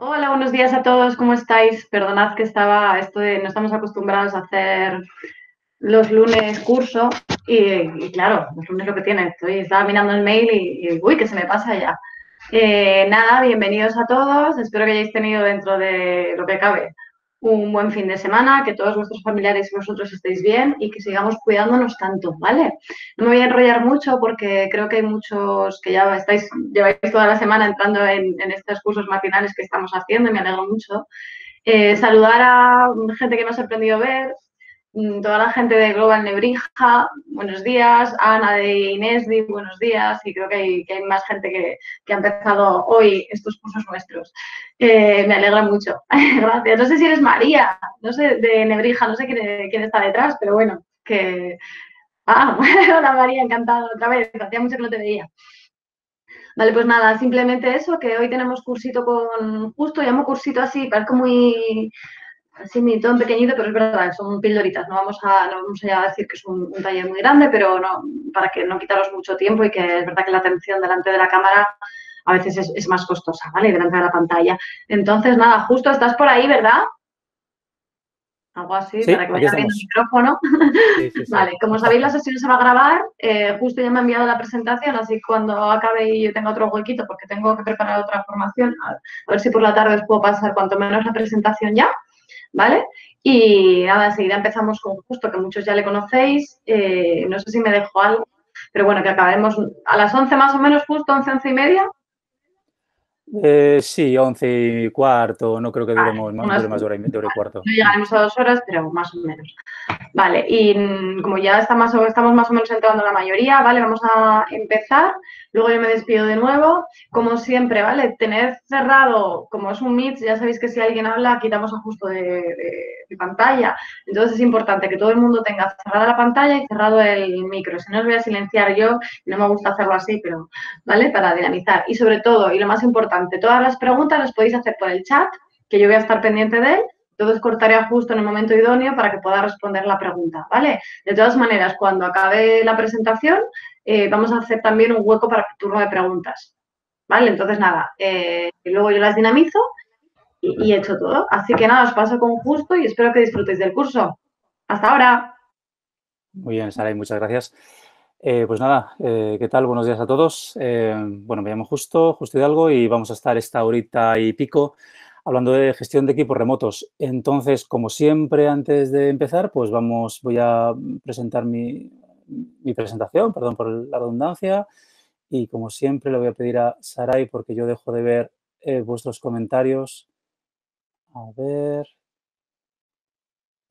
Hola, buenos días a todos, ¿cómo estáis? Perdonad que estaba, esto de, no estamos acostumbrados a hacer los lunes curso y, claro, los lunes lo que tiene, estoy, estaba mirando el mail y, uy, que se me pasa ya. Eh, nada, bienvenidos a todos, espero que hayáis tenido dentro de lo que cabe un buen fin de semana, que todos vuestros familiares y vosotros estéis bien y que sigamos cuidándonos tanto, ¿vale? No me voy a enrollar mucho porque creo que hay muchos que ya estáis, lleváis toda la semana entrando en, estos cursos matinales que estamos haciendo y me alegro mucho. Eh, saludar a gente que nos ha sorprendido ver, Mm, toda la gente de Global Nebrija, buenos días, Ana de Inés, buenos días, y creo que hay, más gente que, ha empezado hoy estos cursos nuestros. Eh, me alegra mucho, gracias. No sé si eres María, no sé, de Nebrija, no sé quién, está detrás, pero bueno, que... Ah, hola María, encantada otra vez, hacía mucho que no te veía. Vale, pues nada, simplemente eso, que hoy tenemos cursito con justo, llamo cursito así, parece muy Sí, todo pequeñito, pero es verdad, son pildoritas. No vamos a, no vamos a decir que es un, taller muy grande, pero no, para que no quitaros mucho tiempo y que es verdad que la atención delante de la cámara a veces es, más costosa, ¿vale? Delante de la pantalla. Entonces, nada, justo estás por ahí, ¿verdad? Algo así, para que vaya bien el micrófono. vale, como sabéis, la sesión se va a grabar. Eh, justo ya me ha enviado la presentación, así cuando acabe y yo tenga otro huequito, porque tengo que preparar otra formación, a ver si por la tarde puedo pasar cuanto menos la presentación ya. ¿vale? Y nada, enseguida empezamos con Justo, que muchos ya le conocéis. Eh, no sé si me dejo algo, pero bueno, que acabaremos a las 11 más o menos, justo 11, 11 y media, eh, sí, once y cuarto, no creo que duremos más, de hora y, hora y cuarto. No llegaremos a dos horas, pero más o menos. Vale, y mm, como ya estamos más o menos entrando la mayoría, ¿vale? Vamos a empezar, luego yo me despido de nuevo. Como siempre, ¿vale? Tener cerrado, como es un Meet, ya sabéis que si alguien habla, quitamos ajusto de, de, de pantalla. Entonces es importante que todo el mundo tenga cerrada la pantalla y cerrado el micro. Si no, os voy a silenciar yo, no me gusta hacerlo así, pero, ¿vale? Para dinamizar. Y sobre todo, y lo más importante, ante Todas las preguntas las podéis hacer por el chat, que yo voy a estar pendiente de él. Entonces cortaré justo en el momento idóneo para que pueda responder la pregunta, ¿vale? De todas maneras, cuando acabe la presentación, eh, vamos a hacer también un hueco para turno de preguntas, ¿vale? Entonces, nada, eh, luego yo las dinamizo y, he hecho todo. Así que nada, os paso con justo y espero que disfrutéis del curso. ¡Hasta ahora! Muy bien, Sara, y muchas gracias. Eh, pues nada, eh, ¿qué tal? Buenos días a todos. Eh, bueno, me llamo Justo, Justo Hidalgo, y vamos a estar esta horita y pico hablando de gestión de equipos remotos. Entonces, como siempre, antes de empezar, pues vamos, voy a presentar mi, presentación, perdón por la redundancia, y como siempre le voy a pedir a Saray porque yo dejo de ver vuestros comentarios. A ver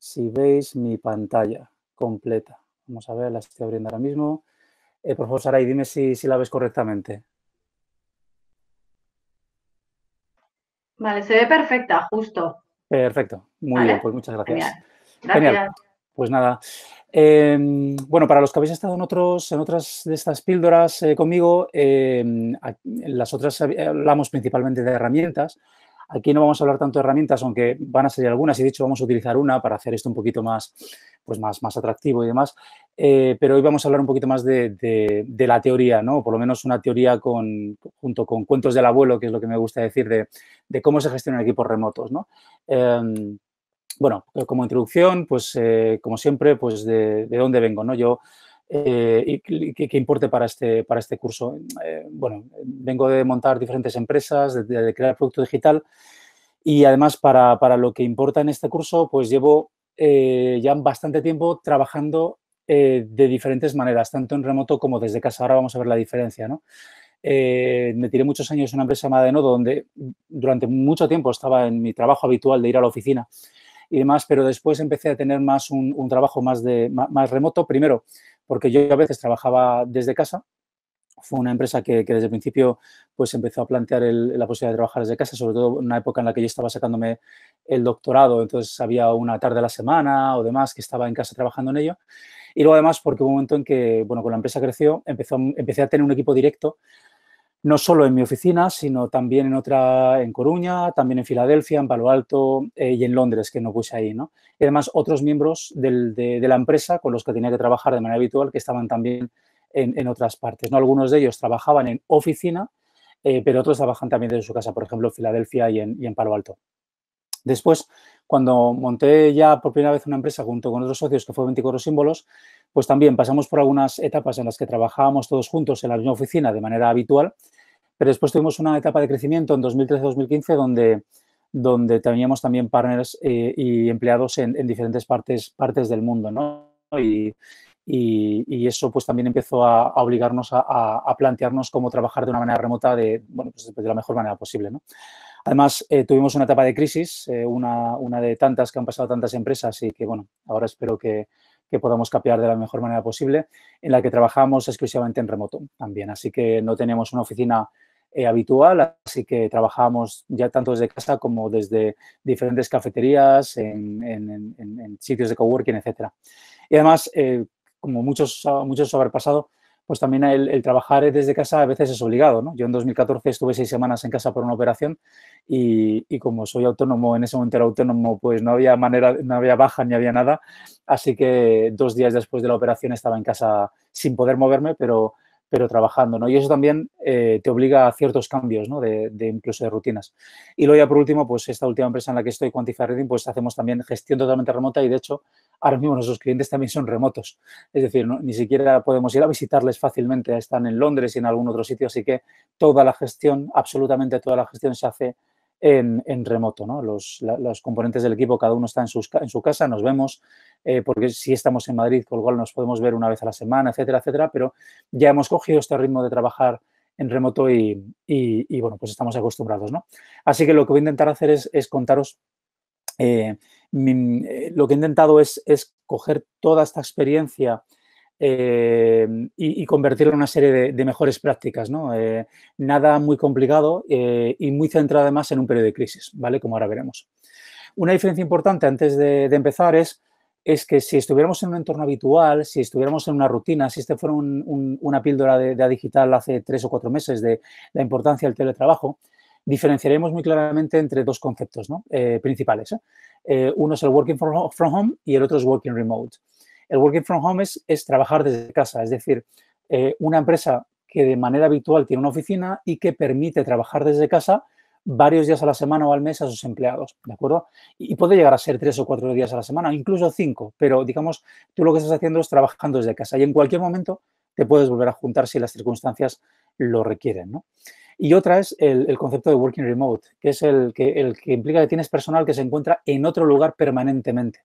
si veis mi pantalla completa. Vamos a ver, la estoy abriendo ahora mismo. Eh, por favor, Saray, dime si, la ves correctamente. Vale, se ve perfecta, justo. Perfecto, muy bien, pues muchas gracias. Genial. gracias. Pues nada. Em, bueno, para los que habéis estado en otros, en otras de estas píldoras eh, conmigo, em, las otras hablamos principalmente de herramientas. Aquí no vamos a hablar tanto de herramientas, aunque van a salir algunas y dicho, vamos a utilizar una para hacer esto un poquito más, pues más, más atractivo y demás. Eh, pero hoy vamos a hablar un poquito más de, la teoría, ¿no? Por lo menos una teoría con, junto con cuentos del abuelo, que es lo que me gusta decir, de, cómo se gestionan equipos remotos, ¿no? Em, bueno, eh, como introducción, pues eh, como siempre, pues de, dónde vengo, ¿no? Yo, y qué, qué, importe para este, para este curso? bueno, vengo de montar diferentes empresas, de, crear producto digital y además para, para lo que importa en este curso, pues llevo ya eh, bastante tiempo trabajando eh, de diferentes maneras, tanto en remoto como desde casa. Ahora vamos a ver la diferencia, ¿no? Eh, me tiré muchos años en una empresa llamada Nodo, donde durante mucho tiempo estaba en mi trabajo habitual de ir a la oficina y demás, pero después empecé a tener más un, trabajo más, de, más remoto. Primero, porque yo a veces trabajaba desde casa, fue una empresa que, desde el principio pues empezó a plantear la posibilidad de trabajar desde casa, sobre todo en una época en la que yo estaba sacándome el doctorado, entonces había una tarde a la semana o demás que estaba en casa trabajando en ello. Y luego además porque hubo un momento en que, bueno, con la empresa creció, empezó, empecé a tener un equipo directo, no solo en mi oficina, sino también en otra en Coruña, también en Filadelfia, en Palo Alto eh, y en Londres, que no puse ahí, ¿no? Y además otros miembros de, de la empresa con los que tenía que trabajar de manera habitual que estaban también en, otras partes. ¿no? Algunos de ellos trabajaban en oficina, eh, pero otros trabajan también desde su casa, por ejemplo, en Filadelfia y en, Palo Alto. Después, cuando monté ya por primera vez una empresa junto con otros socios que fue 24 símbolos, pues también pasamos por algunas etapas en las que trabajábamos todos juntos en la misma oficina de manera habitual, pero después tuvimos una etapa de crecimiento en 2013-2015 donde, donde teníamos también partners eh, y empleados en, diferentes partes, partes del mundo, ¿no? Y, y, eso pues también empezó a, obligarnos a, plantearnos cómo trabajar de una manera remota de, pues, de la mejor manera posible. Además, eh, tuvimos una etapa de crisis, eh, una, una, de tantas que han pasado tantas empresas y que, bueno, ahora espero que, podamos capear de la mejor manera posible, en la que trabajamos exclusivamente en remoto también. Así que no teníamos una oficina eh, habitual, así que trabajábamos ya tanto desde casa como desde diferentes cafeterías, en, sitios de coworking, etcétera. Y además, como muchos, ah, muchos pasado, pues también el, trabajar desde casa a veces es obligado. ¿no? Yo en 2014 estuve seis semanas en casa por una operación y, y, como soy autónomo, en ese momento era autónomo, pues no había manera, no había baja ni había nada. Así que dos días después de la operación estaba en casa sin poder moverme, pero pero trabajando, ¿no? Y eso también eh, te obliga a ciertos cambios, ¿no? De, incluso de rutinas. Y luego ya por último, pues esta última empresa en la que estoy, Quantify Reading, pues hacemos también gestión totalmente remota y de hecho ahora mismo nuestros clientes también son remotos. Es decir, ni siquiera podemos ir a visitarles fácilmente, están en Londres y en algún otro sitio, así que toda la gestión, absolutamente toda la gestión se hace en, remoto. ¿no? Los, componentes del equipo, cada uno está en, su casa, nos vemos, eh, porque si estamos en Madrid, con lo cual nos podemos ver una vez a la semana, etcétera, etcétera, pero ya hemos cogido este ritmo de trabajar en remoto y, bueno, pues estamos acostumbrados, ¿no? Así que lo que voy a intentar hacer es, contaros eh, eh, lo que he intentado es, coger toda esta experiencia eh, y, convertirlo en una serie de, mejores prácticas. ¿no? Eh, nada muy complicado eh, y muy centrado además en un periodo de crisis, ¿vale? como ahora veremos. Una diferencia importante antes de, empezar es, es, que si estuviéramos en un entorno habitual, si estuviéramos en una rutina, si este fuera una píldora de, digital hace tres o cuatro meses de la importancia del teletrabajo, diferenciaremos muy claramente entre dos conceptos principales. uno es el working from home y el otro es working remote. El working from home es, trabajar desde casa, es decir, eh, una empresa que de manera habitual tiene una oficina y que permite trabajar desde casa varios días a la semana o al mes a sus empleados, ¿de acuerdo? Y puede llegar a ser tres o cuatro días a la semana, incluso cinco, pero digamos, tú lo que estás haciendo es trabajando desde casa y en cualquier momento te puedes volver a juntar si las circunstancias lo requieren, ¿no? Y otra es el, concepto de working remote, que es el que implica que tienes personal que se encuentra en otro lugar permanentemente.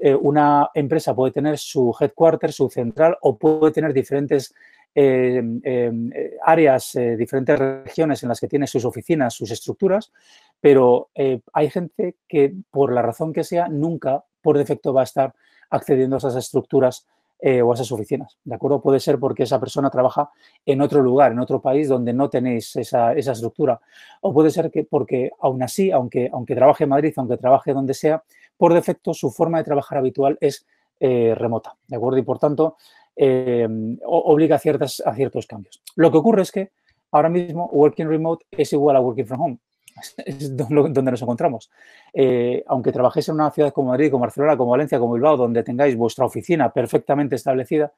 Eh, una empresa puede tener su headquarter, su central o puede tener diferentes em, em, eh, áreas, eh, diferentes regiones en las que tiene sus oficinas, sus estructuras, pero hay gente que, por la razón que sea, nunca por defecto va a estar accediendo a esas estructuras o a esas oficinas. ¿De acuerdo? Puede ser porque esa persona trabaja en otro lugar, en otro país donde no tenéis esa, esa estructura. O puede ser que porque, aún así, aunque, aunque trabaje en Madrid, aunque trabaje donde sea, por defecto su forma de trabajar habitual es eh, remota, ¿de acuerdo? Y por tanto, eh, obliga a, ciertas, a ciertos cambios. Lo que ocurre es que ahora mismo working remote es igual a working from home. Es donde nos encontramos. Eh, aunque trabajéis en una ciudad como Madrid, como Barcelona, como Valencia, como Bilbao, donde tengáis vuestra oficina perfectamente establecida,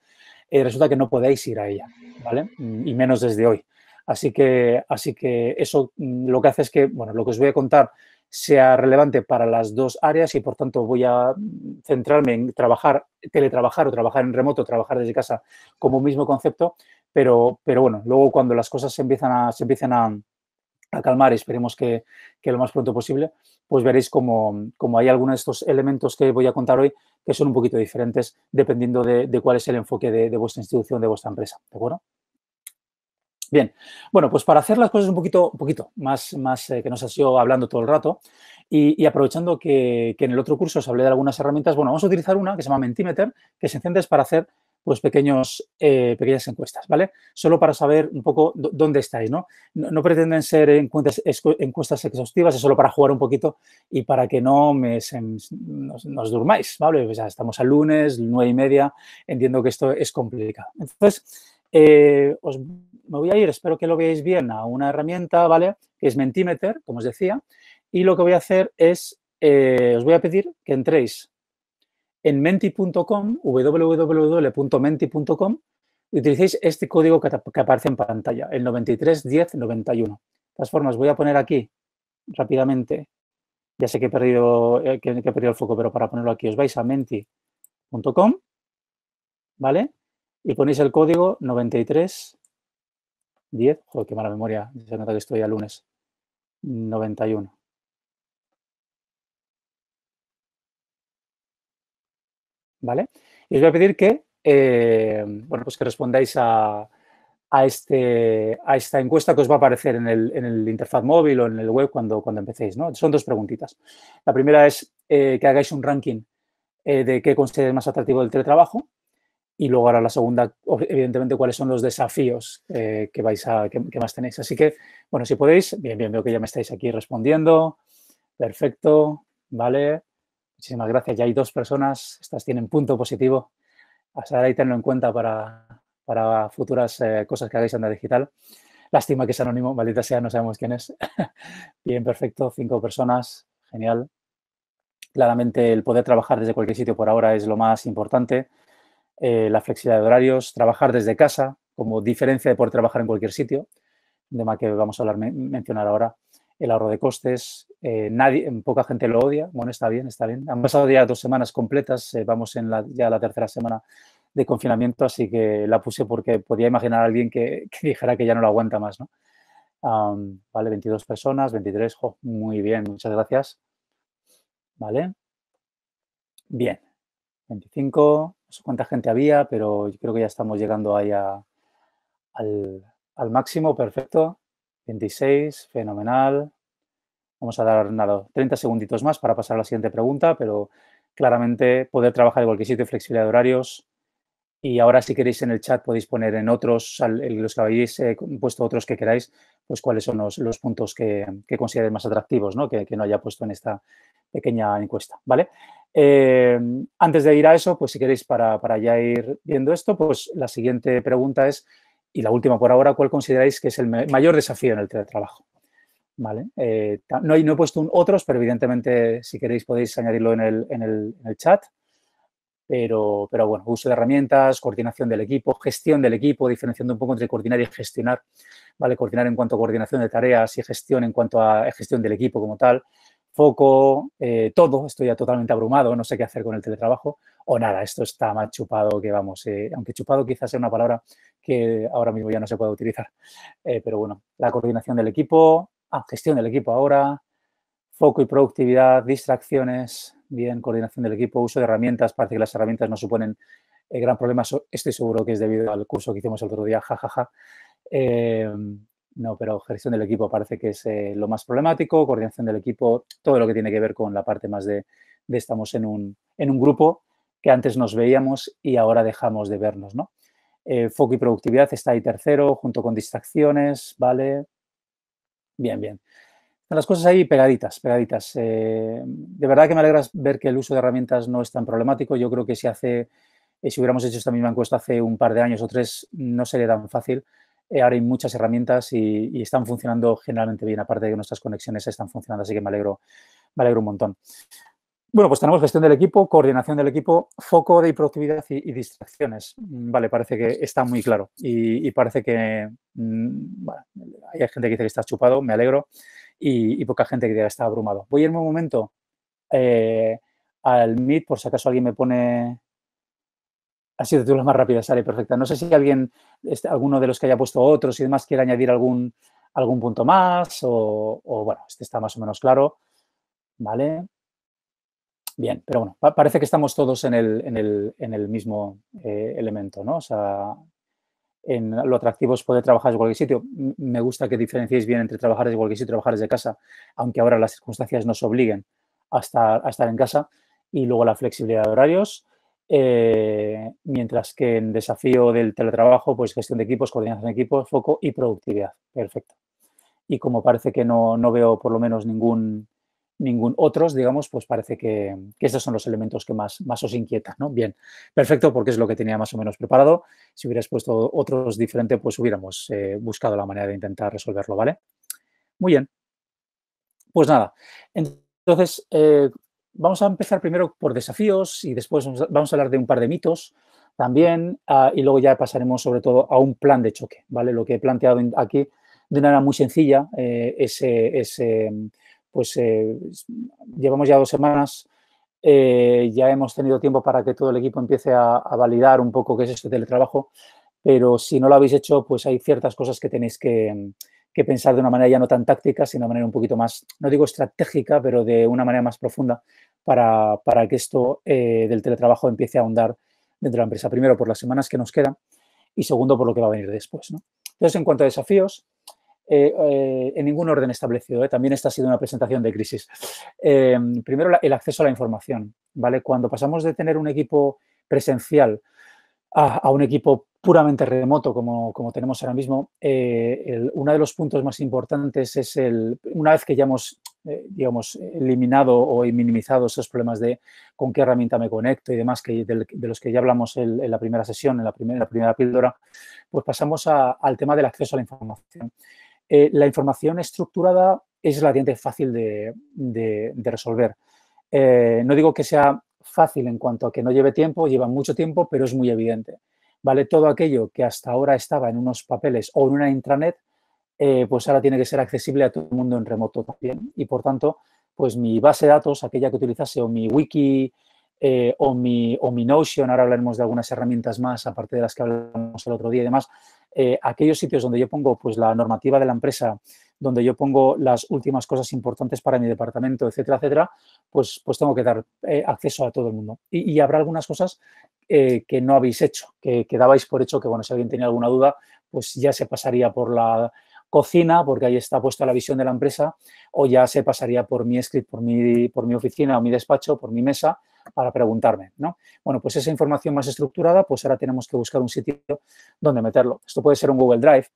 resulta que no podéis ir a ella, ¿vale? Y menos desde hoy. Así que, así que eso mm, lo que hace es que, bueno, lo que os voy a contar sea relevante para las dos áreas y por tanto voy a centrarme en trabajar, teletrabajar o trabajar en remoto, trabajar desde casa como mismo concepto, pero, pero bueno, luego cuando las cosas se empiezan a, se empiezan a, calmar, esperemos que, que, lo más pronto posible, pues veréis como, hay algunos de estos elementos que voy a contar hoy que son un poquito diferentes dependiendo de, de cuál es el enfoque de, de vuestra institución, de vuestra empresa, ¿de acuerdo? Bien, bueno, pues para hacer las cosas un poquito, más, eh, que nos ha sido hablando todo el rato y, aprovechando que, en el otro curso os hablé de algunas herramientas, bueno, vamos a utilizar una que se llama Mentimeter, que se enciende para hacer pues pequeños, eh, pequeñas encuestas, ¿vale? Solo para saber un poco dónde estáis, ¿no? ¿no? pretenden ser encuestas, encuestas exhaustivas, es solo para jugar un poquito y para que no nos, durmáis, ¿vale? ya estamos al lunes, nueve y media, entiendo que esto es complicado. Entonces, eh, os, me voy a ir, espero que lo veáis bien, a una herramienta, ¿vale? Que es Mentimeter, como os decía. Y lo que voy a hacer es, eh, os voy a pedir que entréis en menti.com, www.menti.com, y utilicéis este código que, aparece en pantalla, el 931091. De todas formas, voy a poner aquí rápidamente, ya sé que he perdido, eh, que he perdido el foco, pero para ponerlo aquí, os vais a menti.com, ¿vale? y ponéis el código 9310. Joder, qué mala memoria. Se nota que estoy a lunes. 91. ¿Vale? Y os voy a pedir que, eh, bueno, pues que respondáis a, este, a esta encuesta que os va a aparecer en el, interfaz móvil o en el web cuando, cuando empecéis. ¿no? Son dos preguntitas. La primera es eh, que hagáis un ranking eh, de qué consideráis más atractivo del teletrabajo y luego ahora la segunda, evidentemente, cuáles son los desafíos eh, que vais a, que, más tenéis. Así que, bueno, si podéis, bien, bien, veo que ya me estáis aquí respondiendo. Perfecto, vale. Muchísimas gracias. Ya hay dos personas, estas tienen punto positivo. saber y tenlo en cuenta para, futuras eh, cosas que hagáis en la digital. Lástima que es anónimo, maldita sea, no sabemos quién es. bien, perfecto, cinco personas, genial. Claramente el poder trabajar desde cualquier sitio por ahora es lo más importante eh, la flexibilidad de horarios, trabajar desde casa, como diferencia de poder trabajar en cualquier sitio, tema que vamos a hablar, mencionar ahora, el ahorro de costes, eh, poca gente lo odia, bueno, está bien, está bien. Han pasado ya dos semanas completas, eh, vamos en la, ya la tercera semana de confinamiento, así que la puse porque podía imaginar a alguien que, dijera que ya no lo aguanta más, ¿no? vale, 22 personas, 23, muy bien, muchas gracias. Vale. Bien, 25, no sé cuánta gente había, pero yo creo que ya estamos llegando ahí a, al, máximo, perfecto. 26, fenomenal. Vamos a dar nada, 30 segunditos más para pasar a la siguiente pregunta, pero claramente poder trabajar en cualquier sitio, flexibilidad de horarios. Y ahora si queréis en el chat podéis poner en otros, los que habéis eh, puesto otros que queráis, pues cuáles son los, puntos que, que más atractivos, ¿no? Que, no haya puesto en esta pequeña encuesta, ¿vale? Eh, antes de ir a eso, pues si queréis para, ya ir viendo esto, pues la siguiente pregunta es, y la última por ahora, ¿cuál consideráis que es el mayor desafío en el teletrabajo? Vale. Eh, no, no, he puesto otros, pero evidentemente si queréis podéis añadirlo en el chat. Pero, pero bueno, uso de herramientas, coordinación del equipo, gestión del equipo, diferenciando un poco entre coordinar y gestionar, ¿vale? Coordinar en cuanto a coordinación de tareas y gestión en cuanto a eh, gestión del equipo como tal, foco, eh, todo, estoy ya totalmente abrumado, no sé qué hacer con el teletrabajo, o nada, esto está más chupado que vamos, eh, aunque chupado quizás sea una palabra que ahora mismo ya no se puede utilizar, pero bueno, la coordinación del equipo, ah, gestión del equipo ahora, foco y productividad, distracciones, bien coordinación del equipo, uso de herramientas, parece que las herramientas no suponen eh, gran problema, estoy seguro que es debido al curso que hicimos el otro día, jajaja. Eh, no, pero gestión del equipo parece que es eh, lo más problemático, coordinación del equipo, todo lo que tiene que ver con la parte más de, estamos en un, grupo que antes nos veíamos y ahora dejamos de vernos, ¿no? foco y productividad está ahí tercero, junto con distracciones, ¿vale? Bien, bien las cosas ahí pegaditas, pegaditas. Eh, de verdad que me alegra ver que el uso de herramientas no es tan problemático. Yo creo que si hace, eh, si hubiéramos hecho esta misma encuesta hace un par de años o tres, no sería tan fácil. Eh, ahora hay muchas herramientas y, están funcionando generalmente bien, aparte de que nuestras conexiones están funcionando, así que me alegro, me alegro un montón. Bueno, pues tenemos gestión del equipo, coordinación del equipo, foco de productividad y, distracciones. Mm, vale, parece que está muy claro y, parece que mm, hay gente que dice que está chupado, me alegro y, poca gente que ya está abrumado. Voy a irme un momento eh, al Meet, por si acaso alguien me pone... Ha sido tú la más rápida, Sale, perfecta. No sé si alguien, este, alguno de los que haya puesto otros y demás, quiere añadir algún, algún punto más o, bueno, este está más o menos claro. ¿Vale? Bien, pero bueno, parece que estamos todos en el, mismo eh, elemento, ¿no? O sea, en lo atractivo es poder trabajar desde cualquier sitio. Me gusta que diferenciéis bien entre trabajar desde cualquier sitio y trabajar desde casa, aunque ahora las circunstancias nos obliguen a estar, a estar en casa. Y luego la flexibilidad de horarios, eh, mientras que en desafío del teletrabajo, pues gestión de equipos, coordinación de equipos, foco y productividad. Perfecto. Y como parece que no, no veo por lo menos ningún, ningún otros, digamos, pues parece que, estos son los elementos que más, más os inquietan, ¿no? Bien, perfecto, porque es lo que tenía más o menos preparado. Si hubieras puesto otros diferentes, pues hubiéramos eh, buscado la manera de intentar resolverlo, ¿vale? Muy bien. Pues nada, entonces eh, vamos a empezar primero por desafíos y después vamos a hablar de un par de mitos también ah, y luego ya pasaremos sobre todo a un plan de choque, ¿vale? Lo que he planteado aquí de una manera muy sencilla eh, ese ese pues eh, llevamos ya dos semanas, eh, ya hemos tenido tiempo para que todo el equipo empiece a, validar un poco qué es este teletrabajo, pero si no lo habéis hecho, pues hay ciertas cosas que tenéis que, pensar de una manera ya no tan táctica, sino de una manera un poquito más, no digo estratégica, pero de una manera más profunda para, que esto eh, del teletrabajo empiece a ahondar dentro de la empresa. Primero, por las semanas que nos quedan y segundo, por lo que va a venir después. Entonces, en cuanto a desafíos, eh, eh, en ningún orden establecido. ¿eh? También esta ha sido una presentación de crisis. Em, primero, el acceso a la información. ¿vale? Cuando pasamos de tener un equipo presencial a, un equipo puramente remoto como, tenemos ahora mismo, uno de los puntos más importantes es el, una vez que ya hemos digamos, eliminado o minimizado esos problemas de con qué herramienta me conecto y demás, que de, los que ya hablamos en, la primera sesión, en la primera, píldora, pues pasamos al tema del acceso a la información. Eh, la información estructurada es relativamente fácil de, de resolver. Eh, no digo que sea fácil en cuanto a que no lleve tiempo, lleva mucho tiempo, pero es muy evidente. ¿Vale? Todo aquello que hasta ahora estaba en unos papeles o en una intranet, eh, pues ahora tiene que ser accesible a todo el mundo en remoto también. Y por tanto, pues mi base de datos, aquella que utilizase o mi wiki o, mi, o mi Notion, ahora hablaremos de algunas herramientas más, aparte de las que hablamos el otro día y demás, eh, aquellos sitios donde yo pongo pues, la normativa de la empresa, donde yo pongo las últimas cosas importantes para mi departamento, etcétera, etcétera, pues, pues tengo que dar eh, acceso a todo el mundo. Y, habrá algunas cosas eh, que no habéis hecho, que, quedabais por hecho que, bueno, si alguien tenía alguna duda, pues ya se pasaría por la cocina, porque ahí está puesta la visión de la empresa, o ya se pasaría por mi script, por por mi oficina o mi despacho, por mi mesa, para preguntarme, ¿no? Bueno, pues esa información más estructurada, pues ahora tenemos que buscar un sitio donde meterlo. Esto puede ser un Google Drive,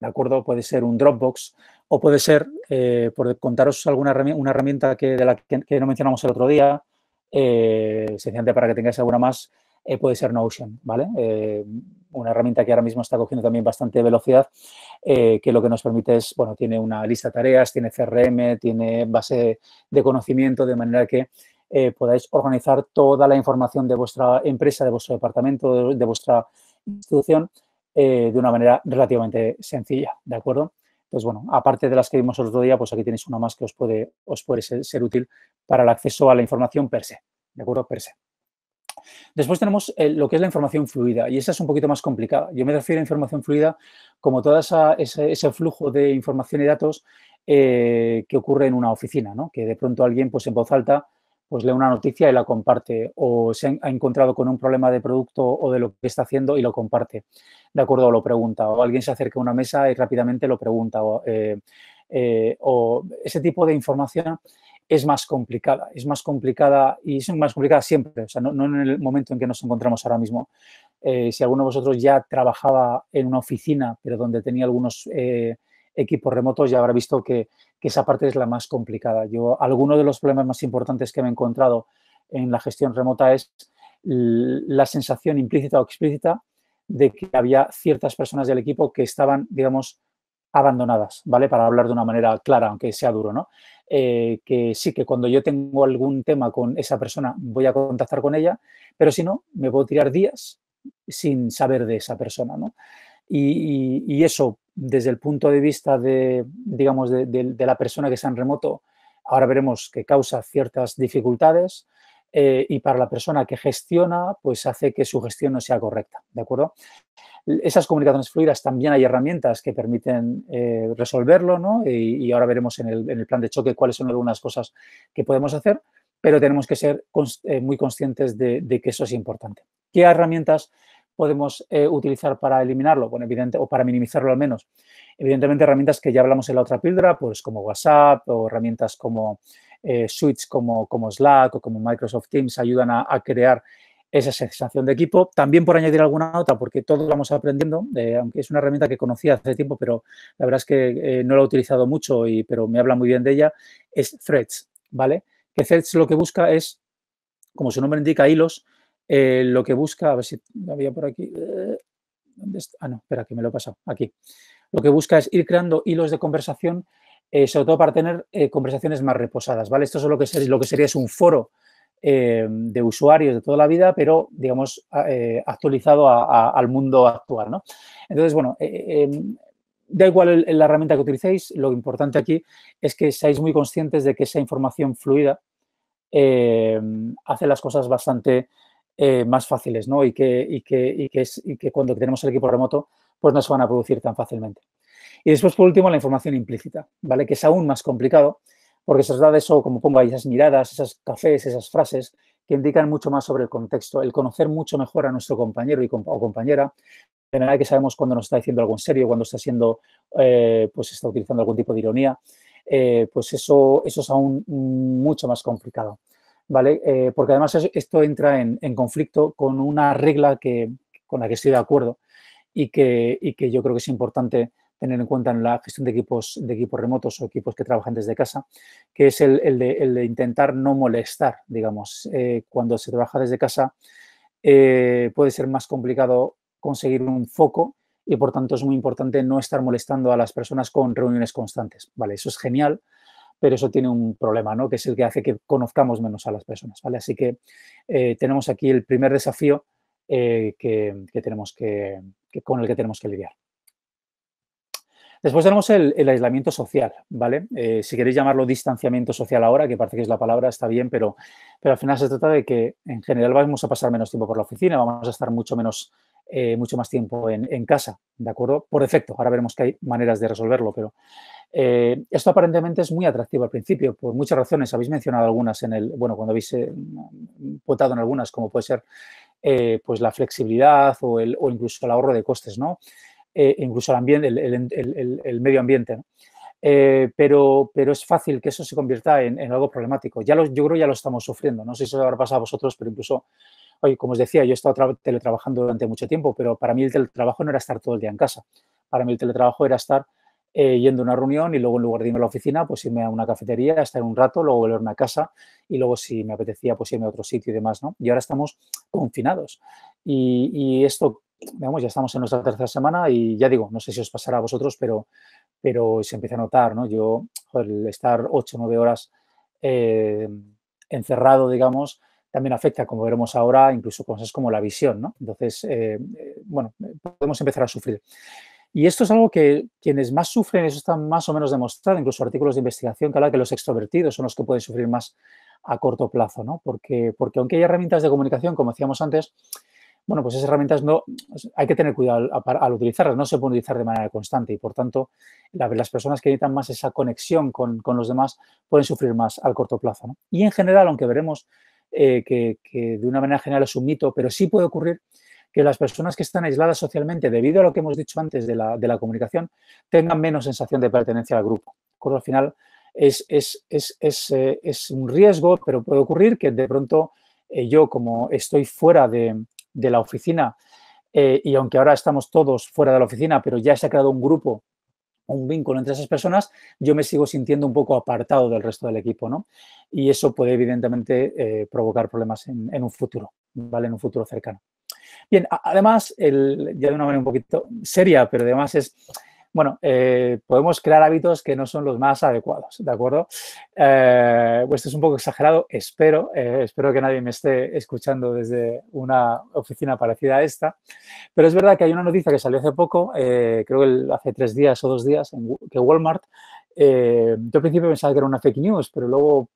¿de acuerdo? Puede ser un Dropbox o puede ser, eh, por contaros alguna herramienta, una herramienta que, de la que, no mencionamos el otro día, eh, sencillamente para que tengáis alguna más, eh, puede ser Notion, ¿vale? una herramienta que ahora mismo está cogiendo también bastante velocidad, que lo que nos permite es, bueno, tiene una lista de tareas, tiene CRM, tiene base de conocimiento, de manera que eh, podáis organizar toda la información de vuestra empresa, de vuestro departamento, de, vuestra institución eh, de una manera relativamente sencilla, ¿de acuerdo? Pues bueno, aparte de las que vimos el otro día, pues aquí tenéis una más que os puede, os puede ser, útil para el acceso a la información per se, ¿de acuerdo? Per se. Después tenemos eh, lo que es la información fluida y esa es un poquito más complicada. Yo me refiero a información fluida como todo ese, flujo de información y datos que ocurre en una oficina, ¿no? que de pronto alguien pues, en voz alta pues lee una noticia y la comparte o se ha encontrado con un problema de producto o de lo que está haciendo y lo comparte, de acuerdo, o lo pregunta, o alguien se acerca a una mesa y rápidamente lo pregunta, eh, eh, o, ese tipo de información es más complicada, es más complicada y es más complicada siempre, o sea, no, en el momento en que nos encontramos ahora mismo. Eh, si alguno de vosotros ya trabajaba en una oficina, pero donde tenía algunos equipos remotos ya habrá visto que, esa parte es la más complicada. Yo, alguno de los problemas más importantes que me he encontrado en la gestión remota es la sensación implícita o explícita de que había ciertas personas del equipo que estaban, digamos, abandonadas, ¿vale? Para hablar de una manera clara, aunque sea duro, ¿no? Eh, que sí, que cuando yo tengo algún tema con esa persona voy a contactar con ella, pero si no, me puedo tirar días sin saber de esa persona, ¿no? y eso desde el punto de vista de, digamos, de, la persona que está en remoto, ahora veremos que causa ciertas dificultades eh, y para la persona que gestiona, pues hace que su gestión no sea correcta, ¿de acuerdo? Esas comunicaciones fluidas también hay herramientas que permiten eh, resolverlo, ¿no? Y, ahora veremos en el, plan de choque cuáles son algunas cosas que podemos hacer, pero tenemos que ser eh, muy conscientes de, de que eso es importante. ¿Qué herramientas podemos eh, utilizar para eliminarlo? Bueno, evidente, o para minimizarlo al menos. Evidentemente, herramientas que ya hablamos en la otra pildra, pues como WhatsApp o herramientas como eh, Switch, como, como Slack o como Microsoft Teams ayudan a, crear esa sensación de equipo. También por añadir alguna otra, porque todo lo vamos aprendiendo, eh, aunque es una herramienta que conocía hace tiempo, pero la verdad es que no la he utilizado mucho, y, pero me habla muy bien de ella, es Threads, ¿vale? Que Threads lo que busca es, como su nombre indica, hilos, eh, lo que busca, a ver si había por aquí. Eh, ah, no, espera, que me lo he pasado. Aquí. Lo que busca es ir creando hilos de conversación, eh, sobre todo para tener conversaciones más reposadas, ¿vale? Esto es lo que, sería, lo que sería es un foro de usuarios de toda la vida, pero, digamos, actualizado al mundo actual, Entonces, bueno, da igual la herramienta que utilicéis, lo importante aquí es que seáis muy conscientes de que esa información fluida hace las cosas bastante eh, más fáciles ¿no? y, que, cuando tenemos el equipo remoto pues no se van a producir tan fácilmente. Y después, por último, la información implícita, ¿vale? que es aún más complicado porque se da de eso, como pongo ahí, esas miradas, esas cafés, esas frases que indican mucho más sobre el contexto, el conocer mucho mejor a nuestro compañero y, o compañera, de manera que sabemos cuando nos está diciendo algo en serio, cuando está siendo, eh, pues está utilizando algún tipo de ironía, eh, pues eso es aún mucho más complicado. ¿vale? Eh, porque además esto entra en, conflicto con una regla que, con la que estoy de acuerdo y que, y que yo creo que es importante tener en cuenta en la gestión de equipos, de equipos remotos o equipos que trabajan desde casa, que es el, de, intentar no molestar, digamos. Eh, cuando se trabaja desde casa eh, puede ser más complicado conseguir un foco y por tanto es muy importante no estar molestando a las personas con reuniones constantes. Vale, eso es genial, pero eso tiene un problema, ¿no? Que es el que hace que conozcamos menos a las personas, ¿vale? Así que eh, tenemos aquí el primer desafío eh, que, que, tenemos que, que, con el que tenemos que lidiar. Después tenemos el, aislamiento social, ¿vale? Eh, si queréis llamarlo distanciamiento social ahora, que parece que es la palabra, está bien, pero, pero al final se trata de que en general vamos a pasar menos tiempo por la oficina, vamos a estar mucho menos eh, mucho más tiempo en, casa, ¿de acuerdo? Por efecto, ahora veremos que hay maneras de resolverlo, pero eh, esto aparentemente es muy atractivo al principio, por muchas razones, habéis mencionado algunas en el, bueno, cuando habéis votado en algunas, como puede ser pues la flexibilidad o, o incluso el ahorro de costes, ¿no? Eh, incluso el, medio ambiente. Eh, pero, pero es fácil que eso se convierta en, algo problemático. Ya lo, yo creo que ya lo estamos sufriendo. No sé si eso habrá pasado a vosotros, pero incluso, oye, como os decía, yo he estado teletrabajando durante mucho tiempo, pero para mí el teletrabajo no era estar todo el día en casa. Para mí el teletrabajo era estar eh, yendo a una reunión y luego en lugar de irme a la oficina, pues irme a una cafetería, estar un rato, luego volverme a casa y luego si me apetecía, pues irme a otro sitio y demás, ¿no? Y ahora estamos confinados. y esto ya estamos en nuestra tercera semana y ya digo, no sé si os pasará a vosotros, pero, pero se empieza a notar, ¿no? Yo, el estar ocho o 9 horas eh, encerrado, digamos, también afecta, como veremos ahora, incluso cosas como la visión, ¿no? Entonces, eh, eh, bueno, podemos empezar a sufrir. Y esto es algo que quienes más sufren, eso está más o menos demostrado, incluso artículos de investigación que hablan que los extrovertidos son los que pueden sufrir más a corto plazo, ¿no? Porque, porque aunque hay herramientas de comunicación, como decíamos antes, bueno, pues esas herramientas no hay que tener cuidado al, utilizarlas, no se pueden utilizar de manera constante y por tanto las personas que necesitan más esa conexión con, los demás pueden sufrir más al corto plazo. Y en general, aunque veremos eh, que, de una manera general es un mito, pero sí puede ocurrir que las personas que están aisladas socialmente debido a lo que hemos dicho antes de la, comunicación tengan menos sensación de pertenencia al grupo. al final eh, es, un riesgo, pero puede ocurrir que de pronto eh, yo como estoy fuera de de la oficina, eh, y aunque ahora estamos todos fuera de la oficina, pero ya se ha creado un grupo, un vínculo entre esas personas, yo me sigo sintiendo un poco apartado del resto del equipo, ¿no? Y eso puede evidentemente eh, provocar problemas en, un futuro, ¿vale? En un futuro cercano. Bien, además, el, ya de una manera un poquito seria, pero además es bueno, eh, podemos crear hábitos que no son los más adecuados, ¿de acuerdo? Eh, pues esto es un poco exagerado, espero, eh, espero que nadie me esté escuchando desde una oficina parecida a esta, pero es verdad que hay una noticia que salió hace poco, creo que hace tres días o dos días, que Walmart yo al principio pensaba que era una fake news, pero luego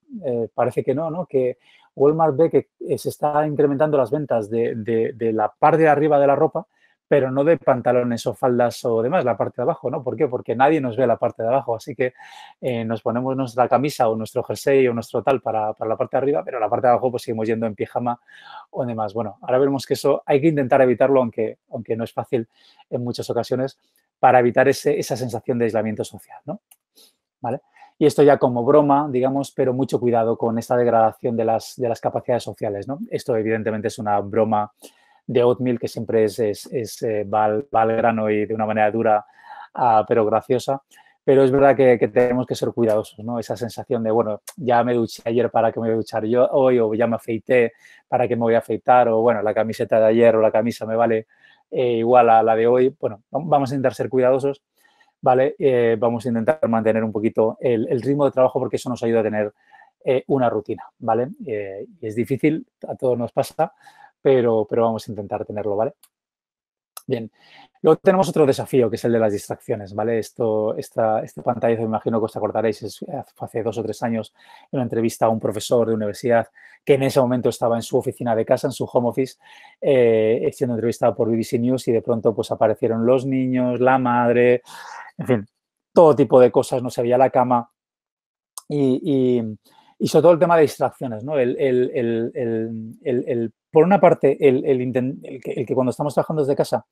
parece que no, ¿no? Que Walmart ve que se está incrementando las ventas de, la parte de arriba de la ropa pero no de pantalones o faldas o demás, la parte de abajo, ¿no? ¿Por qué? Porque nadie nos ve la parte de abajo, así que eh, nos ponemos nuestra camisa o nuestro jersey o nuestro tal para, la parte de arriba, pero la parte de abajo pues seguimos yendo en pijama o demás. Bueno, ahora vemos que eso hay que intentar evitarlo, aunque, aunque no es fácil en muchas ocasiones, para evitar esa sensación de aislamiento social, ¿no? ¿Vale? Y esto ya como broma, digamos, pero mucho cuidado con esta degradación de las, de las capacidades sociales, ¿no? Esto evidentemente es una broma de oatmeal, que siempre es, es, es eh, grano y de una manera dura, ah, pero graciosa. Pero es verdad que, tenemos que ser cuidadosos, ¿no? Esa sensación de, bueno, ya me duché ayer para que me voy a duchar yo hoy, o ya me afeité para que me voy a afeitar, o bueno, la camiseta de ayer o la camisa me vale eh, igual a la de hoy. Bueno, vamos a intentar ser cuidadosos, ¿vale? Eh, vamos a intentar mantener un poquito el, el, ritmo de trabajo porque eso nos ayuda a tener una rutina, ¿vale? es difícil, a todos nos pasa, pero, pero vamos a intentar tenerlo, ¿vale? Bien. Luego tenemos otro desafío, que es el de las distracciones, ¿vale? Esto, esta, este pantalla, me imagino que os acordaréis, hace dos o tres años, en una entrevista a un profesor de universidad que en ese momento estaba en su oficina de casa, en su home office, eh, eh, siendo entrevistado por BBC News y de pronto pues aparecieron los niños, la madre, en fin, todo tipo de cosas, no se veía la cama y, y, sobre todo el tema de distracciones, ¿no? el, el por una parte, el, que, cuando estamos trabajando desde casa,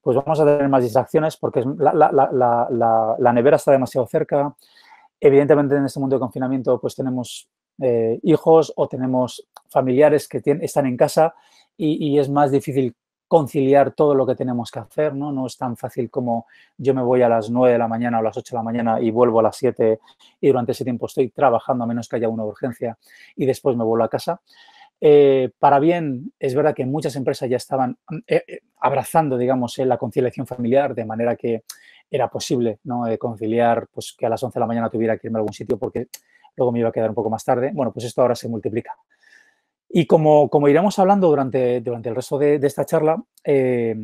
pues vamos a tener más distracciones porque la, nevera está demasiado cerca. Evidentemente, en este mundo de confinamiento, pues tenemos eh, hijos o tenemos familiares que están en casa y, es más difícil conciliar todo lo que tenemos que hacer, ¿no? No es tan fácil como yo me voy a las 9 de la mañana o las 8 de la mañana y vuelvo a las 7 y durante ese tiempo estoy trabajando a menos que haya una urgencia y después me vuelvo a casa. Eh, para bien, es verdad que muchas empresas ya estaban mm, eh, eh, abrazando, digamos, la conciliación familiar, de manera que era posible ¿no? conciliar pues, que a las 11 de la mañana tuviera que irme a algún sitio porque luego me iba a quedar un poco más tarde. Bueno, pues esto ahora se multiplica. Y como, iremos hablando durante, durante el resto de, esta charla, ese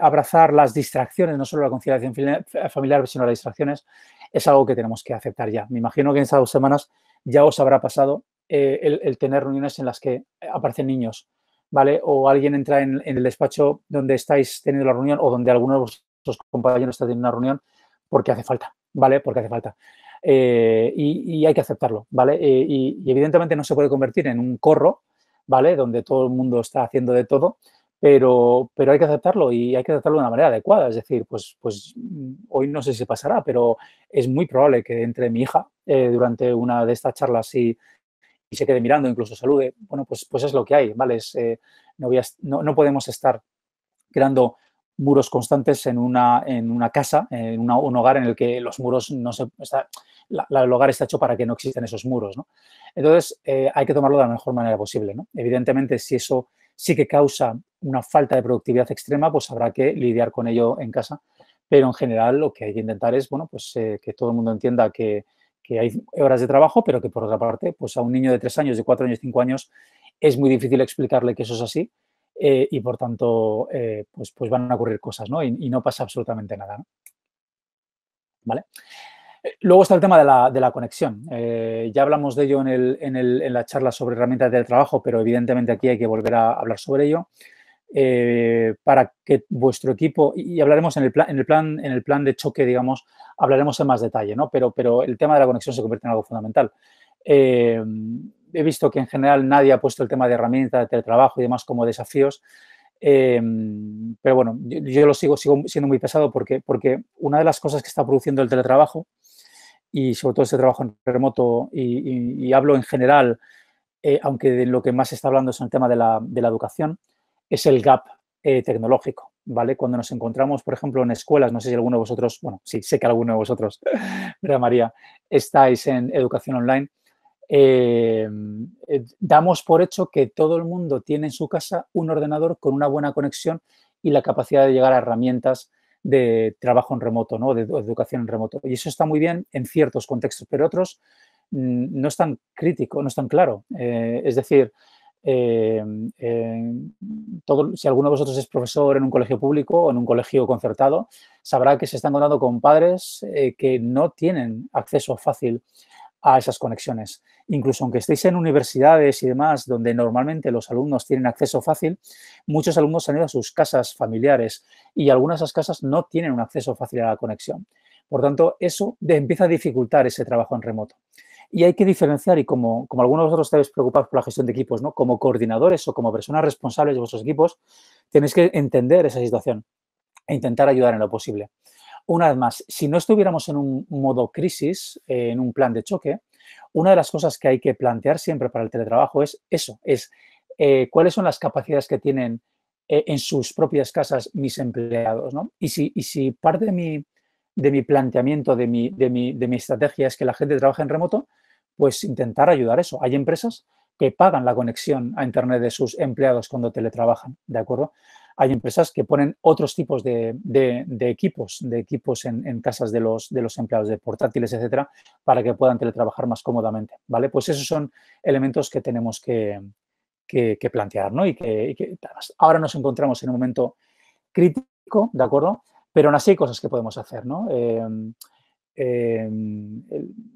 abrazar las distracciones, no solo la conciliación familiar, sino las distracciones, es algo que tenemos que aceptar ya. Me imagino que en estas dos semanas ya os habrá pasado eh, el, tener reuniones en las que eh, aparecen niños, ¿vale? O alguien entra en, el despacho donde estáis teniendo la reunión o donde alguno de vuestros compañeros está teniendo una reunión porque hace falta, ¿vale? Porque hace falta. Eh, y, hay que aceptarlo, ¿vale? y, evidentemente no se puede convertir en un corro, ¿vale? Donde todo el mundo está haciendo de todo, pero, pero hay que aceptarlo y hay que aceptarlo de una manera adecuada. Es decir, pues, pues mm, hoy no sé si pasará, pero es muy probable que entre mi hija durante una de estas charlas y se quede mirando, incluso salude, bueno, pues, pues es lo que hay, ¿vale? Eh, no, voy no, podemos estar creando muros constantes en una, en una casa, en un hogar en el que los muros no se... Está, el hogar está hecho para que no existan esos muros, ¿no? Entonces, eh, hay que tomarlo de la mejor manera posible, ¿no? Evidentemente, si eso sí que causa una falta de productividad extrema, pues habrá que lidiar con ello en casa. Pero en general lo que hay que intentar es, bueno, pues eh, que todo el mundo entienda que, que hay horas de trabajo, pero que por otra parte, pues a un niño de tres años, de 4 años, 5 años, es muy difícil explicarle que eso es así eh, y por tanto, eh, pues, pues van a ocurrir cosas, ¿no? Y, no pasa absolutamente nada, ¿Vale? Eh, luego está el tema de la, conexión. ya hablamos de ello en, la charla sobre herramientas de trabajo, pero evidentemente aquí hay que volver a hablar sobre ello. Eh, para que vuestro equipo, y hablaremos en el, plan, en, el plan, en el plan de choque, digamos, hablaremos en más detalle, ¿no? Pero, pero el tema de la conexión se convierte en algo fundamental. Eh, he visto que en general nadie ha puesto el tema de herramientas, de teletrabajo y demás como desafíos, eh, pero bueno, yo, lo sigo, sigo siendo muy pesado porque, porque una de las cosas que está produciendo el teletrabajo, y sobre todo este trabajo en remoto, y, hablo en general, aunque de lo que más se está hablando es el tema de la, de la educación, es el gap eh, tecnológico. ¿Vale? Cuando nos encontramos, por ejemplo, en escuelas, no sé si alguno de vosotros, bueno, sí, sé que alguno de vosotros, María, estáis en educación online, em, eh, damos por hecho que todo el mundo tiene en su casa un ordenador con una buena conexión y la capacidad de llegar a herramientas de trabajo en remoto, ¿no? de, educación en remoto. Y eso está muy bien en ciertos contextos, pero otros mm, no es tan crítico, no es tan claro. Eh, es decir, Em, si alguno de vosotros es profesor en un colegio público o en un colegio concertado, sabrá que se están encontrando con padres eh, que no tienen acceso fácil a esas conexiones. Incluso aunque estéis en universidades y demás, donde normalmente los alumnos tienen acceso fácil, muchos alumnos han ido a sus casas familiares y algunas de esas casas no tienen un acceso fácil a la conexión. Por tanto, eso empieza a dificultar ese trabajo en remoto. Y hay que diferenciar, y como, como algunos de vosotros estáis preocupados por la gestión de equipos, ¿no? como coordinadores o como personas responsables de vuestros equipos, tenéis que entender esa situación e intentar ayudar en lo posible. Una vez más, si no estuviéramos en un modo crisis, en un plan de choque, una de las cosas que hay que plantear siempre para el teletrabajo es eso, es eh, cuáles son las capacidades que tienen eh, en sus propias casas mis empleados. ¿no? Y, si, y si parte de mi de mi planteamiento, de mi, de, mi, estrategia es que la gente trabaje en remoto, pues intentar ayudar eso. Hay empresas que pagan la conexión a Internet de sus empleados cuando teletrabajan, ¿de acuerdo? Hay empresas que ponen otros tipos de, equipos, de equipos en, casas de los, de los empleados, de portátiles, etcétera, para que puedan teletrabajar más cómodamente, ¿vale? Pues esos son elementos que tenemos que, plantear, ¿no? y que ahora nos encontramos en un momento crítico, ¿de acuerdo? Pero aún así hay cosas que podemos hacer, ¿no? Em, em,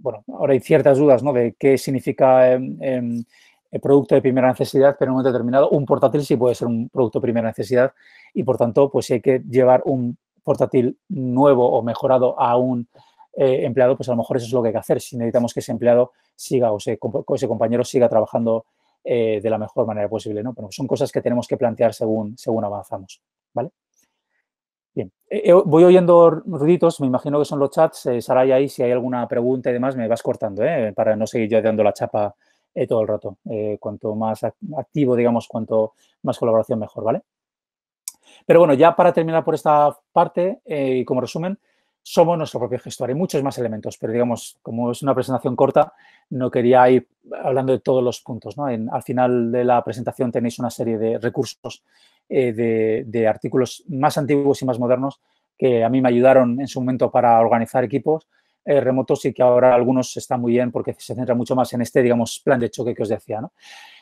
bueno, ahora hay ciertas dudas, ¿no? De qué significa em, el producto de primera necesidad, pero en un momento determinado un portátil sí puede ser un producto de primera necesidad y, por tanto, pues si hay que llevar un portátil nuevo o mejorado a un eh, empleado, pues a lo mejor eso es lo que hay que hacer. Si necesitamos que ese empleado siga o ese, compañero siga trabajando eh, de la mejor manera posible, ¿no? Pero son cosas que tenemos que plantear según, según avanzamos, ¿vale? Bien, eh, eh, voy oyendo ruiditos, me imagino que son los chats. Eh, ahí si hay alguna pregunta y demás, me vas cortando, ¿eh? para no seguir yo dando la chapa eh, todo el rato. cuanto más activo, digamos, cuanto más colaboración, mejor, ¿vale? Pero bueno, ya para terminar por esta parte, y como resumen, somos nuestro propio gestor. Hay muchos más elementos, pero digamos, como es una presentación corta, no quería ir hablando de todos los puntos. ¿no? al final de la presentación tenéis una serie de recursos eh, de, artículos más antiguos y más modernos que a mí me ayudaron en su momento para organizar equipos eh, remotos y que ahora algunos están muy bien porque se centra mucho más en este, digamos, plan de choque que os decía.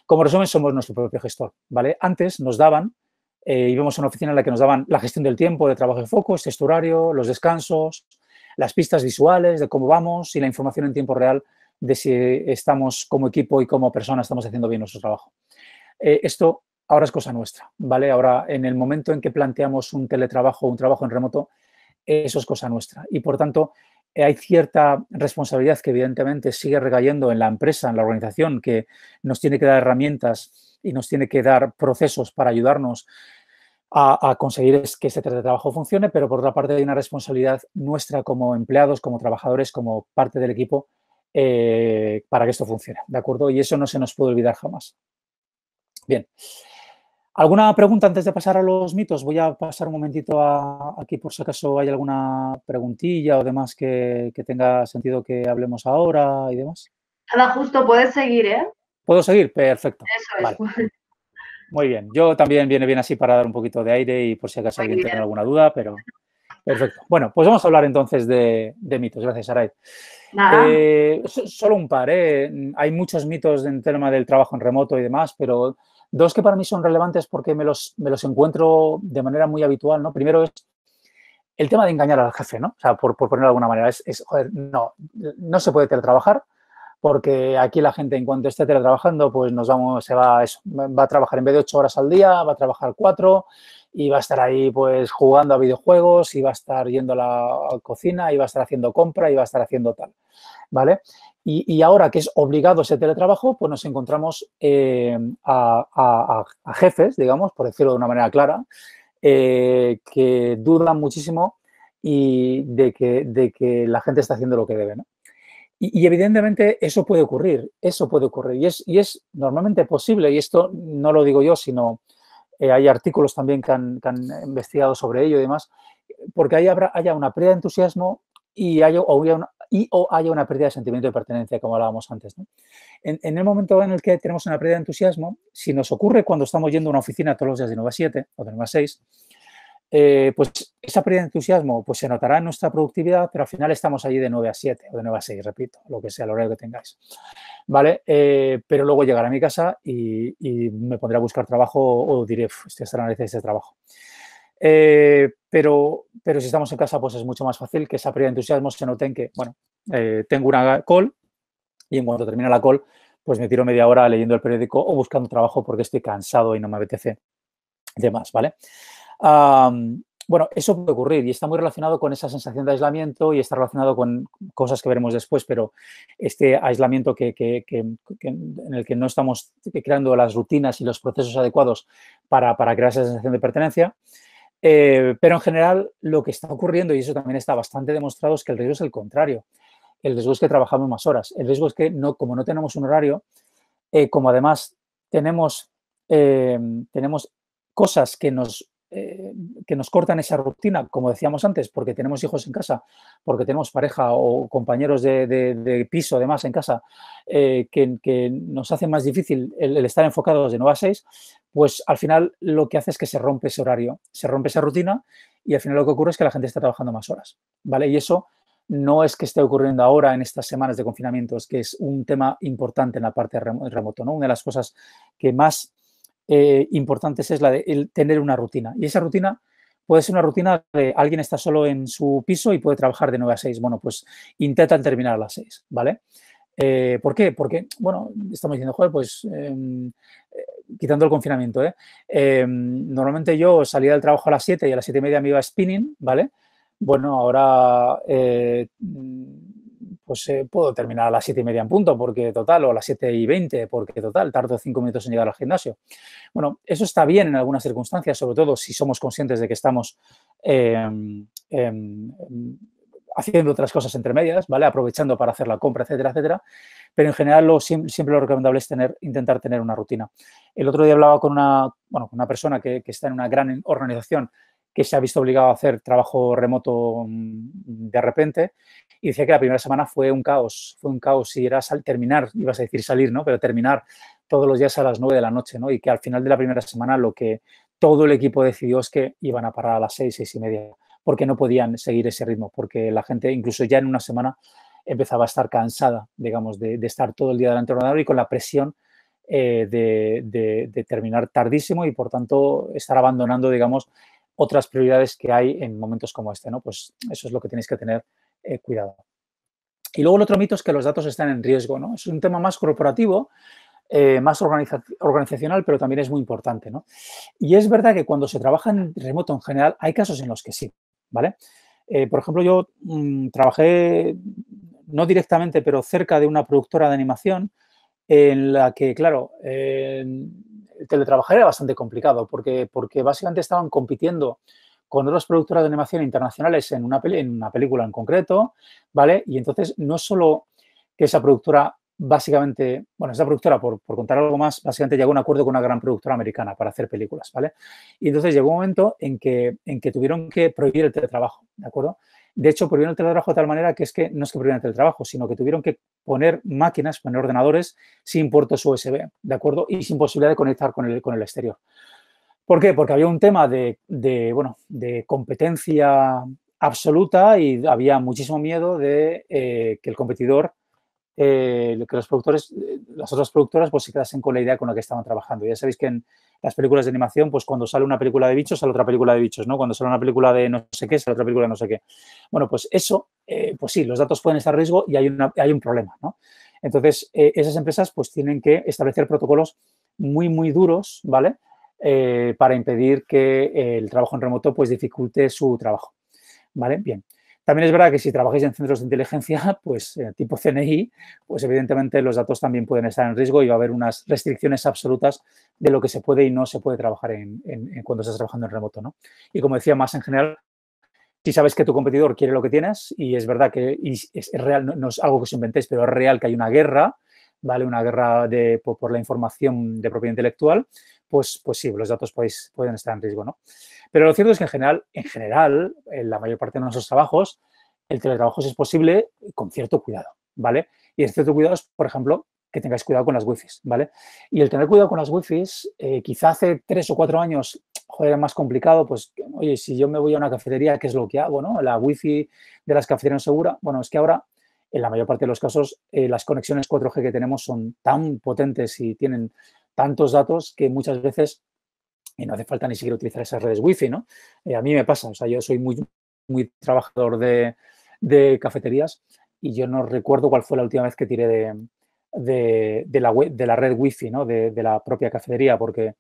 Como resumen, somos nuestro propio gestor. ¿vale? Antes nos daban, eh, íbamos a una oficina en la que nos daban la gestión del tiempo, de trabajo de foco este horario, los descansos, las pistas visuales de cómo vamos y la información en tiempo real de si estamos como equipo y como persona estamos haciendo bien nuestro trabajo. esto ahora es cosa nuestra, ¿vale? Ahora, en el momento en que planteamos un teletrabajo un trabajo en remoto, eso es cosa nuestra. Y por tanto, hay cierta responsabilidad que evidentemente sigue recayendo en la empresa, en la organización, que nos tiene que dar herramientas y nos tiene que dar procesos para ayudarnos a, conseguir que este teletrabajo funcione, pero por otra parte hay una responsabilidad nuestra como empleados, como trabajadores, como parte del equipo, eh, para que esto funcione, ¿de acuerdo? Y eso no se nos puede olvidar jamás. Bien. ¿Alguna pregunta antes de pasar a los mitos? Voy a pasar un momentito aquí por si acaso hay alguna preguntilla o demás que, tenga sentido que hablemos ahora y demás. Nada, justo puedes seguir, ¿eh? ¿Puedo seguir? Perfecto. Eso es. Muy bien. Yo también viene bien así para dar un poquito de aire y por si acaso alguien tiene alguna duda, pero perfecto. Bueno, pues vamos a hablar entonces de, mitos. Gracias, Araid. Eh, solo un par, ¿eh? Hay muchos mitos en tema del trabajo en remoto y demás, pero Dos que para mí son relevantes porque me los, encuentro de manera muy habitual, ¿no? Primero es el tema de engañar al jefe, ¿no? O sea, por, por ponerlo de alguna manera, es, no, no se puede teletrabajar porque aquí la gente en cuanto esté teletrabajando, pues nos vamos, se va, va a trabajar en vez de ocho horas al día, va a trabajar cuatro y va a estar ahí pues jugando a videojuegos y va a estar yendo a la cocina y va a estar haciendo compra y va a estar haciendo tal, ¿vale? Y, ahora que es obligado ese teletrabajo, pues nos encontramos eh, a, jefes, digamos, por decirlo de una manera clara, eh, que dudan muchísimo y de que, de que, la gente está haciendo lo que debe. ¿no? Y, evidentemente eso puede ocurrir, eso puede ocurrir. Y es, y es, normalmente posible, y esto no lo digo yo, sino eh, hay artículos también que han, que han, investigado sobre ello y demás, porque ahí habrá, haya una pérdida de entusiasmo y hay o una, y o haya una pérdida de sentimiento de pertenencia, como hablábamos antes. En, el momento en el que tenemos una pérdida de entusiasmo, si nos ocurre cuando estamos yendo a una oficina todos los días de 9 a 7 o de 9 a 6, eh, pues esa pérdida de entusiasmo pues se notará en nuestra productividad, pero al final estamos allí de 9 a 7 o de 9 a 6, repito, lo que sea el horario que tengáis. ¿Vale? Eh, pero luego llegar a mi casa y, me pondré a buscar trabajo o diré, este es la de este trabajo. Eh, pero, pero si estamos en casa, pues es mucho más fácil que esa pérdida de entusiasmo se note en que, bueno, eh, tengo una call y en cuanto termina la call, pues me tiro media hora leyendo el periódico o buscando trabajo porque estoy cansado y no me apetece demás, ¿vale? bueno, eso puede ocurrir y está muy relacionado con esa sensación de aislamiento y está relacionado con cosas que veremos después, pero este aislamiento en el que no estamos creando las rutinas y los procesos adecuados para, para crear esa sensación de pertenencia. Eh, pero en general lo que está ocurriendo, y eso también está bastante demostrado, es que el riesgo es el contrario. El riesgo es que trabajamos más horas. El riesgo es que no, como no tenemos un horario, eh, como además tenemos, eh, tenemos cosas que nos eh, que nos cortan esa rutina, como decíamos antes, porque tenemos hijos en casa, porque tenemos pareja o compañeros de, piso, además, en casa, eh, que, nos hace más difícil el, estar enfocados de 9 a 6, pues al final lo que hace es que se rompe ese horario, se rompe esa rutina y al final lo que ocurre es que la gente está trabajando más horas, ¿vale? Y eso no es que esté ocurriendo ahora en estas semanas de confinamiento, es que es un tema importante en la parte remoto, ¿no? Una de las cosas que más eh, importantes es la de tener una rutina. Y esa rutina puede ser una rutina de alguien está solo en su piso y puede trabajar de 9 a 6. Bueno, pues intentan terminar a las 6, ¿vale? Eh, ¿Por qué? Porque, bueno, estamos diciendo, joder, pues em, eh, quitando el confinamiento, ¿eh? Em, normalmente yo salía del trabajo a las 7 y a las 7 y media me iba a spinning, ¿vale? Bueno, ahora eh, pues eh, puedo terminar a las 7 y media en punto, porque total, o a las 7 y 20, porque total, tardo 5 minutos en llegar al gimnasio. Bueno, eso está bien en algunas circunstancias, sobre todo si somos conscientes de que estamos em, em, haciendo otras cosas entre medias, ¿vale? Aprovechando para hacer la compra, etcétera, etcétera. Pero en general lo, siempre lo recomendable es tener, intentar tener una rutina. El otro día hablaba con una, persona que está en una gran organización que se ha visto obligado a hacer trabajo remoto mm, de repente. Y decía que la primera semana fue un caos, fue un caos y era terminar, ibas a decir salir, ¿no? Pero terminar todos los días a las nueve de la noche, ¿no? Y que al final de la primera semana lo que todo el equipo decidió es que iban a parar a las seis, seis y media, porque no podían seguir ese ritmo, porque la gente incluso ya en una semana empezaba a estar cansada, digamos, de, estar todo el día delante del ordenador y con la presión eh, de, terminar tardísimo y por tanto estar abandonando, digamos, otras prioridades que hay en momentos como este, ¿no? Pues eso es lo que tenéis que tener eh, cuidado. Y luego el otro mito es que los datos están en riesgo, ¿no? Es un tema más corporativo, eh, más organizacional, pero también es muy importante, ¿no? Y es verdad que cuando se trabaja en remoto en general, hay casos en los que sí, ¿vale? Eh, por ejemplo, yo mm, trabajé, no directamente, pero cerca de una productora de animación en la que, claro, teletrabajar era bastante complicado porque, porque básicamente estaban compitiendo con otras productoras de animación internacionales en una, en una película en concreto, ¿vale? Y entonces no solo que esa productora básicamente, bueno, esa productora, por, contar algo más, básicamente llegó a un acuerdo con una gran productora americana para hacer películas, ¿vale? Y entonces llegó un momento en que, en que tuvieron que prohibir el teletrabajo, ¿de acuerdo? De hecho, prohibieron el teletrabajo de tal manera que es que no es que prohibieron el teletrabajo, sino que tuvieron que poner máquinas, poner ordenadores sin puertos USB, ¿de acuerdo? Y sin posibilidad de conectar con el, con el exterior. ¿Por qué? Porque había un tema de, bueno, de competencia absoluta y había muchísimo miedo de eh, que el competidor eh, que los productores, eh, las otras productoras, pues se quedasen con la idea con la que estaban trabajando. Ya sabéis que en las películas de animación, pues cuando sale una película de bichos, sale otra película de bichos, ¿no? Cuando sale una película de no sé qué, sale otra película de no sé qué. Bueno, pues eso, eh, pues sí, los datos pueden estar a riesgo y hay, una, hay un problema, ¿no? Entonces, esas empresas pues tienen que establecer protocolos muy, muy duros, ¿vale? para impedir que el trabajo en remoto pues dificulte su trabajo. ¿Vale? Bien. También es verdad que si trabajáis en centros de inteligencia, pues eh, tipo CNI, pues evidentemente los datos también pueden estar en riesgo y va a haber unas restricciones absolutas de lo que se puede y no se puede trabajar en, cuando estás trabajando en remoto, ¿no? Y como decía, más en general, si sabes que tu competidor quiere lo que tienes y es verdad que es, real, no, es algo que os inventéis, pero es real que hay una guerra, ¿vale? Una guerra por, por, la información de propiedad intelectual, pues, pues, sí, los datos pueden estar en riesgo, ¿no? Pero lo cierto es que en general, en general, en la mayor parte de nuestros trabajos, el teletrabajo es posible con cierto cuidado, ¿vale? Y el cierto cuidado es, por ejemplo, que tengáis cuidado con las wifis, ¿vale? Y el tener cuidado con las wifis, eh, quizá hace tres o cuatro años, joder, era más complicado, pues, oye, si yo me voy a una cafetería, ¿qué es lo que hago, no? La wifi de las cafeterías segura, bueno, es que ahora, en la mayor parte de los casos, eh, las conexiones 4G que tenemos son tan potentes y tienen tantos datos que muchas veces no hace falta ni siquiera utilizar esas redes wifi, ¿no? Eh, a mí me pasa, o sea, yo soy muy, muy trabajador de, cafeterías y yo no recuerdo cuál fue la última vez que tiré de, la, web, de la red wifi, ¿no? De, la propia cafetería, porque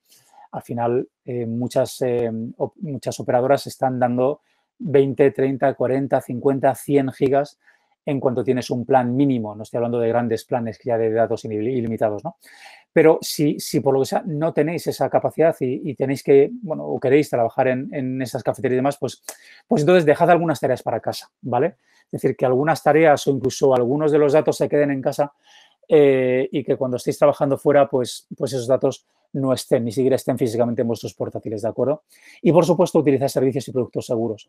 al final eh, muchas, eh, muchas operadoras están dando 20, 30, 40, 50, 100 gigas en cuanto tienes un plan mínimo. No estoy hablando de grandes planes ya de datos ilimitados, ¿no? Pero si, por lo que sea no tenéis esa capacidad y, tenéis que, bueno, o queréis trabajar en, esas cafeterías y demás, pues, pues entonces dejad algunas tareas para casa, ¿vale? Es decir, que algunas tareas o incluso algunos de los datos se queden en casa eh, y que cuando estéis trabajando fuera, pues, pues esos datos no estén, ni siquiera estén físicamente en vuestros portátiles, ¿de acuerdo? Y por supuesto, utilizar servicios y productos seguros.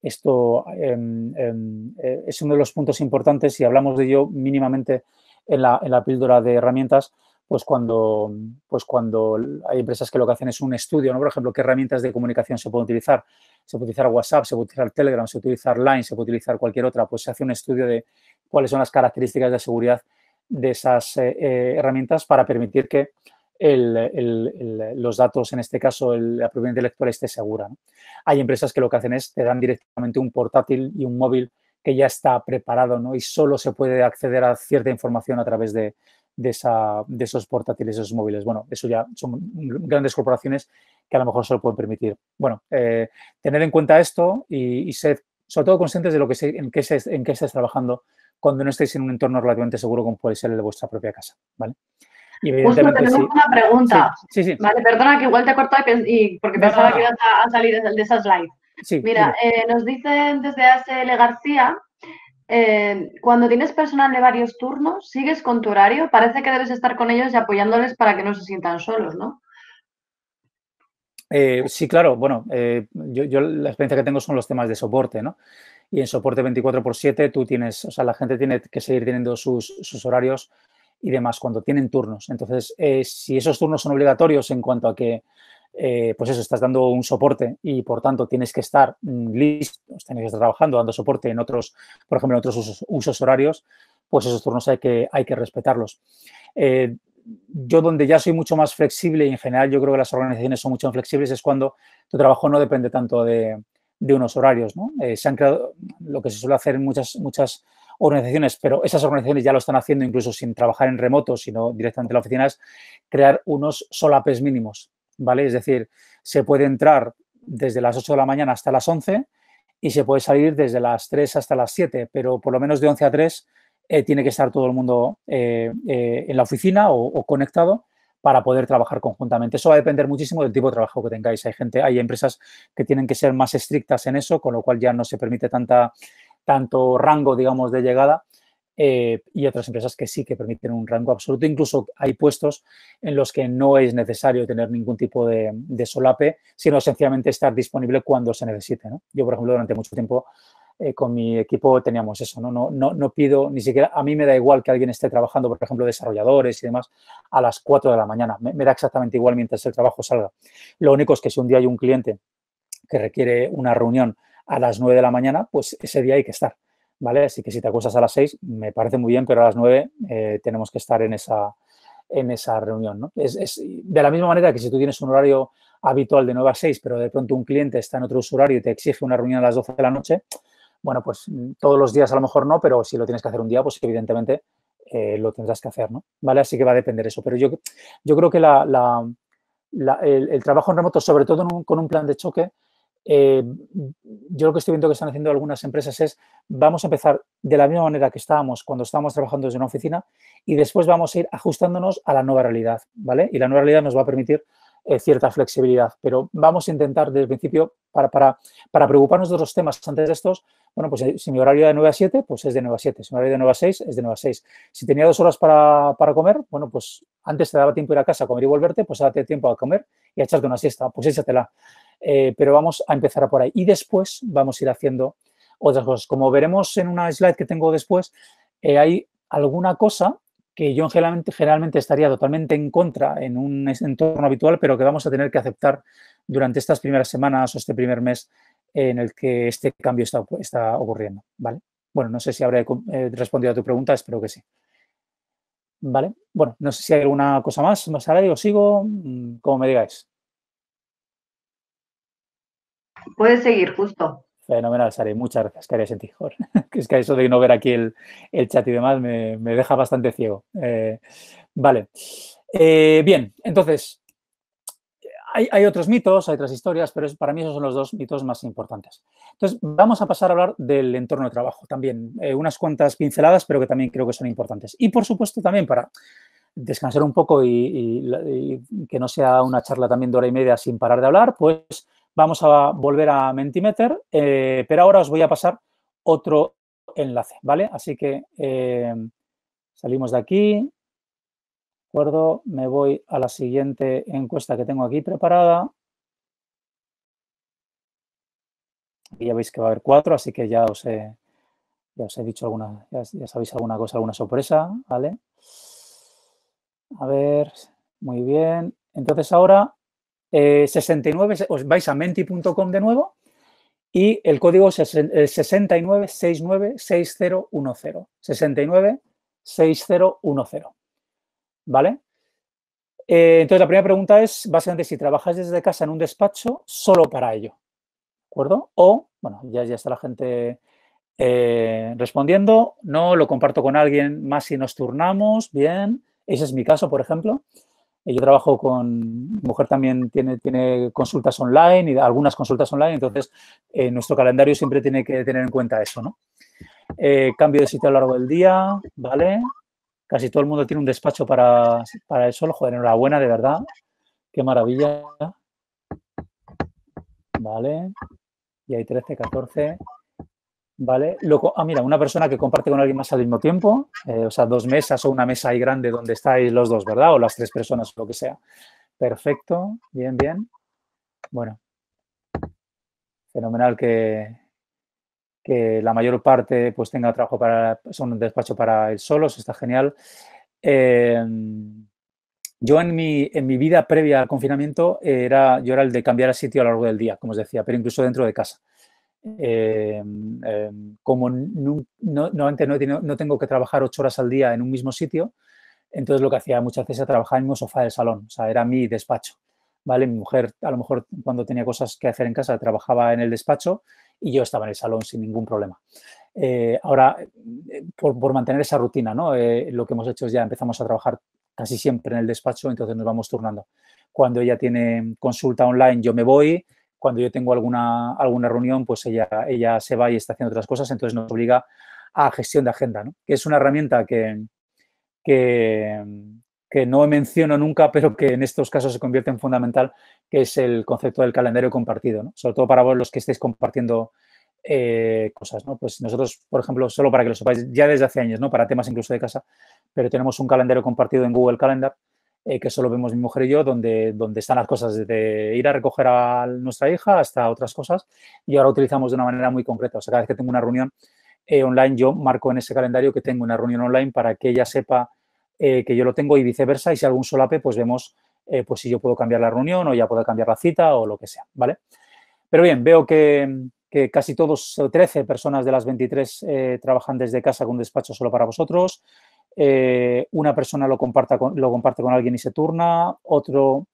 Esto em, em, eh, es uno de los puntos importantes y hablamos de ello mínimamente en la, en la píldora de herramientas, pues cuando, pues cuando hay empresas que lo que hacen es un estudio, ¿no? Por ejemplo, qué herramientas de comunicación se pueden utilizar. Se puede utilizar WhatsApp, se puede utilizar Telegram, se puede utilizar Line, se puede utilizar cualquier otra. Pues se hace un estudio de cuáles son las características de seguridad de esas eh, eh, herramientas para permitir que los datos, en este caso la propiedad intelectual, esté segura. Hay empresas que lo que hacen es te dan directamente un portátil y un móvil que ya está preparado ¿no? y solo se puede acceder a cierta información a través de, de, esa, de esos portátiles, de esos móviles. Bueno, eso ya son grandes corporaciones que a lo mejor se lo pueden permitir. Bueno, eh, tener en cuenta esto y, ser sobre todo conscientes de lo que en, qué en qué estáis trabajando cuando no estéis en un entorno relativamente seguro como puede ser el de vuestra propia casa, ¿vale? Y evidentemente, Justo tenemos una pregunta. Sí, sí, vale, perdona que igual te he cortado y, porque pensaba que ibas a, salir de, esa slide. Mira, eh, nos dicen desde ASL García eh, cuando tienes personal de varios turnos, ¿sigues con tu horario? Parece que debes estar con ellos y apoyándoles para que no se sientan solos, ¿no? Eh, sí, claro. Bueno, eh, yo, la experiencia que tengo son los temas de soporte, ¿no? Y en soporte 24 x 7 tú tienes, o sea, la gente tiene que seguir teniendo sus horarios y demás cuando tienen turnos. Entonces, si esos turnos son obligatorios en cuanto a que eh, pues eso, estás dando un soporte y por tanto tienes que estar mm, listo, tienes que estar trabajando, dando soporte en otros, por ejemplo, en otros usos, horarios, pues esos turnos hay que, hay que respetarlos. Eh, yo donde ya soy mucho más flexible y en general yo creo que las organizaciones son mucho más flexibles es cuando tu trabajo no depende tanto de, unos horarios. Eh, se han creado lo que se suele hacer en muchas, muchas organizaciones, pero esas organizaciones ya lo están haciendo incluso sin trabajar en remoto, sino directamente en la oficina, es crear unos solapes mínimos ¿vale? Es decir, se puede entrar desde las 8 de la mañana hasta las 11 y se puede salir desde las 3 hasta las 7, pero por lo menos de 11 a 3 eh, tiene que estar todo el mundo eh, eh, en la oficina o, o, conectado para poder trabajar conjuntamente. Eso va a depender muchísimo del tipo de trabajo que tengáis. Hay gente, hay empresas que tienen que ser más estrictas en eso, con lo cual ya no se permite tanta, tanto rango, digamos, de llegada eh, y otras empresas que sí que permiten un rango absoluto. Incluso hay puestos en los que no es necesario tener ningún tipo de, solape, sino sencillamente estar disponible cuando se necesite. Yo, por ejemplo, durante mucho tiempo eh, con mi equipo teníamos eso, ¿no? No, ¿no? pido ni siquiera, a mí me da igual que alguien esté trabajando, por ejemplo, desarrolladores y demás, a las 4 de la mañana. Me, me da exactamente igual mientras el trabajo salga. Lo único es que si un día hay un cliente que requiere una reunión a las 9 de la mañana, pues ese día hay que estar. ¿vale? Así que si te acuestas a las 6, me parece muy bien, pero a las 9 eh, tenemos que estar en esa, en esa reunión. Es, de la misma manera que si tú tienes un horario habitual de 9 a 6, pero de pronto un cliente está en otro usuario y te exige una reunión a las 12 de la noche, bueno, pues mm, todos los días a lo mejor no, pero si lo tienes que hacer un día, pues evidentemente eh, lo tendrás que hacer, ¿no? ¿Vale? Así que va a depender eso. Pero yo, yo creo que la, la, el, trabajo en remoto, sobre todo con un plan de choque, eh, yo lo que estoy viendo que están haciendo algunas empresas es, vamos a empezar de la misma manera que estábamos cuando estábamos trabajando desde una oficina y después vamos a ir ajustándonos a la nueva realidad, ¿vale? Y la nueva realidad nos va a permitir eh, cierta flexibilidad, pero vamos a intentar desde el principio, para, para, para, preocuparnos de los temas antes de estos, bueno, pues eh, si mi horario de 9 a 7, pues es de 9 a 7, si mi horario de 9 a 6, es de 9 a 6. Si tenía dos horas para, comer, bueno, pues antes te daba tiempo ir a casa, a comer y volverte, pues date tiempo a comer y a echarte una siesta, pues échatela. Eh, pero vamos a empezar por ahí. Y después vamos a ir haciendo otras cosas. Como veremos en una slide que tengo después, eh, hay alguna cosa que yo generalmente, estaría totalmente en contra en un entorno habitual, pero que vamos a tener que aceptar durante estas primeras semanas o este primer mes en el que este cambio está, ocurriendo. ¿vale? Bueno, no sé si habré eh, respondido a tu pregunta, espero que sí. ¿Vale? Bueno, no sé si hay alguna cosa más, más ahora digo, sigo, mm, como me digáis. Puedes seguir, justo. Fenomenal, Sari. Muchas gracias, Sentijor. que es que eso de no ver aquí el, chat y demás me, deja bastante ciego. Eh, vale. Eh, bien, entonces, hay, otros mitos, hay otras historias, pero para mí esos son los dos mitos más importantes. Entonces, vamos a pasar a hablar del entorno de trabajo también. Eh, unas cuantas pinceladas, pero que también creo que son importantes. Y, por supuesto, también para descansar un poco y, y que no sea una charla también de hora y media sin parar de hablar, pues Vamos a volver a Mentimeter, eh, pero ahora os voy a pasar otro enlace, ¿vale? Así que eh, salimos de aquí, ¿de acuerdo? Me voy a la siguiente encuesta que tengo aquí preparada. Y ya veis que va a haber cuatro, así que ya os he, dicho alguna, ya, ya sabéis alguna cosa, alguna sorpresa, ¿vale? A ver, muy bien. Entonces ahora 69, eh, os vais a menti.com de nuevo y el código es 69696010. 696010. Eh, ¿Vale? Eh, entonces, la primera pregunta es básicamente si trabajas desde casa en un despacho solo para ello. ¿De acuerdo? O, bueno, ya, está la gente respondiendo. No, lo comparto con alguien más si nos turnamos. Bien. Ese es mi caso, por ejemplo yo trabajo con, mujer también tiene, tiene consultas online y algunas consultas online, entonces eh, nuestro calendario siempre tiene que tener en cuenta eso, ¿no? Eh, cambio de sitio a lo largo del día, ¿vale? Casi todo el mundo tiene un despacho para, eso, joder, enhorabuena, de verdad, qué maravilla. Vale, y hay 13, 14, ¿Vale? ah, mira, una persona que comparte con alguien más al mismo tiempo, eh, o sea, dos mesas o una mesa ahí grande donde estáis los dos, ¿verdad? O las tres personas, lo que sea. Perfecto, bien, bien. Bueno, fenomenal que, que la mayor parte pues tenga trabajo para, son un despacho para él solo, está genial. Em, yo en mi, en mi vida previa al confinamiento era, yo era el de cambiar el sitio a lo largo del día, como os decía, pero incluso dentro de casa. Em, em, como no, no, no, tengo que trabajar ocho horas al día en un mismo sitio, entonces lo que hacía muchas veces era trabajar en mi sofá del salón, o sea, era mi despacho. ¿Vale? Mi mujer, a lo mejor cuando tenía cosas que hacer en casa, trabajaba en el despacho y yo estaba en el salón sin ningún problema. Eh, ahora, eh, por, mantener esa rutina, ¿no? Eh, lo que hemos hecho es ya empezamos a trabajar casi siempre en el despacho, entonces nos vamos turnando. Cuando ella tiene consulta online, yo me voy, cuando yo tengo alguna, alguna reunión, pues ella, ella se va y está haciendo otras cosas, entonces nos obliga a gestión de agenda, ¿no? que es una herramienta que, que, no menciono nunca, pero que en estos casos se convierte en fundamental, que es el concepto del calendario compartido, ¿no? sobre todo para vos los que estéis compartiendo eh, cosas, ¿no? Pues nosotros, por ejemplo, solo para que lo sepáis, ya desde hace años, ¿no? Para temas incluso de casa, pero tenemos un calendario compartido en Google Calendar eh, que solo vemos mi mujer y yo, donde, donde están las cosas desde ir a recoger a nuestra hija hasta otras cosas y ahora utilizamos de una manera muy concreta. O sea, cada vez que tengo una reunión eh, online, yo marco en ese calendario que tengo una reunión online para que ella sepa eh, que yo lo tengo y viceversa y si algún solape, pues vemos pues si yo puedo cambiar la reunión o ya puedo cambiar la cita o lo que sea, ¿vale? Pero bien, veo que, que casi todos, 13 personas de las 23 trabajan desde casa con un despacho solo para vosotros. Eh, una persona lo, comparta lo comparte con alguien y se turna, otro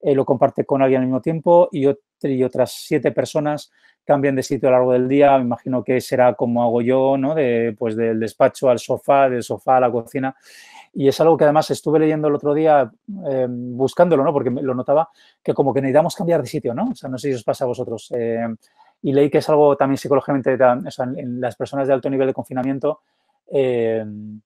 eh, lo comparte con alguien al mismo tiempo y, otras siete personas cambian de sitio a lo largo del día. Me imagino que será como hago yo, ¿no? De, pues del despacho al sofá, del sofá a la cocina. Y es algo que además estuve leyendo el otro día em, buscándolo, ¿no? Porque lo notaba que como que necesitamos cambiar de sitio, ¿no? O sé si os pasa a vosotros. Em, y leí que es algo también psicológicamente, en las personas de alto nivel de confinamiento, em,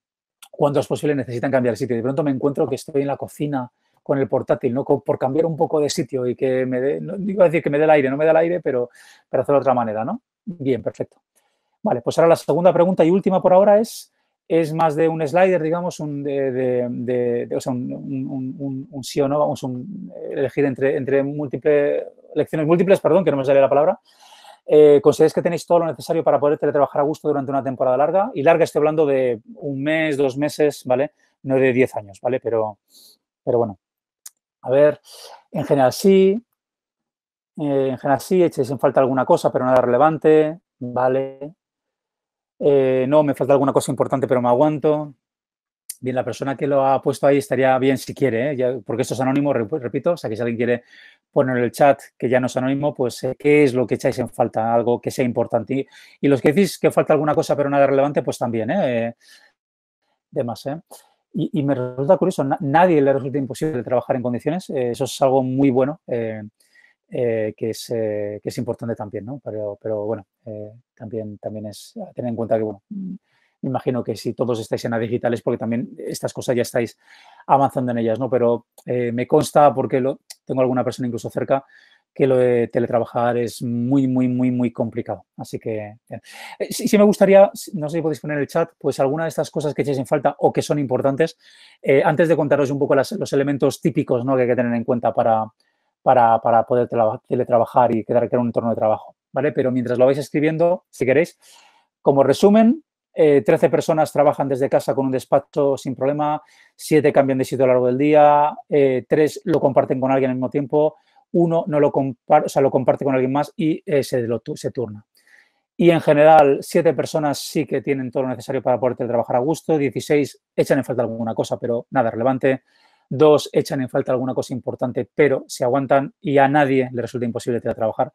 cuando es posible necesitan cambiar de sitio. De pronto me encuentro que estoy en la cocina con el portátil, ¿no? Por cambiar un poco de sitio y que me dé, digo decir que me dé el aire, no me da el aire, pero para hacerlo de otra manera, ¿no? Bien, perfecto. Vale, pues ahora la segunda pregunta y última por ahora es, es más de un slider, digamos, un de, o sea, un, sí o no, vamos a elegir entre, entre múltiples, elecciones múltiples, perdón, que no me sale la palabra, eh, que tenéis todo lo necesario para poder teletrabajar a gusto durante una temporada larga. Y larga estoy hablando de un mes, dos meses, ¿vale? No de diez años, ¿vale? Pero, pero bueno. A ver, en general sí. Eh, en general sí, echéis en falta alguna cosa, pero nada relevante, ¿vale? Eh, no, me falta alguna cosa importante, pero me aguanto bien, la persona que lo ha puesto ahí estaría bien si quiere, ¿eh? porque esto es anónimo, repito, o sea que si alguien quiere poner en el chat que ya no es anónimo, pues eh, qué es lo que echáis en falta, algo que sea importante. Y, los que decís que falta alguna cosa pero nada relevante, pues también, ¿eh? Demás, ¿eh? Y, me resulta curioso, nadie le resulta imposible trabajar en condiciones, eh, eso es algo muy bueno. que, es, que es importante también, ¿no? Pero, pero bueno, también, también es tener en cuenta que, bueno, imagino que si todos estáis en la digital es porque también estas cosas ya estáis avanzando en ellas, ¿no? Pero eh, me consta, porque lo, tengo alguna persona incluso cerca, que lo de teletrabajar es muy, muy, muy, muy complicado. Así que, eh, si me gustaría, no sé si podéis poner en el chat, pues alguna de estas cosas que echéis en falta o que son importantes, eh, antes de contaros un poco los elementos típicos que hay que tener en cuenta para, para, para poder teletrabajar y quedar en un entorno de trabajo, ¿vale? Pero mientras lo vais escribiendo, si queréis, como resumen, 13 eh, personas trabajan desde casa con un despacho sin problema, 7 cambian de sitio a lo largo del día, 3 eh, lo comparten con alguien al mismo tiempo, 1 no lo, comparte, o sea, lo comparte con alguien más y eh, se, lo, se turna. Y en general, 7 personas sí que tienen todo lo necesario para poder trabajar a gusto, 16 echan en falta alguna cosa, pero nada relevante, 2 echan en falta alguna cosa importante, pero se aguantan y a nadie le resulta imposible trabajar,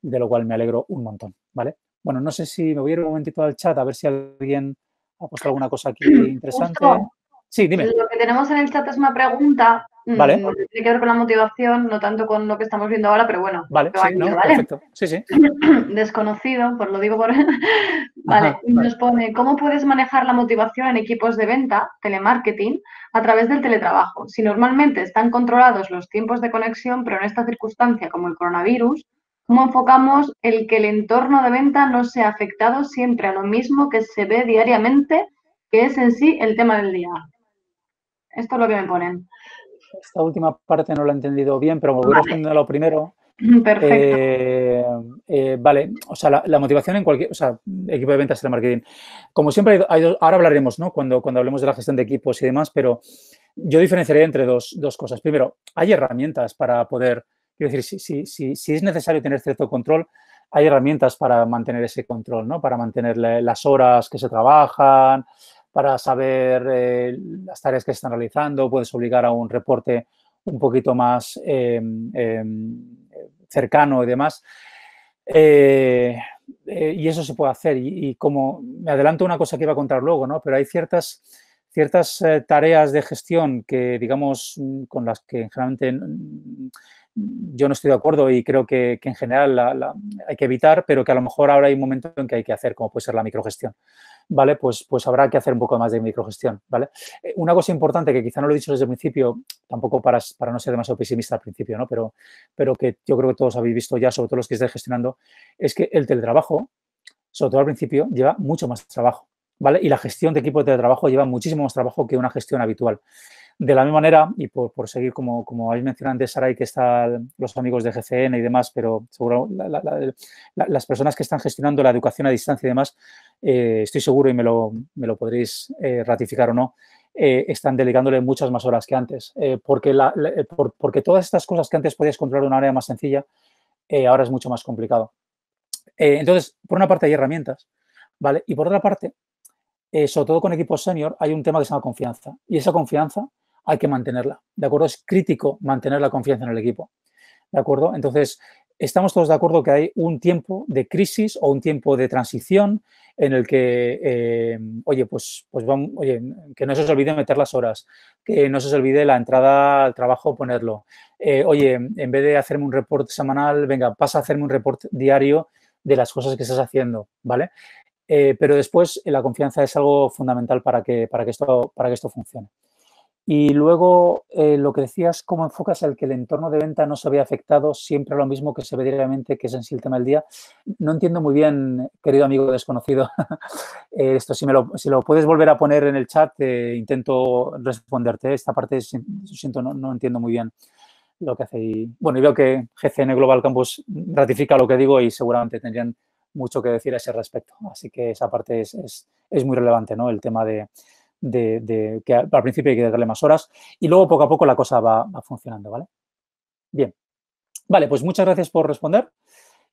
de lo cual me alegro un montón, ¿vale? Bueno, no sé si me voy a ir un momentito al chat a ver si alguien ha puesto alguna cosa aquí interesante. sí, dime. Lo que tenemos en el chat es una pregunta. Mm, vale. tiene que ver con la motivación, no tanto con lo que estamos viendo ahora, pero bueno. Vale, perfecto. Sí, sí. Desconocido, por pues lo digo por. vale, nos pone: ¿Cómo puedes manejar la motivación en equipos de venta, telemarketing, a través del teletrabajo? Si normalmente están controlados los tiempos de conexión, pero en esta circunstancia, como el coronavirus, cómo enfocamos el que el entorno de venta no sea afectado siempre a lo mismo que se ve diariamente, que es en sí el tema del día. Esto es lo que me ponen. Esta última parte no la he entendido bien, pero me a lo primero. Perfecto. Eh, eh, vale, o sea, la, motivación en cualquier, o sea, equipo de ventas de marketing. Como siempre, ahora hablaremos, ¿no? Cuando, cuando hablemos de la gestión de equipos y demás, pero yo diferenciaré entre dos, dos cosas. Primero, hay herramientas para poder Quiero decir, si, si, si, es necesario tener cierto control, hay herramientas para mantener ese control, Para mantener las horas que se trabajan, para saber eh, las tareas que se están realizando, puedes obligar a un reporte un poquito más em, em, cercano y demás. Eh, eh, y eso se puede hacer. Y, como me adelanto una cosa que iba a contar luego, ¿no? Pero hay ciertas, ciertas tareas de gestión que, digamos, mm, con las que generalmente yo no estoy de acuerdo y creo que, en general hay que evitar, pero que a lo mejor ahora hay un momento en que hay que hacer, como puede ser la microgestión. ¿Vale? Pues, pues habrá que hacer un poco más de microgestión. ¿vale? Eh, una cosa importante que quizá no lo he dicho desde el principio, tampoco para, para no ser demasiado pesimista al principio, ¿no? pero, pero que yo creo que todos habéis visto ya, sobre todo los que estáis gestionando, es que el teletrabajo, sobre todo al principio, lleva mucho más trabajo. ¿Vale? Y la gestión de equipo de teletrabajo lleva muchísimo más trabajo que una gestión habitual. De la misma manera, y por, seguir como, como habéis mencionado antes, Saray, que están los amigos de GCN y demás, pero seguro las personas que están gestionando la educación a distancia y demás, eh, estoy seguro y me lo, podréis eh, ratificar o no, eh, están dedicándole muchas más horas que antes, porque, porque todas estas cosas que antes podías controlar de una área más sencilla, ahora es mucho más complicado. entonces, por una parte hay herramientas, ¿vale? Y por otra parte, sobre todo con equipos senior, hay un tema que se llama confianza. Y esa confianza hay que mantenerla, ¿de acuerdo? Es crítico mantener la confianza en el equipo, ¿de acuerdo? Entonces, estamos todos de acuerdo que hay un tiempo de crisis o un tiempo de transición en el que, eh, oye, pues, pues vamos, oye, que no se os olvide meter las horas, que no se os olvide la entrada al trabajo ponerlo. Eh, oye, en vez de hacerme un report semanal, venga, pasa a hacerme un report diario de las cosas que estás haciendo, ¿vale? Eh, pero después la confianza es algo fundamental para que, para que, esto, para que esto funcione. Y luego, eh, lo que decías, cómo enfocas el que el entorno de venta no se había afectado, siempre lo mismo que se ve diariamente, que es en sí el tema del día. No entiendo muy bien, querido amigo desconocido, eh, esto, si, me lo, si lo puedes volver a poner en el chat, eh, intento responderte. Esta parte, siento, no, entiendo muy bien lo que hace. bueno, y veo que GCN Global Campus ratifica lo que digo y seguramente tendrían mucho que decir a ese respecto. Así que esa parte es, es muy relevante, ¿no? El tema de, de, que al principio hay que darle más horas y luego poco a poco la cosa va, funcionando, ¿vale? Bien. Vale, pues muchas gracias por responder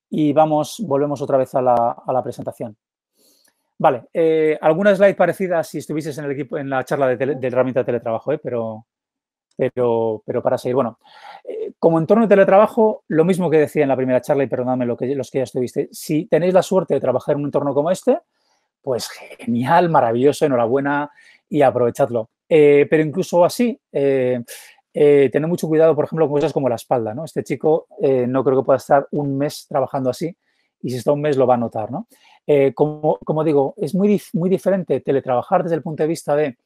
y vamos, volvemos otra vez a la, presentación. Vale, eh, alguna slide parecida si estuvieses en el equipo en la charla de, herramienta de teletrabajo, ¿eh? pero, pero, pero para seguir. Bueno, eh, como entorno de teletrabajo, lo mismo que decía en la primera charla, y perdonadme lo que, los que ya estuviste, si tenéis la suerte de trabajar en un entorno como este, pues genial, maravilloso, enhorabuena, y aprovechadlo. Eh, pero incluso así, eh, eh, tener mucho cuidado, por ejemplo, con cosas como la espalda. ¿no? Este chico no creo que pueda estar un mes trabajando así y si está un mes lo va a notar. ¿no? Como, digo, es muy, muy diferente teletrabajar desde el punto de vista de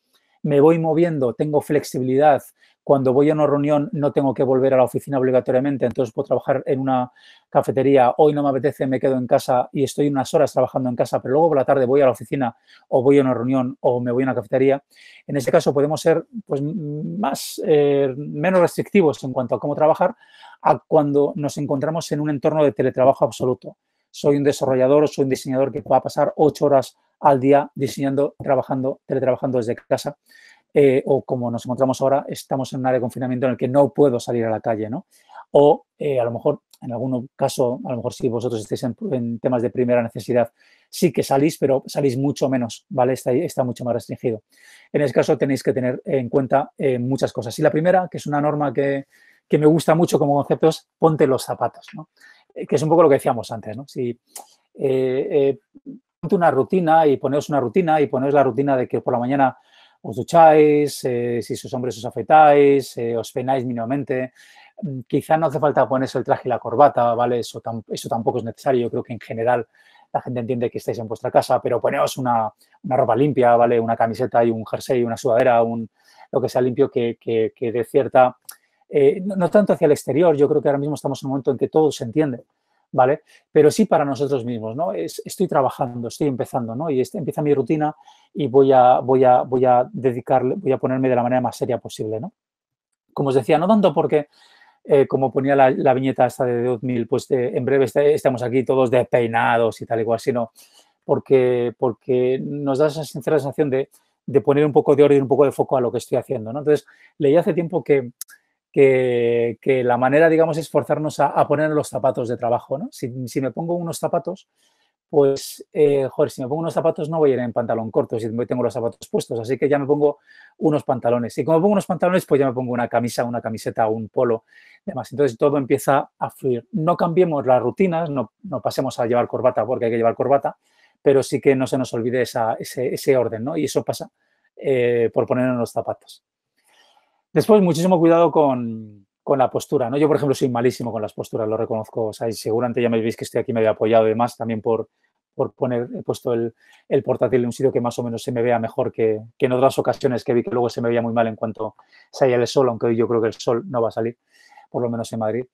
me voy moviendo, tengo flexibilidad, cuando voy a una reunión no tengo que volver a la oficina obligatoriamente, entonces puedo trabajar en una cafetería. Hoy no me apetece, me quedo en casa y estoy unas horas trabajando en casa, pero luego por la tarde voy a la oficina o voy a una reunión o me voy a una cafetería. En ese caso podemos ser pues, más, eh, menos restrictivos en cuanto a cómo trabajar a cuando nos encontramos en un entorno de teletrabajo absoluto. Soy un desarrollador, o soy un diseñador que pueda pasar ocho horas al día diseñando, trabajando, teletrabajando desde casa. Eh, o como nos encontramos ahora, estamos en un área de confinamiento en el que no puedo salir a la calle, ¿no? O eh, a lo mejor, en algún caso, a lo mejor si vosotros estáis en, temas de primera necesidad, sí que salís, pero salís mucho menos, ¿vale? Está, está mucho más restringido. En ese caso tenéis que tener en cuenta eh, muchas cosas. Y la primera, que es una norma que, me gusta mucho como concepto, es ponte los zapatos, ¿no? Que es un poco lo que decíamos antes, ¿no? Si, una rutina y ponéis una rutina y ponéis la rutina de que por la mañana os ducháis, eh, si sus hombres eh, os afeitáis, os penáis mínimamente. Mm, quizá no hace falta ponerse el traje y la corbata, ¿vale? Eso, eso tampoco es necesario. Yo creo que en general la gente entiende que estáis en vuestra casa, pero poneos una, ropa limpia, ¿vale? Una camiseta y un jersey, una sudadera, un, lo que sea limpio que, que, de cierta... Eh, no, no, tanto hacia el exterior, yo creo que ahora mismo estamos en un momento en que todo se entiende. ¿vale? Pero sí para nosotros mismos, ¿no? estoy trabajando, estoy empezando, ¿no? Y este, empieza mi rutina y voy a, voy, a, voy a dedicarle, voy a ponerme de la manera más seria posible, ¿no? Como os decía, no tanto porque, eh, como ponía la, viñeta esta de 2000, pues eh, en breve este, estamos aquí todos despeinados y tal y cual, sino porque, porque nos da esa sincera sensación de, poner un poco de orden, un poco de foco a lo que estoy haciendo, ¿no? Entonces, leí hace tiempo que que, la manera, digamos, es forzarnos a, poner los zapatos de trabajo, ¿no? Si, me pongo unos zapatos, pues, eh, joder, si me pongo unos zapatos no voy a ir en pantalón corto si tengo los zapatos puestos, así que ya me pongo unos pantalones. Y como pongo unos pantalones, pues ya me pongo una camisa, una camiseta, un polo, demás. Entonces todo empieza a fluir. No cambiemos las rutinas, no, pasemos a llevar corbata porque hay que llevar corbata, pero sí que no se nos olvide esa, ese, orden, ¿no? Y eso pasa eh, por ponernos los zapatos. Después, muchísimo cuidado con, la postura, ¿no? Yo, por ejemplo, soy malísimo con las posturas, lo reconozco. O seguramente ya me veis que estoy aquí medio apoyado y demás, también por, poner, he puesto el, portátil en un sitio que más o menos se me vea mejor que, en otras ocasiones que vi que luego se me veía muy mal en cuanto salía el sol, aunque hoy yo creo que el sol no va a salir, por lo menos en Madrid.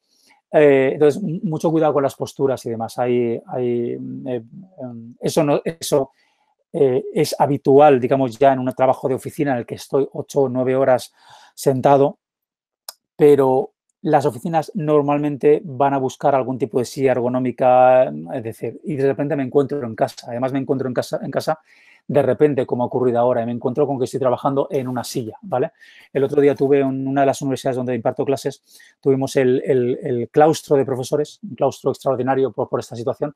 Eh, entonces, mucho cuidado con las posturas y demás. Hay, hay, eh, em, eso eso eh, es habitual, digamos, ya en un trabajo de oficina en el que estoy ocho o nueve horas sentado, pero las oficinas normalmente van a buscar algún tipo de silla ergonómica, es decir, y de repente me encuentro en casa. Además, me encuentro en casa, en casa de repente, como ha ocurrido ahora, me encuentro con que estoy trabajando en una silla, ¿vale? El otro día tuve en una de las universidades donde imparto clases, tuvimos el, claustro de profesores, un claustro extraordinario por esta situación,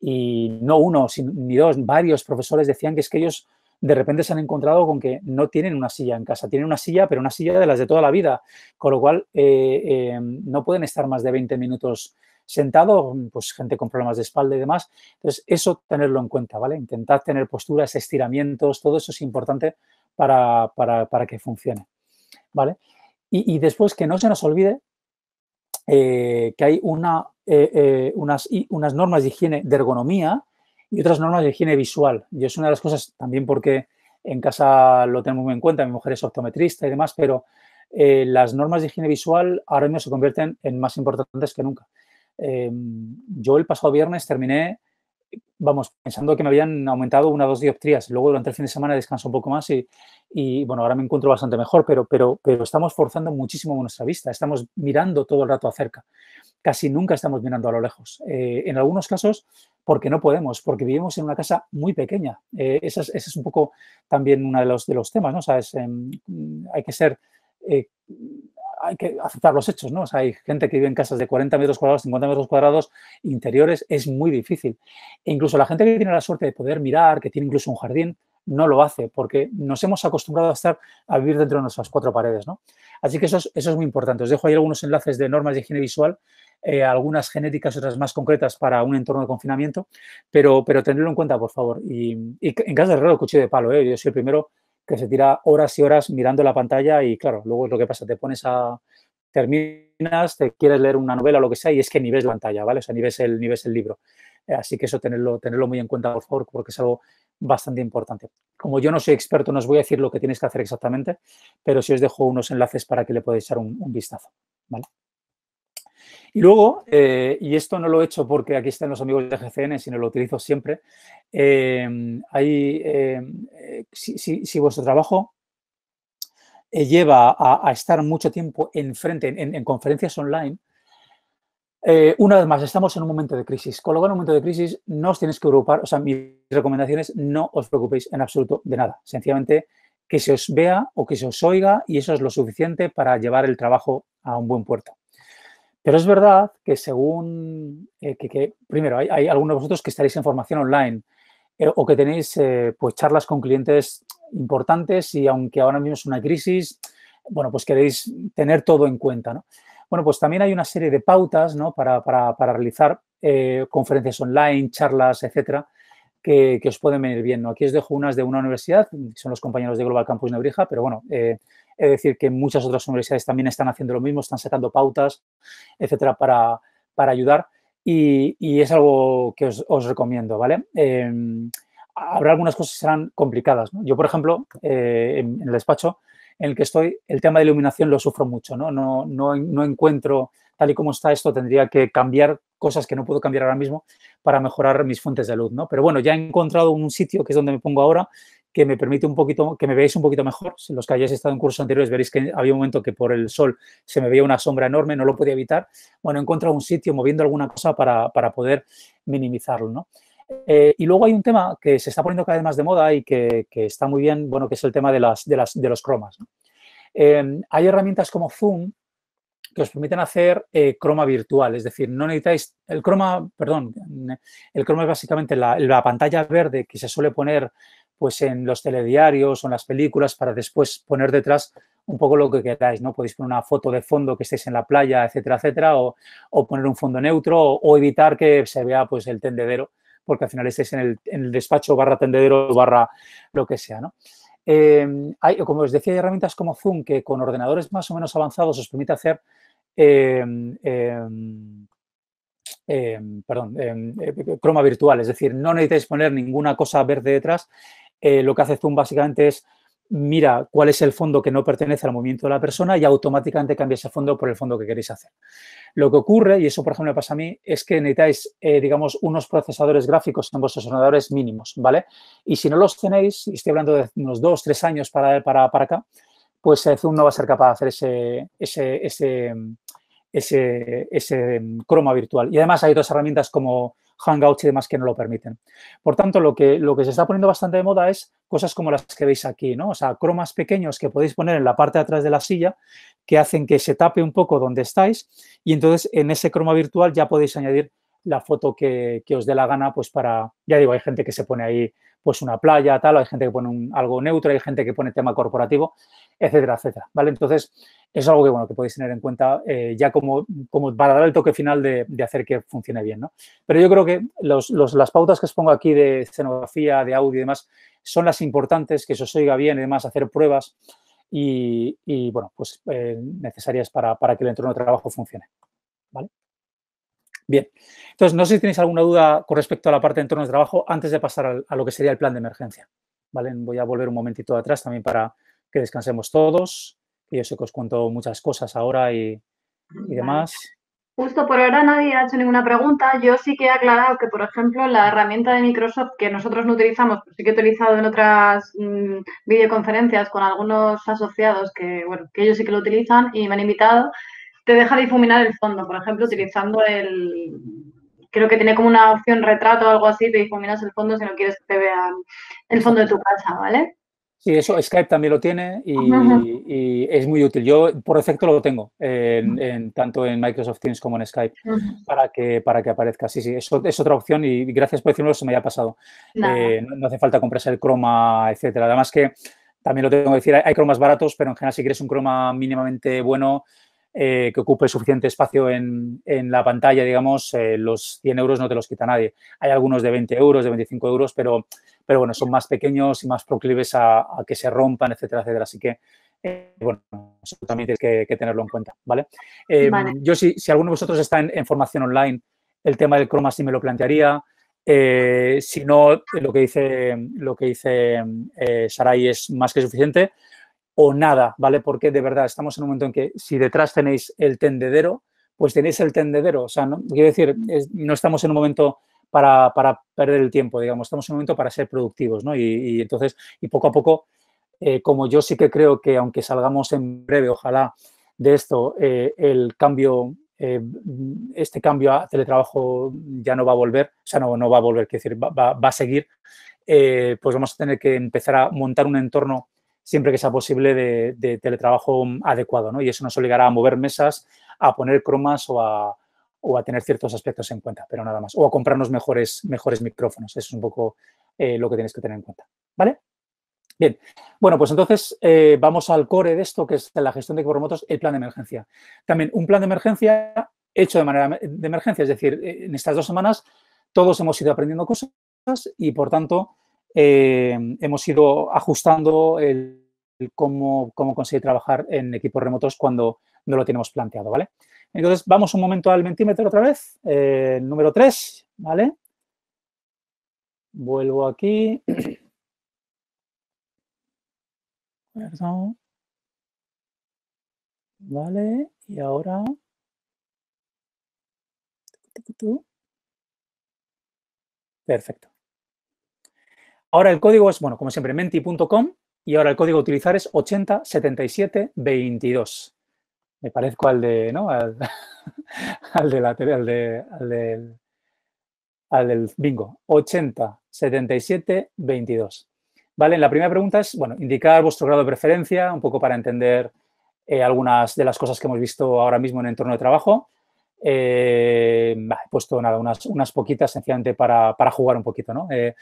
y no uno, ni dos, varios profesores decían que es que ellos de repente se han encontrado con que no tienen una silla en casa, tienen una silla, pero una silla de las de toda la vida, con lo cual eh, eh, no pueden estar más de 20 minutos sentados, pues gente con problemas de espalda y demás. Entonces, eso tenerlo en cuenta, ¿vale? Intentad tener posturas, estiramientos, todo eso es importante para, que funcione, ¿vale? Y, después que no se nos olvide eh, que hay una, unas, unas normas de higiene de ergonomía, y otras normas de higiene visual. y es una de las cosas también porque en casa lo tenemos muy en cuenta, mi mujer es optometrista y demás, pero eh, las normas de higiene visual ahora mismo se convierten en más importantes que nunca. Em, yo el pasado viernes terminé, vamos, pensando que me habían aumentado una o dos dioptrías. Luego durante el fin de semana descanso un poco más y, bueno, ahora me encuentro bastante mejor, pero, pero, pero estamos forzando muchísimo nuestra vista, estamos mirando todo el rato acerca casi nunca estamos mirando a lo lejos. Eh, en algunos casos, porque no podemos, porque vivimos en una casa muy pequeña. Eh, ese, es, un poco también uno de los, de los temas, ¿no? Em, hay que ser, eh, hay que aceptar los hechos, ¿no? hay gente que vive en casas de 40 metros cuadrados, 50 metros cuadrados, interiores, es muy difícil. E incluso la gente que tiene la suerte de poder mirar, que tiene incluso un jardín, no lo hace, porque nos hemos acostumbrado a estar a vivir dentro de nuestras cuatro paredes. ¿no? Así que eso es, eso es muy importante. Os dejo ahí algunos enlaces de normas de higiene visual, eh, algunas genéticas, otras más concretas para un entorno de confinamiento, pero, pero tenedlo en cuenta, por favor. Y, en caso de error, el cuchillo de palo, ¿eh? yo soy el primero que se tira horas y horas mirando la pantalla y claro, luego es lo que pasa, te pones a terminas, te quieres leer una novela o lo que sea y es que ni ves la pantalla, ¿vale? O sea, ni ves el, ni ves el libro. Eh, así que eso tenerlo, tenerlo muy en cuenta, por favor, porque es algo bastante importante. Como yo no soy experto, no os voy a decir lo que tienes que hacer exactamente, pero sí os dejo unos enlaces para que le podáis echar un, vistazo. ¿vale? Y luego, eh, y esto no lo he hecho porque aquí están los amigos de GCN, sino lo utilizo siempre, em, em, eh, si, vuestro trabajo eh, lleva a, estar mucho tiempo enfrente, en, en, en conferencias online, eh, una vez más, estamos en un momento de crisis. Con lo cual, en un momento de crisis, no os tenéis que preocupar. O sea, mis recomendaciones, no os preocupéis en absoluto de nada. Sencillamente, que se os vea o que se os oiga y eso es lo suficiente para llevar el trabajo a un buen puerto. Pero es verdad que según, eh, que, primero, hay, algunos de vosotros que estaréis en formación online eh, o que tenéis pues charlas con clientes importantes y aunque ahora mismo es una crisis, bueno, pues queréis tener todo en cuenta, ¿no? Bueno, pues también hay una serie de pautas ¿no? para, realizar eh, conferencias online, charlas, etcétera, que, os pueden venir bien. ¿no? Aquí os dejo unas de una universidad, son los compañeros de Global Campus Nebrija, pero bueno, eh, es decir que muchas otras universidades también están haciendo lo mismo, están sacando pautas, etcétera, para, ayudar. Y, es algo que os, recomiendo, ¿vale? Em, habrá algunas cosas que serán complicadas. Yo, por ejemplo, eh, en, el despacho en el que estoy, el tema de iluminación lo sufro mucho, ¿no? No, no, encuentro, tal y como está esto, tendría que cambiar cosas que no puedo cambiar ahora mismo para mejorar mis fuentes de luz, ¿no? Pero bueno, ya he encontrado un sitio que es donde me pongo ahora que me permite un poquito, que me veáis un poquito mejor. Si los que hayáis estado en cursos anteriores veréis que había un momento que por el sol se me veía una sombra enorme, no lo podía evitar. Bueno, he encontrado un sitio moviendo alguna cosa para, para poder minimizarlo, ¿no? Eh, y luego hay un tema que se está poniendo cada vez más de moda y que, está muy bien, bueno, que es el tema de, las, de, los cromas. Em, hay herramientas como Zoom que os permiten hacer eh, croma virtual, es decir, no necesitáis el croma, perdón, el croma es básicamente la, pantalla verde que se suele poner pues en los telediarios o en las películas para después poner detrás un poco lo que queráis, ¿no? Podéis poner una foto de fondo que estéis en la playa, etcétera, etcétera, o, poner un fondo neutro o, o, evitar que se vea pues el tendedero porque al final estáis en el, despacho barra tendedero barra lo que sea, ¿no? Em, hay, como os decía, hay herramientas como Zoom que con ordenadores más o menos avanzados os permite hacer em, em, eh, croma virtual, es decir, no necesitáis poner ninguna cosa verde detrás. Eh, lo que hace Zoom básicamente es mira cuál es el fondo que no pertenece al movimiento de la persona y automáticamente cambia ese fondo por el fondo que queréis hacer. Lo que ocurre, y eso por ejemplo pasa a mí, es que necesitáis, eh, digamos, unos procesadores gráficos en vuestros ordenadores mínimos, ¿vale? Y si no los tenéis, y estoy hablando de unos dos, tres años para, para, acá, pues eh, Zoom no va a ser capaz de hacer ese, ese, ese, ese mm, croma virtual. Y además hay otras herramientas como Hangouts y demás que no lo permiten. Por tanto, lo que, lo que se está poniendo bastante de moda es cosas como las que veis aquí, ¿no? O sea, cromas pequeños que podéis poner en la parte de atrás de la silla que hacen que se tape un poco donde estáis y entonces en ese croma virtual ya podéis añadir la foto que, que os dé la gana, pues para, ya digo, hay gente que se pone ahí pues una playa, tal, hay gente que pone algo neutro, hay gente que pone tema corporativo, etcétera, etcétera, ¿vale? Entonces, es algo que, bueno, que podéis tener en cuenta eh, ya como, como para dar el toque final de, hacer que funcione bien, ¿no? Pero yo creo que las pautas que os pongo aquí de escenografía, de audio y demás, son las importantes, que se os oiga bien y demás, hacer pruebas y, bueno, pues eh, necesarias para, para que el entorno de trabajo funcione, ¿vale? Bien, entonces no sé si tenéis alguna duda con respecto a la parte de entornos de trabajo antes de pasar a lo que sería el plan de emergencia. ¿Vale? Voy a volver un momentito atrás también para que descansemos todos. yo sé que os cuento muchas cosas ahora y, demás. Justo por ahora nadie ha hecho ninguna pregunta. Yo sí que he aclarado que, por ejemplo, la herramienta de Microsoft que nosotros no utilizamos, pero sí que he utilizado en otras mm, videoconferencias con algunos asociados que, bueno, que ellos sí que lo utilizan y me han invitado te deja difuminar el fondo, por ejemplo, utilizando el, creo que tiene como una opción retrato o algo así, te difuminas el fondo si no quieres que te vean el fondo de tu casa, ¿vale? Sí, eso Skype también lo tiene y, es muy útil. Yo por defecto lo tengo, tanto en Microsoft Teams como en Skype, para que, para que aparezca. Sí, sí, eso es otra opción y gracias por decirlo, se me haya pasado. Eh, no, hace falta comprarse el croma, etcétera. Además que también lo tengo que decir, hay cromas baratos, pero en general si quieres un croma mínimamente bueno, eh, que ocupe suficiente espacio en, la pantalla, digamos, eh, los 100 euros no te los quita nadie. Hay algunos de 20 euros, de 25 euros, pero, pero bueno, son más pequeños y más proclives a, que se rompan, etcétera, etcétera. Así que, eh, bueno, eso también tienes que, tenerlo en cuenta, em, ¿vale? Yo, si, si, alguno de vosotros está en, formación online, el tema del croma sí me lo plantearía. si no, lo que dice, lo que dice es más que suficiente o nada, ¿vale? Porque de verdad estamos en un momento en que si detrás tenéis el tendedero, pues tenéis el tendedero. O sea, no, quiero decir, no estamos en un momento para, perder el tiempo, digamos, estamos en un momento para ser productivos, ¿no? Y, entonces, y poco a poco, eh, como yo sí que creo que aunque salgamos en breve, ojalá, de esto, eh, el cambio, eh, este cambio a teletrabajo ya no va a volver, o sea, no, va a volver, quiero decir, va, va a seguir, pues vamos a tener que empezar a montar un entorno siempre que sea posible de, teletrabajo adecuado, ¿no? Y eso nos obligará a mover mesas, a poner cromas o a, o a tener ciertos aspectos en cuenta, pero nada más. O a comprarnos mejores, mejores micrófonos. Eso es un poco eh, lo que tienes que tener en cuenta. ¿Vale? Bien, bueno, pues entonces eh, vamos al core de esto, que es la gestión de equipos el plan de emergencia. También un plan de emergencia hecho de manera de emergencia, es decir, eh, en estas dos semanas todos hemos ido aprendiendo cosas y, por tanto, eh, hemos ido ajustando el, cómo, conseguir trabajar en equipos remotos cuando no lo tenemos planteado, ¿vale? Entonces, vamos un momento al mentímetro otra vez, eh, número 3, ¿vale? Vuelvo aquí. Vale, y ahora... Perfecto. Ahora el código es, bueno, como siempre, menti.com y ahora el código a utilizar es 807722. Me parezco al de, ¿no? Al, de la al, de, al, del, al del bingo. 807722. ¿Vale? La primera pregunta es, bueno, indicar vuestro grado de preferencia, un poco para entender eh, algunas de las cosas que hemos visto ahora mismo en el entorno de trabajo. Eh, he puesto nada, unas, unas poquitas sencillamente para, para, jugar un poquito, ¿no? Eh,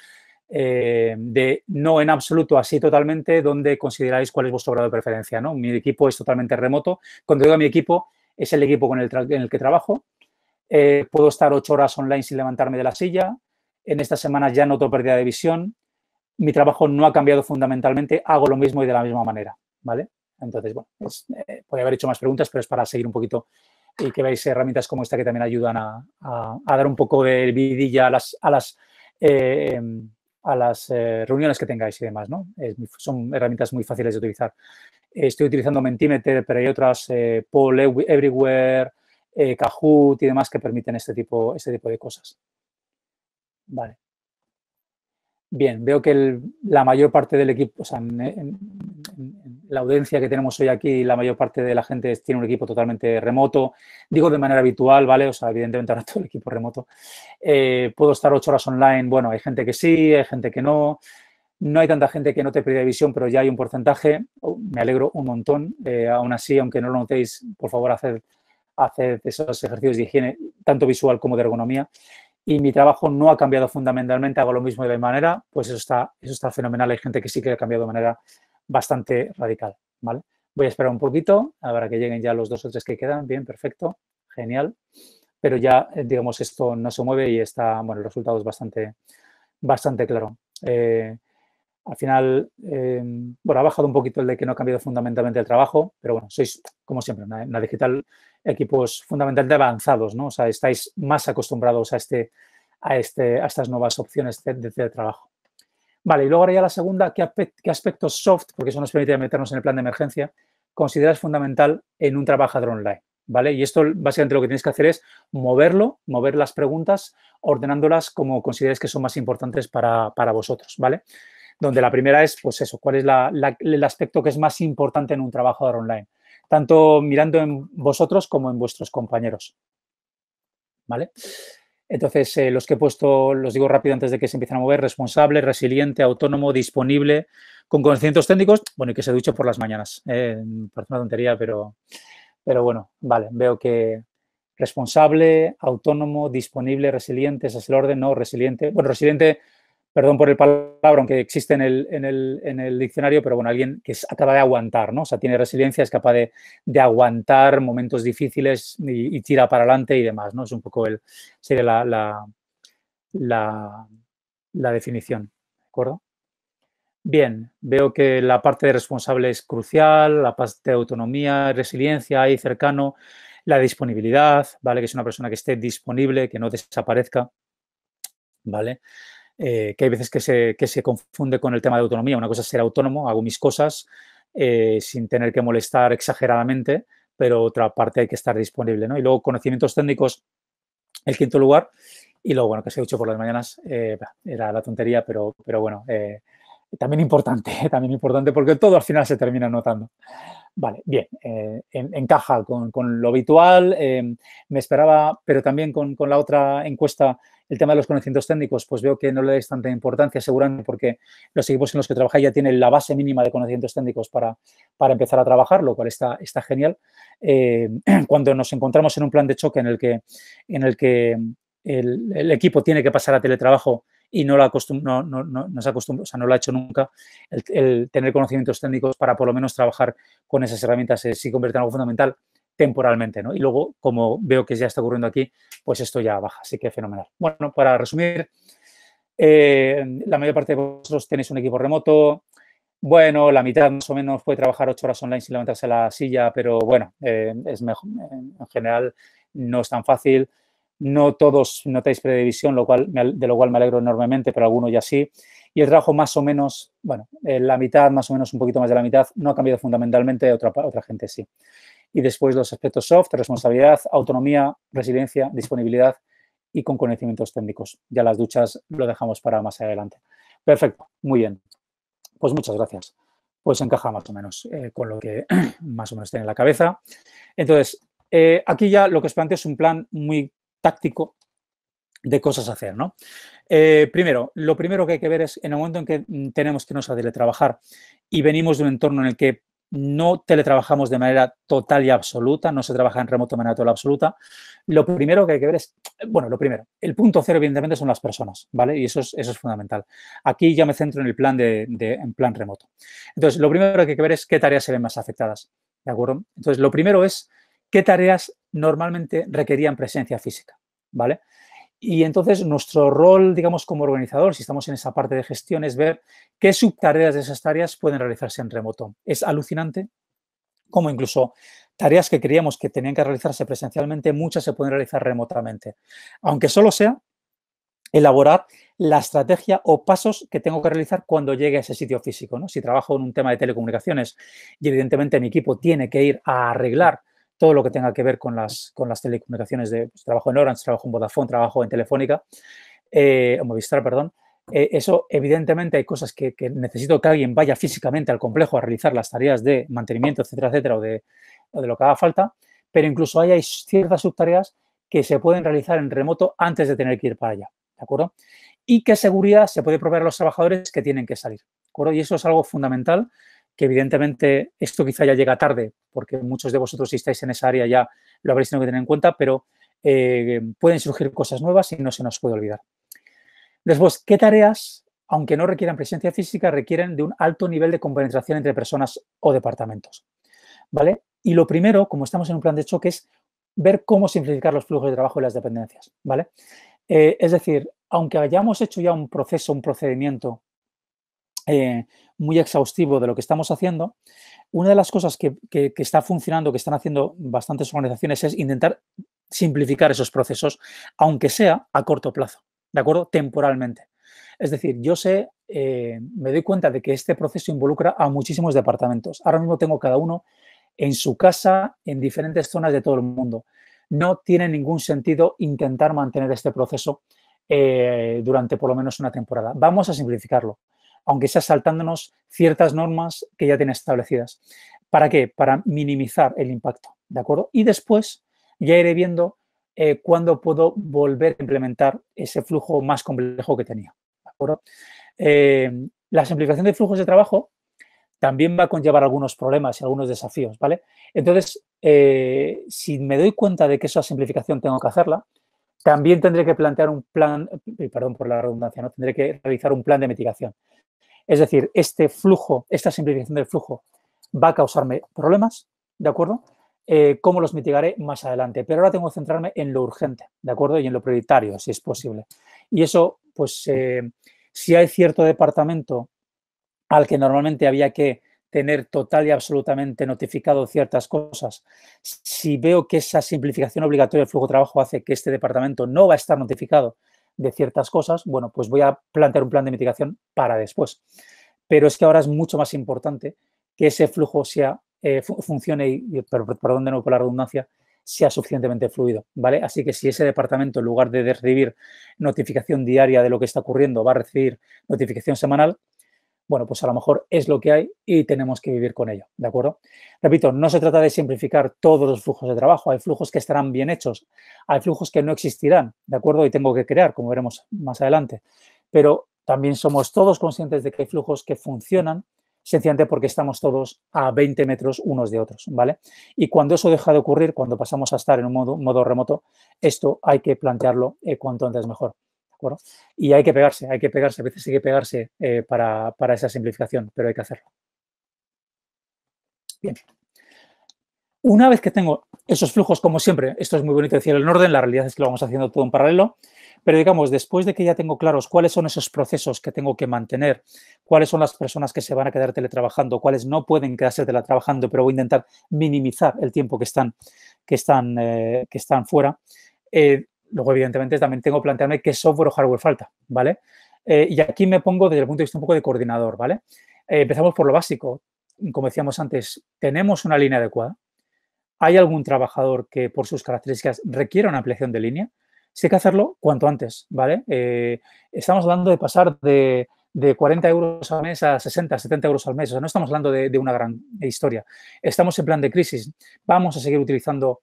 eh, de no en absoluto, así totalmente, donde consideráis cuál es vuestro grado de preferencia. ¿no? Mi equipo es totalmente remoto. Cuando digo mi equipo, es el equipo con el en el que trabajo. Eh, puedo estar ocho horas online sin levantarme de la silla. En estas semanas ya noto pérdida de visión. Mi trabajo no ha cambiado fundamentalmente. Hago lo mismo y de la misma manera. ¿Vale? Entonces, bueno, pues, eh, podría haber hecho más preguntas, pero es para seguir un poquito y que veáis herramientas como esta que también ayudan a, dar un poco de vidilla a las, a las a las eh, reuniones que tengáis y demás, ¿no? son herramientas muy fáciles de utilizar. Estoy utilizando Mentimeter, pero hay otras, eh, Poll Everywhere, eh, Kahoot y demás que permiten este tipo, este tipo de cosas. Vale. Bien, veo que la mayor parte del equipo, la audiencia que tenemos hoy aquí, la mayor parte de la gente tiene un equipo totalmente remoto. Digo de manera habitual, ¿vale? O sea, evidentemente ahora todo el equipo remoto. Eh, puedo estar ocho horas online. Bueno, hay gente que sí, hay gente que no. No hay tanta gente que no te pide visión, pero ya hay un porcentaje. Oh, me alegro un montón. Eh, aún así, aunque no lo notéis, por favor, haced, esos ejercicios de higiene, tanto visual como de ergonomía y mi trabajo no ha cambiado fundamentalmente, hago lo mismo de la misma manera, pues está, eso está fenomenal. Hay gente que sí que ha cambiado de manera bastante radical, ¿vale? Voy a esperar un poquito, ahora que lleguen ya los dos o tres que quedan, bien, perfecto, genial, pero ya, eh, digamos, esto no se mueve y está, bueno, el resultado es bastante, bastante claro. Eh, al final, eh, bueno, ha bajado un poquito el de que no ha cambiado fundamentalmente el trabajo, pero bueno, sois, como siempre, una la, digital, equipos fundamentalmente avanzados, ¿no? O sea, estáis más acostumbrados a, este, a, este, a estas nuevas opciones de, de Vale, y luego ahora ya la segunda, ¿qué, aspectos soft, porque eso nos permite meternos en el plan de emergencia, consideras fundamental en un trabajador online? ¿Vale? Y esto básicamente lo que tienes que hacer es moverlo, mover las preguntas, ordenándolas como consideres que son más importantes para, vosotros, ¿vale? Donde la primera es, pues eso, ¿cuál es el aspecto que es más importante en un trabajador online? Tanto mirando en vosotros como en vuestros compañeros, ¿vale? Entonces, eh, los que he puesto, los digo rápido antes de que se empiecen a mover, responsable, resiliente, autónomo, disponible, con conocimientos técnicos, bueno, y que se duche por las mañanas. Eh, parece una tontería, pero, pero bueno, vale, veo que responsable, autónomo, disponible, resiliente, ese es el orden, ¿no? Resiliente, bueno, resiliente perdón por el palabra, aunque existe en el, diccionario, pero bueno, alguien que acaba de aguantar, ¿no? O sea, tiene resiliencia, es capaz de, aguantar momentos difíciles y, tira para adelante y demás, ¿no? Es un poco el, la, la, definición, ¿de acuerdo? Bien, veo que la parte de responsable es crucial, la parte de autonomía, resiliencia, ahí cercano, la disponibilidad, ¿vale? Que es una persona que esté disponible, que no desaparezca, ¿vale? Eh, que hay veces que se, que se, confunde con el tema de autonomía. Una cosa es ser autónomo, hago mis cosas eh, sin tener que molestar exageradamente, pero otra parte hay que estar disponible. ¿no? Y luego conocimientos técnicos, el quinto lugar. Y luego, bueno, que se ha dicho por las mañanas, eh, era la tontería, pero, pero bueno, también importante, también importante, porque todo al final se termina notando. Vale, bien, encaja con, con, lo habitual, me esperaba, pero también con, con la otra encuesta el tema de los conocimientos técnicos, pues veo que no le dais tanta importancia, seguramente porque los equipos en los que trabajáis ya tienen la base mínima de conocimientos técnicos para, para empezar a trabajar, lo cual está, está genial. Eh, cuando nos encontramos en un plan de choque en el que, en el, que el, equipo tiene que pasar a teletrabajo, y no, la no, no, no, sea, no lo ha hecho nunca, el, tener conocimientos técnicos para por lo menos trabajar con esas herramientas eh, sí convierte en algo fundamental temporalmente, ¿no? Y luego, como veo que ya está ocurriendo aquí, pues esto ya baja, así que fenomenal. Bueno, para resumir, eh, la mayor parte de vosotros tenéis un equipo remoto, bueno, la mitad más o menos puede trabajar ocho horas online sin levantarse la silla, pero bueno, eh, es mejor, eh, en general no es tan fácil. No todos notáis predivisión, lo cual, de lo cual me alegro enormemente, pero algunos ya sí. Y el trabajo más o menos, bueno, la mitad, más o menos un poquito más de la mitad, no ha cambiado fundamentalmente, otra, otra gente sí y después los aspectos soft, responsabilidad, autonomía, resiliencia, disponibilidad y con conocimientos técnicos. Ya las duchas lo dejamos para más adelante. Perfecto, muy bien. Pues muchas gracias. Pues encaja más o menos eh, con lo que más o menos tiene en la cabeza. Entonces, eh, aquí ya lo que os planteo es un plan muy táctico de cosas a hacer, ¿no? Eh, primero, lo primero que hay que ver es en el momento en que mm, tenemos que nos a trabajar y venimos de un entorno en el que no teletrabajamos de manera total y absoluta, no se trabaja en remoto de manera total y absoluta. Lo primero que hay que ver es, bueno, lo primero, el punto cero evidentemente son las personas, ¿vale? Y eso es, eso es fundamental. Aquí ya me centro en el plan, de, en plan remoto. Entonces, lo primero que hay que ver es qué tareas se ven más afectadas, ¿de acuerdo? Entonces, lo primero es qué tareas normalmente requerían presencia física, ¿vale? Y entonces nuestro rol, digamos, como organizador, si estamos en esa parte de gestión, es ver qué subtareas de esas tareas pueden realizarse en remoto. Es alucinante como incluso tareas que creíamos que tenían que realizarse presencialmente, muchas se pueden realizar remotamente. Aunque solo sea elaborar la estrategia o pasos que tengo que realizar cuando llegue a ese sitio físico. Si trabajo en un tema de telecomunicaciones y evidentemente mi equipo tiene que ir a arreglar todo lo que tenga que ver con las, telecomunicaciones de pues, trabajo en Orange, trabajo en Vodafone, trabajo en Telefónica, eh, Movistar, perdón. Eh, eso, evidentemente, hay cosas que, necesito que alguien vaya físicamente al complejo a realizar las tareas de mantenimiento, etcétera, etcétera, o de, lo que haga falta, pero incluso hay ciertas subtareas que se pueden realizar en remoto antes de tener que ir para allá, ¿de acuerdo? Y qué seguridad se puede proveer a los trabajadores que tienen que salir, ¿de acuerdo? Y eso es algo fundamental que evidentemente esto quizá ya llega tarde, porque muchos de vosotros si estáis en esa área ya lo habréis tenido que tener en cuenta, pero eh, pueden surgir cosas nuevas y no se nos puede olvidar. Después, ¿qué tareas, aunque no requieran presencia física, requieren de un alto nivel de compenetración entre personas o departamentos? ¿Vale? Y lo primero, como estamos en un plan de choque, es ver cómo simplificar los flujos de trabajo y las dependencias, ¿vale? Eh, es decir, aunque hayamos hecho ya un proceso, un procedimiento eh, muy exhaustivo de lo que estamos haciendo, una de las cosas que, está funcionando, que están haciendo bastantes organizaciones, es intentar simplificar esos procesos, aunque sea a corto plazo, ¿de acuerdo? Temporalmente. Es decir, yo sé, eh, me doy cuenta de que este proceso involucra a muchísimos departamentos. Ahora mismo tengo cada uno en su casa, en diferentes zonas de todo el mundo. No tiene ningún sentido intentar mantener este proceso eh, durante por lo menos una temporada. Vamos a simplificarlo aunque sea saltándonos ciertas normas que ya tiene establecidas. ¿Para qué? Para minimizar el impacto, ¿de acuerdo? Y después ya iré viendo eh, cuándo puedo volver a implementar ese flujo más complejo que tenía, ¿de acuerdo? Eh, la simplificación de flujos de trabajo también va a conllevar algunos problemas y algunos desafíos, ¿vale? Entonces, eh, si me doy cuenta de que esa simplificación tengo que hacerla, también tendré que plantear un plan, eh, perdón por la redundancia, ¿no? tendré que realizar un plan de mitigación. Es decir, este flujo, esta simplificación del flujo va a causarme problemas, ¿de acuerdo? Eh, cómo los mitigaré más adelante. Pero ahora tengo que centrarme en lo urgente, ¿de acuerdo? Y en lo prioritario, si es posible. Y eso, pues, eh, si hay cierto departamento al que normalmente había que tener total y absolutamente notificado ciertas cosas, si veo que esa simplificación obligatoria del flujo de trabajo hace que este departamento no va a estar notificado de ciertas cosas, bueno, pues voy a plantear un plan de mitigación para después. Pero es que ahora es mucho más importante que ese flujo sea, eh, funcione, y, perdón de nuevo por la redundancia, sea suficientemente fluido, ¿vale? Así que si ese departamento, en lugar de recibir notificación diaria de lo que está ocurriendo, va a recibir notificación semanal, bueno, pues a lo mejor es lo que hay y tenemos que vivir con ello, ¿de acuerdo? Repito, no se trata de simplificar todos los flujos de trabajo, hay flujos que estarán bien hechos, hay flujos que no existirán, ¿de acuerdo? Y tengo que crear, como veremos más adelante, pero también somos todos conscientes de que hay flujos que funcionan sencillamente porque estamos todos a 20 metros unos de otros, ¿vale? Y cuando eso deja de ocurrir, cuando pasamos a estar en un modo, modo remoto, esto hay que plantearlo eh, cuanto antes mejor y hay que pegarse, hay que pegarse, a veces hay que pegarse eh, para, esa simplificación, pero hay que hacerlo. Bien. Una vez que tengo esos flujos, como siempre, esto es muy bonito decirlo en orden, la realidad es que lo vamos haciendo todo en paralelo, pero digamos, después de que ya tengo claros cuáles son esos procesos que tengo que mantener, cuáles son las personas que se van a quedar teletrabajando, cuáles no pueden quedarse teletrabajando, pero voy a intentar minimizar el tiempo que están, que están, eh, que están fuera, eh, Luego, evidentemente, también tengo que plantearme qué software o hardware falta, ¿vale? Eh, y aquí me pongo desde el punto de vista un poco de coordinador, ¿vale? Eh, empezamos por lo básico. Como decíamos antes, tenemos una línea adecuada. ¿Hay algún trabajador que por sus características requiera una ampliación de línea? Si hay que hacerlo cuanto antes, ¿vale? Eh, estamos hablando de pasar de, 40 euros al mes a 60, 70 euros al mes. O sea, no estamos hablando de, una gran historia. Estamos en plan de crisis. Vamos a seguir utilizando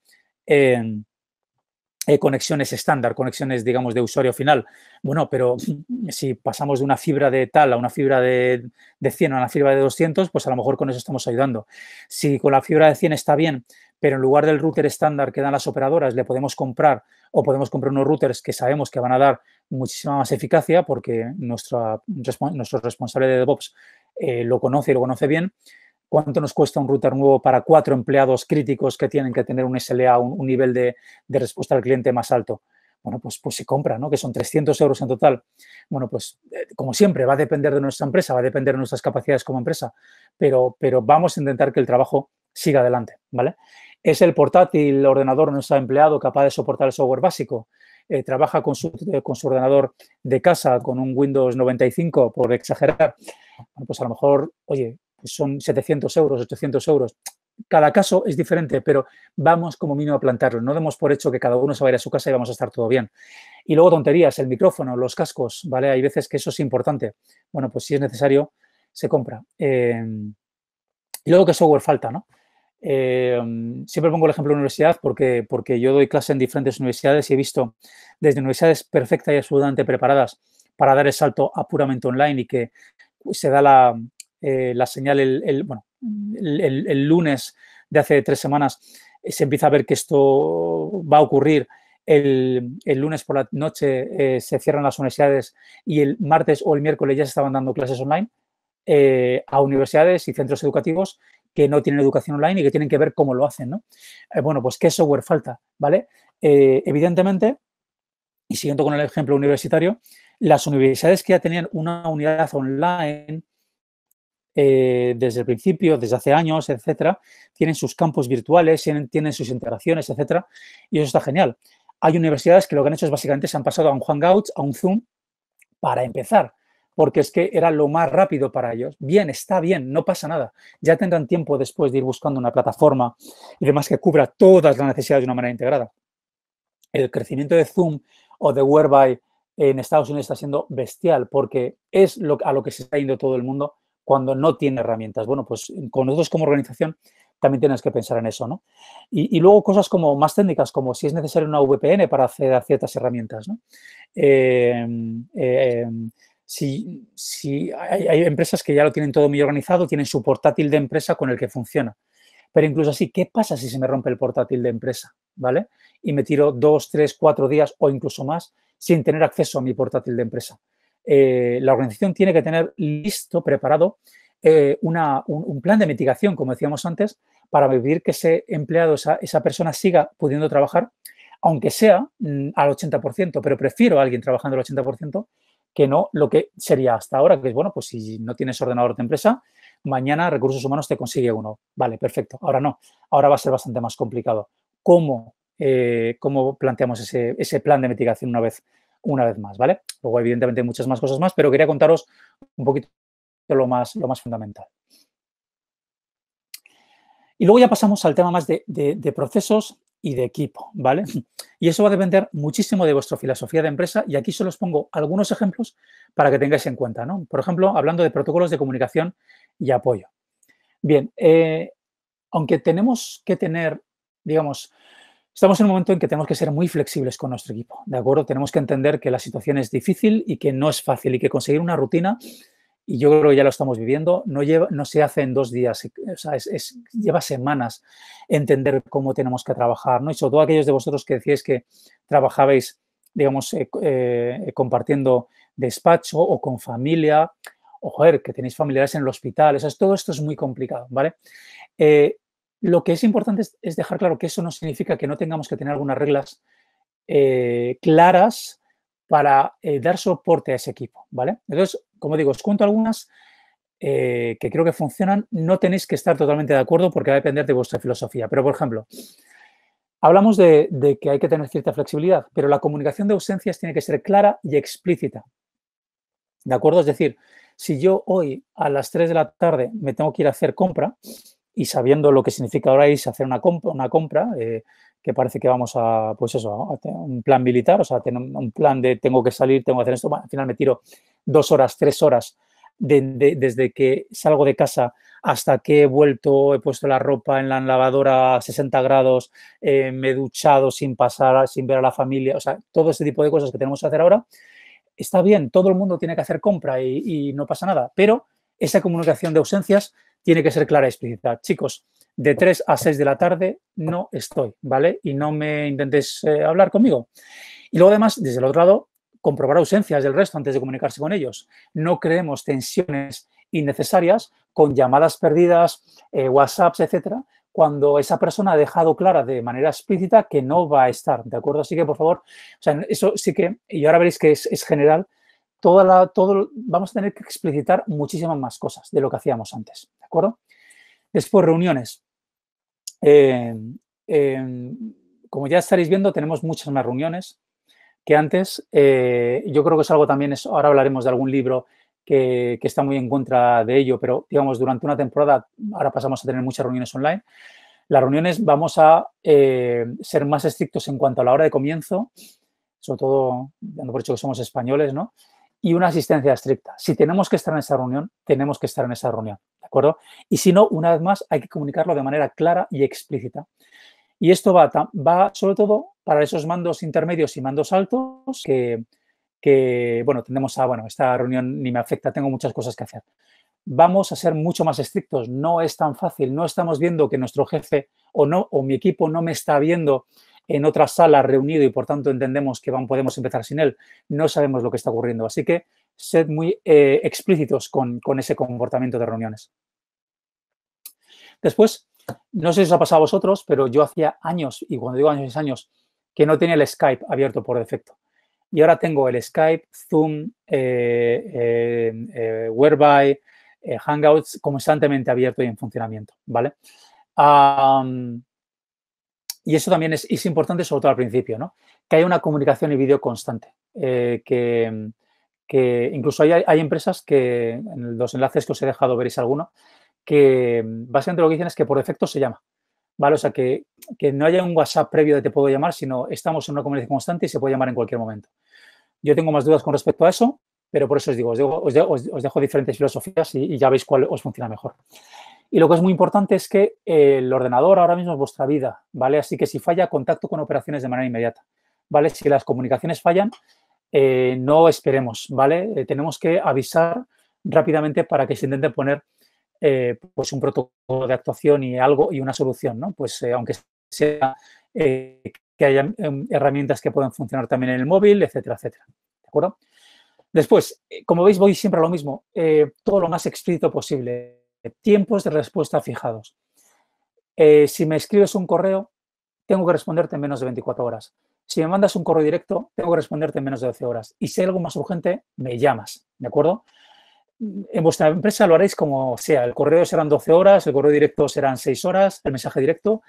eh, conexiones estándar, conexiones, digamos, de usuario final. Bueno, pero si pasamos de una fibra de tal a una fibra de, de, 100 a una fibra de 200, pues a lo mejor con eso estamos ayudando. Si con la fibra de 100 está bien, pero en lugar del router estándar que dan las operadoras, le podemos comprar o podemos comprar unos routers que sabemos que van a dar muchísima más eficacia porque nuestra, nuestro responsable de DevOps eh, lo conoce y lo conoce bien, cuánto nos cuesta un router nuevo para cuatro empleados críticos que tienen que tener un SLA, un, nivel de, respuesta al cliente más alto. Bueno, pues, pues se compra, ¿no? Que son 300 euros en total. Bueno, pues eh, como siempre, va a depender de nuestra empresa, va a depender de nuestras capacidades como empresa, pero, pero vamos a intentar que el trabajo siga adelante, ¿vale? ¿Es el portátil, el ordenador nuestro empleado capaz de soportar el software básico? Eh, trabaja con su, con su, ordenador de casa, con un Windows 95, por exagerar, bueno, pues a lo mejor, oye, son 700 euros, 800 euros. Cada caso es diferente, pero vamos como mínimo a plantarlo. No demos por hecho que cada uno se va a ir a su casa y vamos a estar todo bien. Y luego tonterías, el micrófono, los cascos, ¿vale? Hay veces que eso es importante. Bueno, pues si es necesario, se compra. Em, y luego, que software falta, no? Em, siempre pongo el ejemplo de universidad porque, porque yo doy clase en diferentes universidades y he visto desde universidades perfectas y absolutamente preparadas para dar el salto a puramente online y que se da la, eh, la señal el, bueno, mm. el, lunes de hace tres semanas, eh, se empieza a ver que esto va a ocurrir. El, lunes por la noche eh, se cierran las universidades y el martes o el miércoles ya se estaban dando clases online a universidades y centros educativos que no tienen educación online y que tienen que ver cómo lo hacen. ¿no? bueno, pues qué software falta, ¿vale? evidentemente, y siguiendo con el ejemplo universitario, las universidades que ya tenían una unidad online eh, desde el principio, desde hace años, etcétera, tienen sus campos virtuales, tienen, sus integraciones, etcétera, y eso está genial. Hay universidades que lo que han hecho es básicamente se han pasado a un Hangouts, a un Zoom, para empezar, porque es que era lo más rápido para ellos. Bien, está bien, no pasa nada. Ya tendrán tiempo después de ir buscando una plataforma y demás que cubra todas las necesidades de una manera integrada. El crecimiento de Zoom o de Whereby en Estados Unidos está siendo bestial porque es a lo que se está yendo todo el mundo cuando no tiene herramientas. Bueno, pues con nosotros como organización también tienes que pensar en eso, ¿no? Y, luego cosas como más técnicas, como si es necesario una VPN para acceder a ciertas herramientas, ¿no? Em, em, si, hay, hay, empresas que ya lo tienen todo muy organizado, tienen su portátil de empresa con el que funciona. Pero incluso así, ¿qué pasa si se me rompe el portátil de empresa? ¿Vale? Y me tiro dos, tres, cuatro días o incluso más sin tener acceso a mi portátil de empresa. Eh, la organización tiene que tener listo, preparado, eh, un, plan de mitigación, como decíamos antes, para vivir que ese empleado, esa, persona siga pudiendo trabajar, aunque sea mm, al 80%, pero prefiero a alguien trabajando al 80% que no lo que sería hasta ahora, que es, bueno, pues si no tienes ordenador de empresa, mañana recursos humanos te consigue uno. Vale, perfecto. Ahora no, ahora va a ser bastante más complicado. ¿Cómo, eh, planteamos ese plan de mitigación una vez una vez más, ¿vale? Luego, evidentemente, muchas más cosas más, pero quería contaros un poquito lo más, lo más fundamental. Y luego ya pasamos al tema más de, procesos y de equipo, ¿vale? Y eso va a depender muchísimo de vuestra filosofía de empresa y aquí solo os pongo algunos ejemplos para que tengáis en cuenta, ¿no? Por ejemplo, hablando de protocolos de comunicación y apoyo. Bien, eh, aunque tenemos que tener, digamos, Estamos en un momento en que tenemos que ser muy flexibles con nuestro equipo, ¿de acuerdo? Tenemos que entender que la situación es difícil y que no es fácil y que conseguir una rutina, y yo creo que ya lo estamos viviendo, no, se hace en dos días, eh, lleva semanas entender cómo tenemos que trabajar, ¿no? Y sobre todo aquellos de vosotros que decíais que trabajabais, digamos, eh, eh, compartiendo despacho o con familia, o joder, que tenéis familiares en el hospital, todo esto es muy complicado, ¿vale? Lo que es importante es, dejar claro que eso no significa que no tengamos que tener algunas reglas eh, claras para eh, dar soporte a ese equipo, ¿vale? Entonces, como digo, os cuento algunas eh, que creo que funcionan. No tenéis que estar totalmente de acuerdo porque va a depender de vuestra filosofía. Pero, por ejemplo, hablamos de, de que hay que tener cierta flexibilidad, pero la comunicación de ausencias tiene que ser clara y explícita. ¿De acuerdo? Es decir, si yo hoy a las 3 de la tarde me tengo que ir a hacer compra, y sabiendo lo que significa ahora hacer una compra, una compra eh, que parece que vamos a, pues eso, un plan militar, o sea, tener un plan de tengo que salir, tengo que hacer esto, al final me tiro dos horas, tres horas desde que salgo de casa hasta que he vuelto, he puesto la ropa en la lavadora a 60 grados, eh, me he duchado sin pasar, sin ver a la familia, o sea, todo ese tipo de cosas que tenemos que hacer ahora. Está bien, todo el mundo tiene que hacer compra y no pasa nada, pero esa comunicación de ausencias tiene que ser clara y explícita. Chicos, de 3 a 6 de la tarde no estoy, ¿vale? Y no me intentéis eh, hablar conmigo. Y luego, además, desde el otro lado, comprobar ausencias del resto antes de comunicarse con ellos. No creemos tensiones innecesarias con llamadas perdidas, eh, WhatsApps, etcétera, cuando esa persona ha dejado clara de manera explícita que no va a estar, ¿de acuerdo? Así que, por favor, eso sí que, y ahora veréis que es, es general, todo, vamos a tener que explicitar muchísimas más cosas de lo que hacíamos antes. Después, reuniones. Em, em, como ya estaréis viendo, tenemos muchas más reuniones que antes. Eh, yo creo que es algo también, ahora hablaremos de algún libro que, está muy en contra de ello, pero digamos, durante una temporada, ahora pasamos a tener muchas reuniones online. Las reuniones vamos a eh, ser más estrictos en cuanto a la hora de comienzo, sobre todo dando por hecho que somos españoles, ¿no? Y una asistencia estricta. Si tenemos que estar en esa reunión, tenemos que estar en esa reunión. Y si no, una vez más, hay que comunicarlo de manera clara y explícita. Y esto va, va sobre todo para esos mandos intermedios y mandos altos que, bueno, tendemos a, bueno, esta reunión ni me afecta, tengo muchas cosas que hacer. Vamos a ser mucho más estrictos, no es tan fácil, no estamos viendo que nuestro jefe o no, o mi equipo no me está viendo en otra sala reunido y por tanto entendemos que podemos empezar sin él, no sabemos lo que está ocurriendo. Así que sed muy eh, explícitos con, ese comportamiento de reuniones. Después, no sé si os ha pasado a vosotros, pero yo hacía años, y cuando digo años es años, que no tenía el Skype abierto por defecto. Y ahora tengo el Skype, Zoom, eh, eh, Whereby, Hangouts constantemente abierto y en funcionamiento, ¿vale? y eso también es, importante, sobre todo al principio, ¿no? Que haya una comunicación y vídeo constante, que, que incluso hay, empresas que, en los enlaces que os he dejado veréis alguno, que mm, básicamente lo que dicen es que por defecto se llama. ¿Vale? O sea, que, no haya un WhatsApp previo de te puedo llamar, sino estamos en una comunicación constante y se puede llamar en cualquier momento. Yo tengo más dudas con respecto a eso, pero por eso os digo, os dejo, os dejo, diferentes filosofías y, y, ya veis cuál os funciona mejor. Y lo que es muy importante es que eh, el ordenador ahora mismo es vuestra vida, ¿vale? Así que si falla, contacto con operaciones de manera inmediata, ¿vale? Si las comunicaciones fallan, eh, no esperemos, ¿vale? Eh, tenemos que avisar rápidamente para que se intente poner eh, pues un protocolo de actuación y algo y una solución, ¿no? Pues aunque sea que haya em, herramientas que puedan funcionar también en el móvil, etcétera, etcétera. ¿De acuerdo? Después, como veis, voy siempre a lo mismo, todo lo más explícito posible, tiempos de respuesta fijados. si me escribes un correo, tengo que responderte en menos de 24 horas. Si me mandas un correo directo, tengo que responderte en menos de 12 horas. Y si hay algo más urgente, me llamas, ¿de acuerdo? En vuestra empresa lo haréis como sea. El correo serán 12 horas, el correo directo serán 6 horas, el mensaje directo,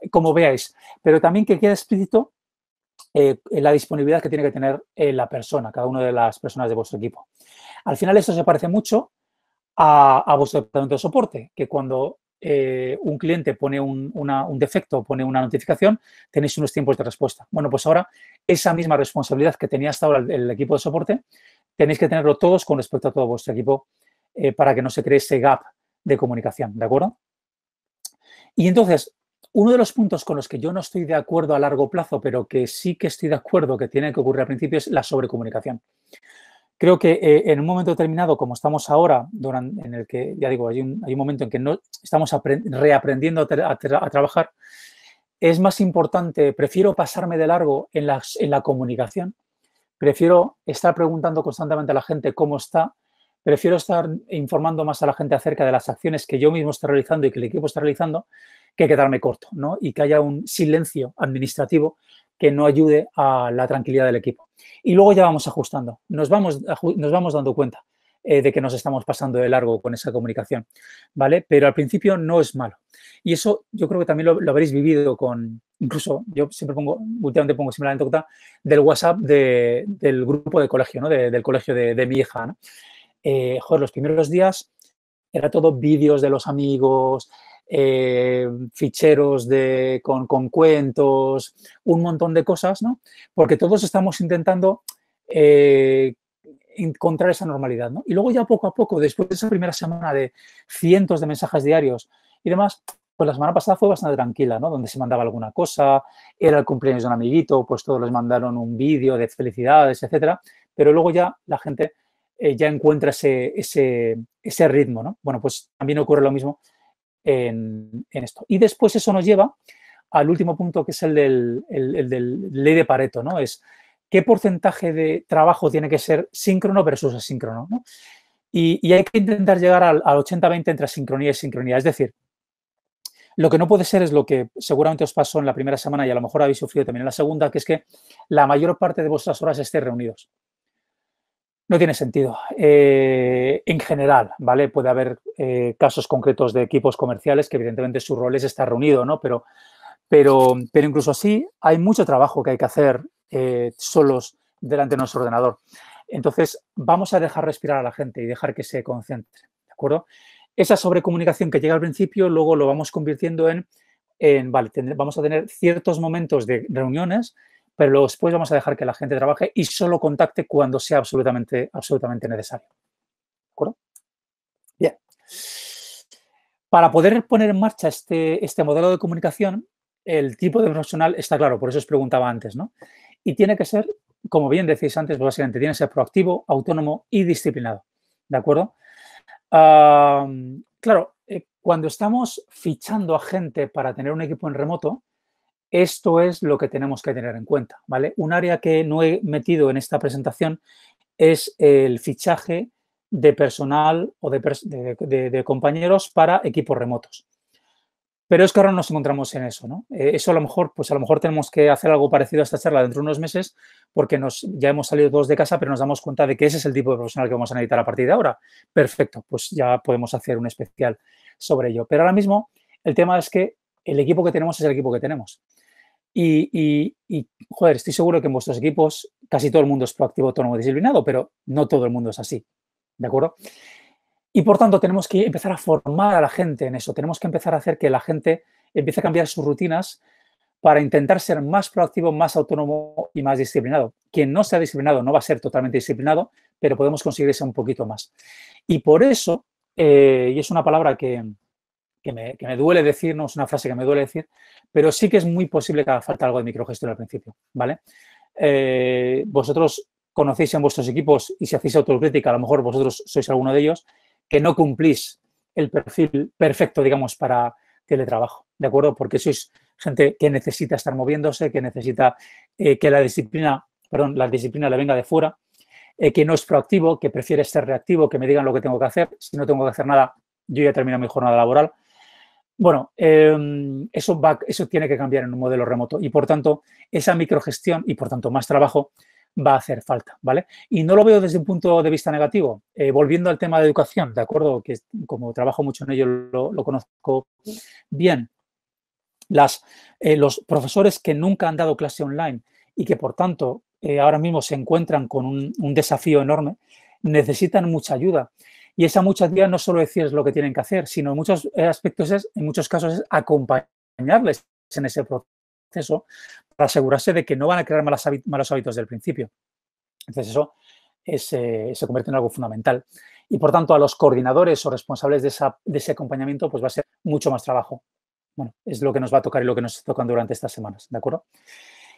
eh, como veáis. Pero también que quede explícito eh, la disponibilidad que tiene que tener eh, la persona, cada una de las personas de vuestro equipo. Al final esto se parece mucho a, a, vuestro departamento de soporte, que cuando eh, un cliente pone un, defecto, pone una notificación, tenéis unos tiempos de respuesta. Bueno, pues ahora esa misma responsabilidad que tenía hasta ahora el, equipo de soporte, tenéis que tenerlo todos con respecto a todo vuestro equipo eh, para que no se cree ese gap de comunicación, ¿de acuerdo? Y entonces, uno de los puntos con los que yo no estoy de acuerdo a largo plazo, pero que sí que estoy de acuerdo que tiene que ocurrir al principio, es la sobrecomunicación. Creo que eh, en un momento determinado, como estamos ahora, en el que, ya digo, hay un, momento en que no estamos reaprendiendo a, trabajar, es más importante, prefiero pasarme de largo en, en la comunicación, prefiero estar preguntando constantemente a la gente cómo está, prefiero estar informando más a la gente acerca de las acciones que yo mismo estoy realizando y que el equipo está realizando, que quedarme corto, ¿no? Y que haya un silencio administrativo que no ayude a la tranquilidad del equipo. Y luego ya vamos ajustando, nos vamos, dando cuenta eh, de que nos estamos pasando de largo con esa comunicación, ¿vale? Pero al principio no es malo. Y eso yo creo que también lo, habréis vivido con, incluso yo siempre pongo, últimamente pongo siempre anécdota del WhatsApp del grupo de colegio, ¿no? del colegio de, mi hija, ¿no? Eh, joder, los primeros días era todo vídeos de los amigos, eh, ficheros de, con, cuentos, un montón de cosas, ¿no? Porque todos estamos intentando eh, encontrar esa normalidad, ¿no? Y luego ya poco a poco, después de esa primera semana de cientos de mensajes diarios y demás, pues la semana pasada fue bastante tranquila, ¿no? Donde se mandaba alguna cosa, era el cumpleaños de un amiguito, pues todos les mandaron un vídeo de felicidades, etcétera, pero luego ya la gente eh, ya encuentra ese, ese ritmo, ¿no? Bueno, pues también ocurre lo mismo en, esto. Y después eso nos lleva al último punto que es el del, ley de Pareto, ¿no? Es qué porcentaje de trabajo tiene que ser síncrono versus asíncrono, y, hay que intentar llegar al, 80-20 entre sincronía y sincronía. Es decir, lo que no puede ser es lo que seguramente os pasó en la primera semana y a lo mejor habéis sufrido también en la segunda, que es que la mayor parte de vuestras horas estéis reunidos. No tiene sentido. Eh, en general, ¿vale? Puede haber eh, casos concretos de equipos comerciales que evidentemente su rol es estar reunido, ¿no? Pero, pero, pero incluso así hay mucho trabajo que hay que hacer eh, solos delante de nuestro ordenador. Entonces, vamos a dejar respirar a la gente y dejar que se concentre, ¿de acuerdo? Esa sobrecomunicación que llega al principio, luego lo vamos convirtiendo en, en vale, vamos a tener ciertos momentos de reuniones pero después vamos a dejar que la gente trabaje y solo contacte cuando sea absolutamente, absolutamente necesario. ¿De acuerdo? Bien. Para poder poner en marcha este, este modelo de comunicación, el tipo de profesional está claro, por eso os preguntaba antes, ¿no? Y tiene que ser, como bien decís antes, pues básicamente tiene que ser proactivo, autónomo y disciplinado. ¿De acuerdo? claro, eh, cuando estamos fichando a gente para tener un equipo en remoto, esto es lo que tenemos que tener en cuenta, ¿vale? Un área que no he metido en esta presentación es el fichaje de personal o de, compañeros para equipos remotos. Pero es que ahora nos encontramos en eso, ¿no? Eh, eso a lo mejor, pues a lo mejor tenemos que hacer algo parecido a esta charla dentro de unos meses, porque nos, ya hemos salido todos de casa, pero nos damos cuenta de que ese es el tipo de profesional que vamos a necesitar a partir de ahora. Perfecto, pues ya podemos hacer un especial sobre ello. Pero ahora mismo el tema es que el equipo que tenemos es el equipo que tenemos. Y, joder, estoy seguro que en vuestros equipos casi todo el mundo es proactivo, autónomo, disciplinado, pero no todo el mundo es así. ¿De acuerdo? Y por tanto, tenemos que empezar a formar a la gente en eso. Tenemos que empezar a hacer que la gente empiece a cambiar sus rutinas para intentar ser más proactivo, más autónomo y más disciplinado. Quien no sea disciplinado no va a ser totalmente disciplinado, pero podemos conseguirse un poquito más. Y por eso, eh, y es una palabra que, que me, duele decir, no es una frase que me duele decir, pero sí que es muy posible que haga falta algo de microgestión al principio, ¿vale? Eh, vosotros conocéis en vuestros equipos y si hacéis autocrítica, a lo mejor vosotros sois alguno de ellos, que no cumplís el perfil perfecto, digamos, para teletrabajo, ¿de acuerdo? Porque sois gente que necesita estar moviéndose, que necesita eh, que la disciplina, perdón, la disciplina le venga de fuera, eh, que no es proactivo, que prefiere ser reactivo, que me digan lo que tengo que hacer, si no tengo que hacer nada, yo ya termino mi jornada laboral, bueno, em, eso, va, eso tiene que cambiar en un modelo remoto y por tanto esa microgestión y por tanto más trabajo va a hacer falta, ¿vale? Y no lo veo desde un punto de vista negativo. Eh, volviendo al tema de educación, ¿de acuerdo? Que como trabajo mucho en ello lo, conozco bien. Las, eh, los profesores que nunca han dado clase online y que por tanto eh, ahora mismo se encuentran con un desafío enorme, necesitan mucha ayuda. Y esa mucha días no solo decir es lo que tienen que hacer, sino en muchos eh, aspectos, es, en muchos casos, es acompañarles en ese proceso para asegurarse de que no van a crear malos hábitos, hábitos del principio. Entonces, eso eh, se convierte en algo fundamental. Y por tanto, a los coordinadores o responsables de, ese acompañamiento, pues va a ser mucho más trabajo. Bueno, es lo que nos va a tocar y lo que nos tocan durante estas semanas, ¿de acuerdo?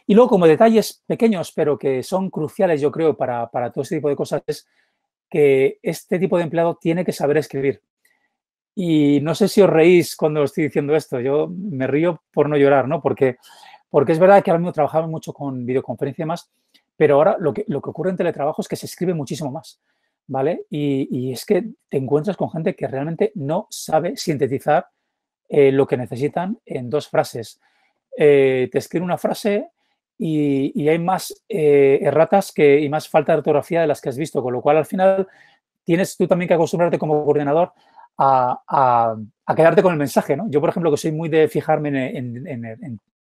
Y luego, como detalles pequeños, pero que son cruciales, yo creo, para todo este tipo de cosas, es que este tipo de empleado tiene que saber escribir. Y no sé si os reís cuando os estoy diciendo esto, yo me río por no llorar, ¿no? Porque, porque es verdad que ahora mismo trabajaba mucho con videoconferencia y más, pero ahora lo que, lo que ocurre en teletrabajo es que se escribe muchísimo más, ¿vale? Y, es que te encuentras con gente que realmente no sabe sintetizar eh, lo que necesitan en dos frases. Eh, te escribe una frase, y, hay más eh, erratas que, y más falta de ortografía de las que has visto, con lo cual al final tienes tú también que acostumbrarte como coordinador a, quedarte con el mensaje. ¿no? Yo, por ejemplo, que soy muy de fijarme en,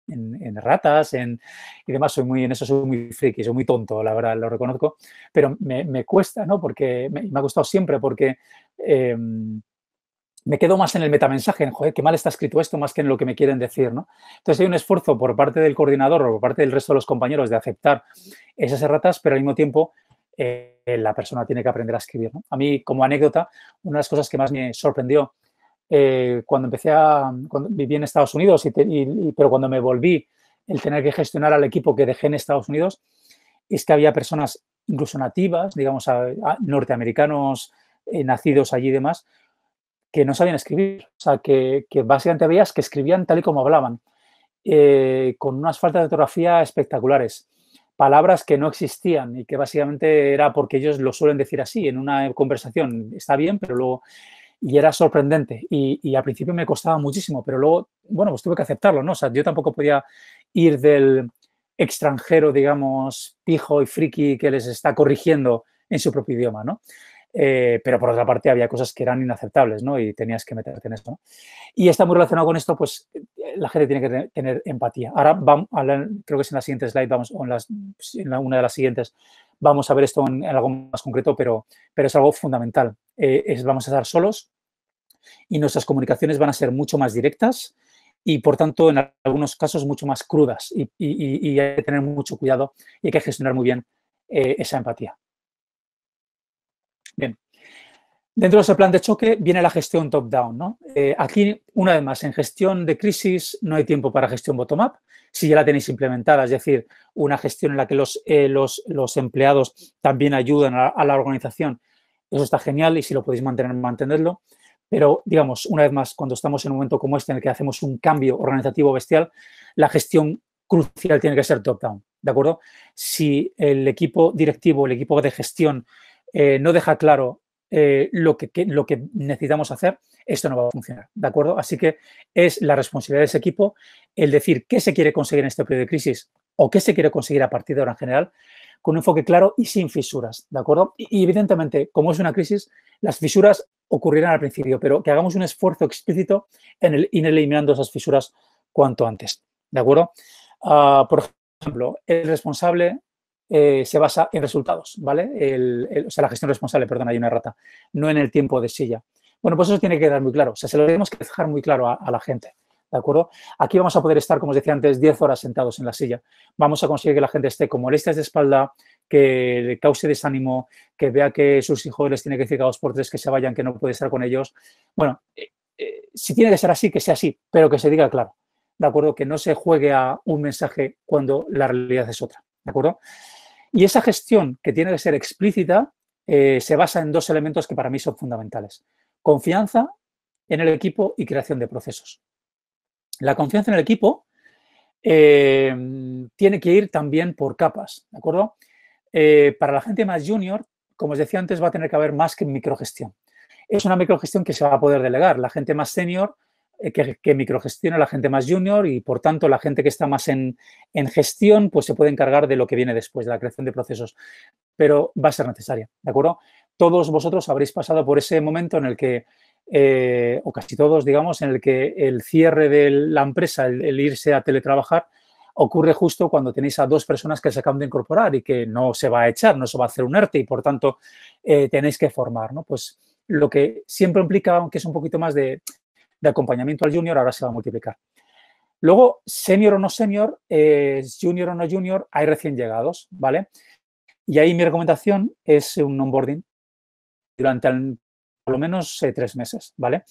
en, ratas y demás, soy muy, en eso soy muy friki, soy muy tonto, la verdad, lo reconozco, pero me, cuesta, ¿no? Porque me, ha costado siempre, porque... Em, me quedo más en el metamensaje, joder, qué mal está escrito esto, más que en lo que me quieren decir, ¿no? Entonces hay un esfuerzo por parte del coordinador o por parte del resto de los compañeros de aceptar esas erratas, pero al mismo tiempo eh, la persona tiene que aprender a escribir, A mí, como anécdota, una de las cosas que más me sorprendió eh, cuando empecé a... Cuando viví en Estados Unidos, y, pero cuando me volví, el tener que gestionar al equipo que dejé en Estados Unidos, es que había personas incluso nativas, digamos, norteamericanos eh, nacidos allí y demás, que no sabían escribir, o sea, que, básicamente veías que escribían tal y como hablaban, eh, con unas faltas de ortografía espectaculares, palabras que no existían y que básicamente era porque ellos lo suelen decir así en una conversación, está bien, pero luego y era sorprendente. Y, y, al principio me costaba muchísimo, pero luego, bueno, pues tuve que aceptarlo, ¿no? O sea, yo tampoco podía ir del extranjero, digamos, pijo y friki que les está corrigiendo en su propio idioma, ¿no? Eh, pero por otra parte había cosas que eran inaceptables, ¿no? Y tenías que meterte en eso. Y está muy relacionado con esto, pues eh, la gente tiene que tener empatía. Ahora vamos, creo que es en la siguiente slide, vamos, en, la, una de las siguientes, vamos a ver esto en, algo más concreto, pero, pero es algo fundamental. Eh, vamos a estar solos y nuestras comunicaciones van a ser mucho más directas y, por tanto, en algunos casos mucho más crudas y, hay que tener mucho cuidado y hay que gestionar muy bien esa empatía. Dentro de ese plan de choque viene la gestión top-down. Eh, aquí, una vez más, en gestión de crisis no hay tiempo para gestión bottom-up, si ya la tenéis implementada, es decir, una gestión en la que los, eh, los, empleados también ayudan a, la organización. Eso está genial y si lo podéis mantener, mantenerlo. Pero, digamos, una vez más, cuando estamos en un momento como este en el que hacemos un cambio organizativo bestial, la gestión crucial tiene que ser top-down, ¿de acuerdo? Si el equipo directivo, el equipo de gestión eh, no deja claro eh, lo, que, lo que necesitamos hacer, esto no va a funcionar, ¿de acuerdo? Así que es la responsabilidad de ese equipo el decir qué se quiere conseguir en este periodo de crisis o qué se quiere conseguir a partir de ahora en general, con un enfoque claro y sin fisuras, ¿de acuerdo? Y, evidentemente, como es una crisis, las fisuras ocurrirán al principio, pero que hagamos un esfuerzo explícito en el ir eliminando esas fisuras cuanto antes, ¿de acuerdo? Ah, por ejemplo, el responsable eh, se basa en resultados, ¿vale? o sea, la gestión responsable, perdón, hay una rata, no en el tiempo de silla. Bueno, pues eso tiene que quedar muy claro, o sea, se lo tenemos que dejar muy claro a, la gente, ¿de acuerdo? Aquí vamos a poder estar, como os decía antes, 10 horas sentados en la silla. Vamos a conseguir que la gente esté con molestias de espalda, que le cause desánimo, que vea que sus hijos les tiene que decir a dos por tres que se vayan, que no puede estar con ellos. Bueno, eh, eh, si tiene que ser así, que sea así, pero que se diga claro, ¿de acuerdo? Que no se juegue a un mensaje cuando la realidad es otra, ¿de acuerdo? Y esa gestión, que tiene que ser explícita, eh, se basa en dos elementos que para mí son fundamentales. Confianza en el equipo y creación de procesos. La confianza en el equipo eh, tiene que ir también por capas, ¿de acuerdo? Eh, para la gente más junior, como os decía antes, va a tener que haber más que microgestión. Es una microgestión que se va a poder delegar. La gente más senior eh, que, microgestiona la gente más junior y, por tanto, la gente que está más en, gestión, pues se puede encargar de lo que viene después, de la creación de procesos. Pero va a ser necesaria, ¿de acuerdo? Todos vosotros habréis pasado por ese momento en el que, eh, o casi todos, digamos, en el que el cierre de la empresa, el, irse a teletrabajar, ocurre justo cuando tenéis a dos personas que se acaban de incorporar y que no se va a echar, no se va a hacer un ERTE y por tanto eh, tenéis que formar, ¿no? Pues lo que siempre implica, aunque es un poquito más de de acompañamiento al junior ahora se va a multiplicar. Luego, senior o no senior, junior o no junior, hay recién llegados, ¿vale? Y ahí mi recomendación es un onboarding durante al, lo menos eh, tres meses, ¿vale?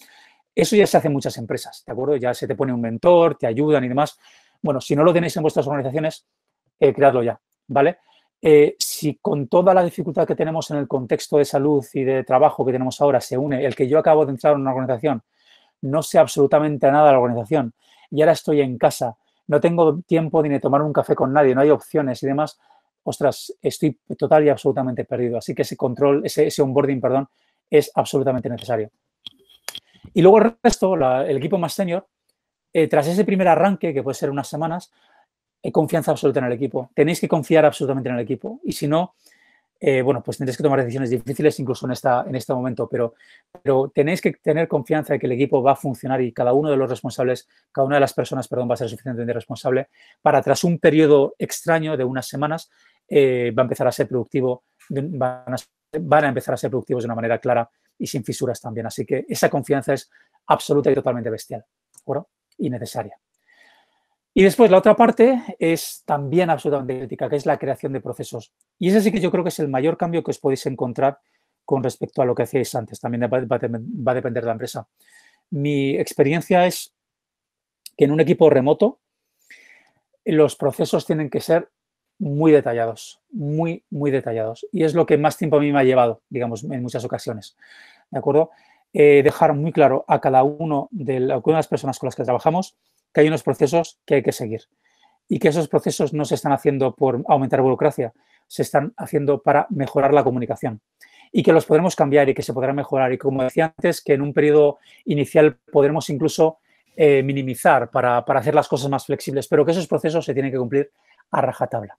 Eso ya se hace en muchas empresas, ¿de acuerdo? Ya se te pone un mentor, te ayudan y demás. Bueno, si no lo tenéis en vuestras organizaciones, eh, creadlo ya, ¿vale? Eh, si con toda la dificultad que tenemos en el contexto de salud y de trabajo que tenemos ahora se une el que yo acabo de entrar en una organización no sé absolutamente nada de la organización y ahora estoy en casa, no tengo tiempo ni de tomar un café con nadie, no hay opciones y demás, ostras, estoy total y absolutamente perdido. Así que ese control, ese, ese onboarding, perdón, es absolutamente necesario. Y luego el resto, el equipo más senior, eh, tras ese primer arranque, que puede ser unas semanas, eh, confianza absoluta en el equipo. Tenéis que confiar absolutamente en el equipo. Y si no, eh, bueno, pues tendréis que tomar decisiones difíciles incluso en, esta, en este momento, pero, pero tenéis que tener confianza de que el equipo va a funcionar y cada uno de los responsables, cada una de las personas, perdón, va a ser suficientemente responsable para tras un periodo extraño de unas semanas eh, va a empezar a ser productivo, van a, empezar a ser productivos de una manera clara y sin fisuras también. Así que esa confianza es absoluta y totalmente bestial ¿bueno? y necesaria. Y después la otra parte es también absolutamente crítica, que es la creación de procesos. Y ese sí que yo creo que es el mayor cambio que os podéis encontrar con respecto a lo que hacíais antes. También va, a depender de la empresa. Mi experiencia es que en un equipo remoto los procesos tienen que ser muy detallados, muy, muy detallados. Y es lo que más tiempo a mí me ha llevado, digamos, en muchas ocasiones. ¿De acuerdo? Eh, dejar muy claro a cada uno una de las personas con las que trabajamos que hay unos procesos que hay que seguir y que esos procesos no se están haciendo por aumentar burocracia, se están haciendo para mejorar la comunicación y que los podremos cambiar y que se podrá mejorar. Y como decía antes, que en un periodo inicial podremos incluso eh, minimizar para, hacer las cosas más flexibles, pero que esos procesos se tienen que cumplir a rajatabla.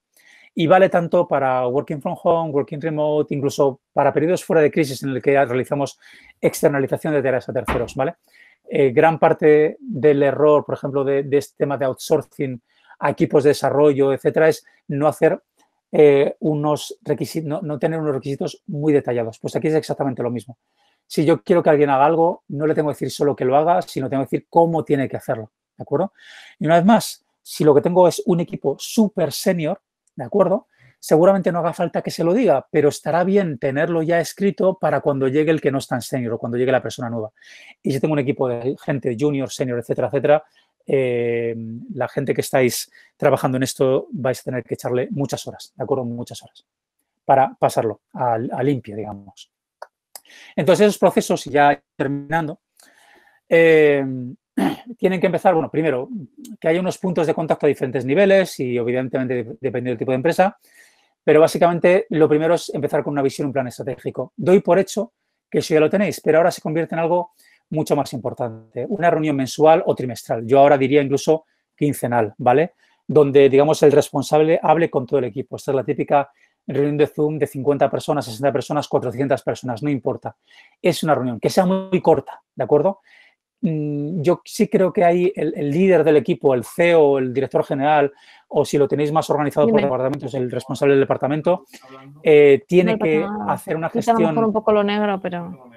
Y vale tanto para working from home, working remote, incluso para periodos fuera de crisis en el que realizamos externalización de tareas a terceros, ¿vale? Eh, gran parte del error, por ejemplo, de, este tema de outsourcing a equipos de desarrollo, etcétera, es no hacer eh, unos requisitos, no, no, tener unos requisitos muy detallados. Pues aquí es exactamente lo mismo. Si yo quiero que alguien haga algo, no le tengo que decir solo que lo haga, sino tengo que decir cómo tiene que hacerlo, ¿de acuerdo? Y una vez más, si lo que tengo es un equipo súper senior, ¿de acuerdo? seguramente no haga falta que se lo diga, pero estará bien tenerlo ya escrito para cuando llegue el que no es tan senior o cuando llegue la persona nueva. Y si tengo un equipo de gente junior, senior, etcétera, etcétera, eh, la gente que estáis trabajando en esto vais a tener que echarle muchas horas, ¿de acuerdo? Muchas horas para pasarlo a, limpio, digamos. Entonces, esos procesos, ya terminando, eh, tienen que empezar, bueno, primero, que haya unos puntos de contacto a diferentes niveles y, evidentemente, dependiendo del tipo de empresa. Pero básicamente lo primero es empezar con una visión, un plan estratégico. Doy por hecho que eso ya lo tenéis, pero ahora se convierte en algo mucho más importante. Una reunión mensual o trimestral. Yo ahora diría incluso quincenal, ¿vale? Donde, digamos, el responsable hable con todo el equipo. Esta es la típica reunión de Zoom de 50 personas, 60 personas, 400 personas, no importa. Es una reunión que sea muy corta, ¿de acuerdo? Mm, yo sí creo que hay el, líder del equipo, el CEO, el director general, o si lo tenéis más organizado por por departamentos, el responsable del departamento, eh, tiene que hacer una gestión. A un poco lo negro, pero.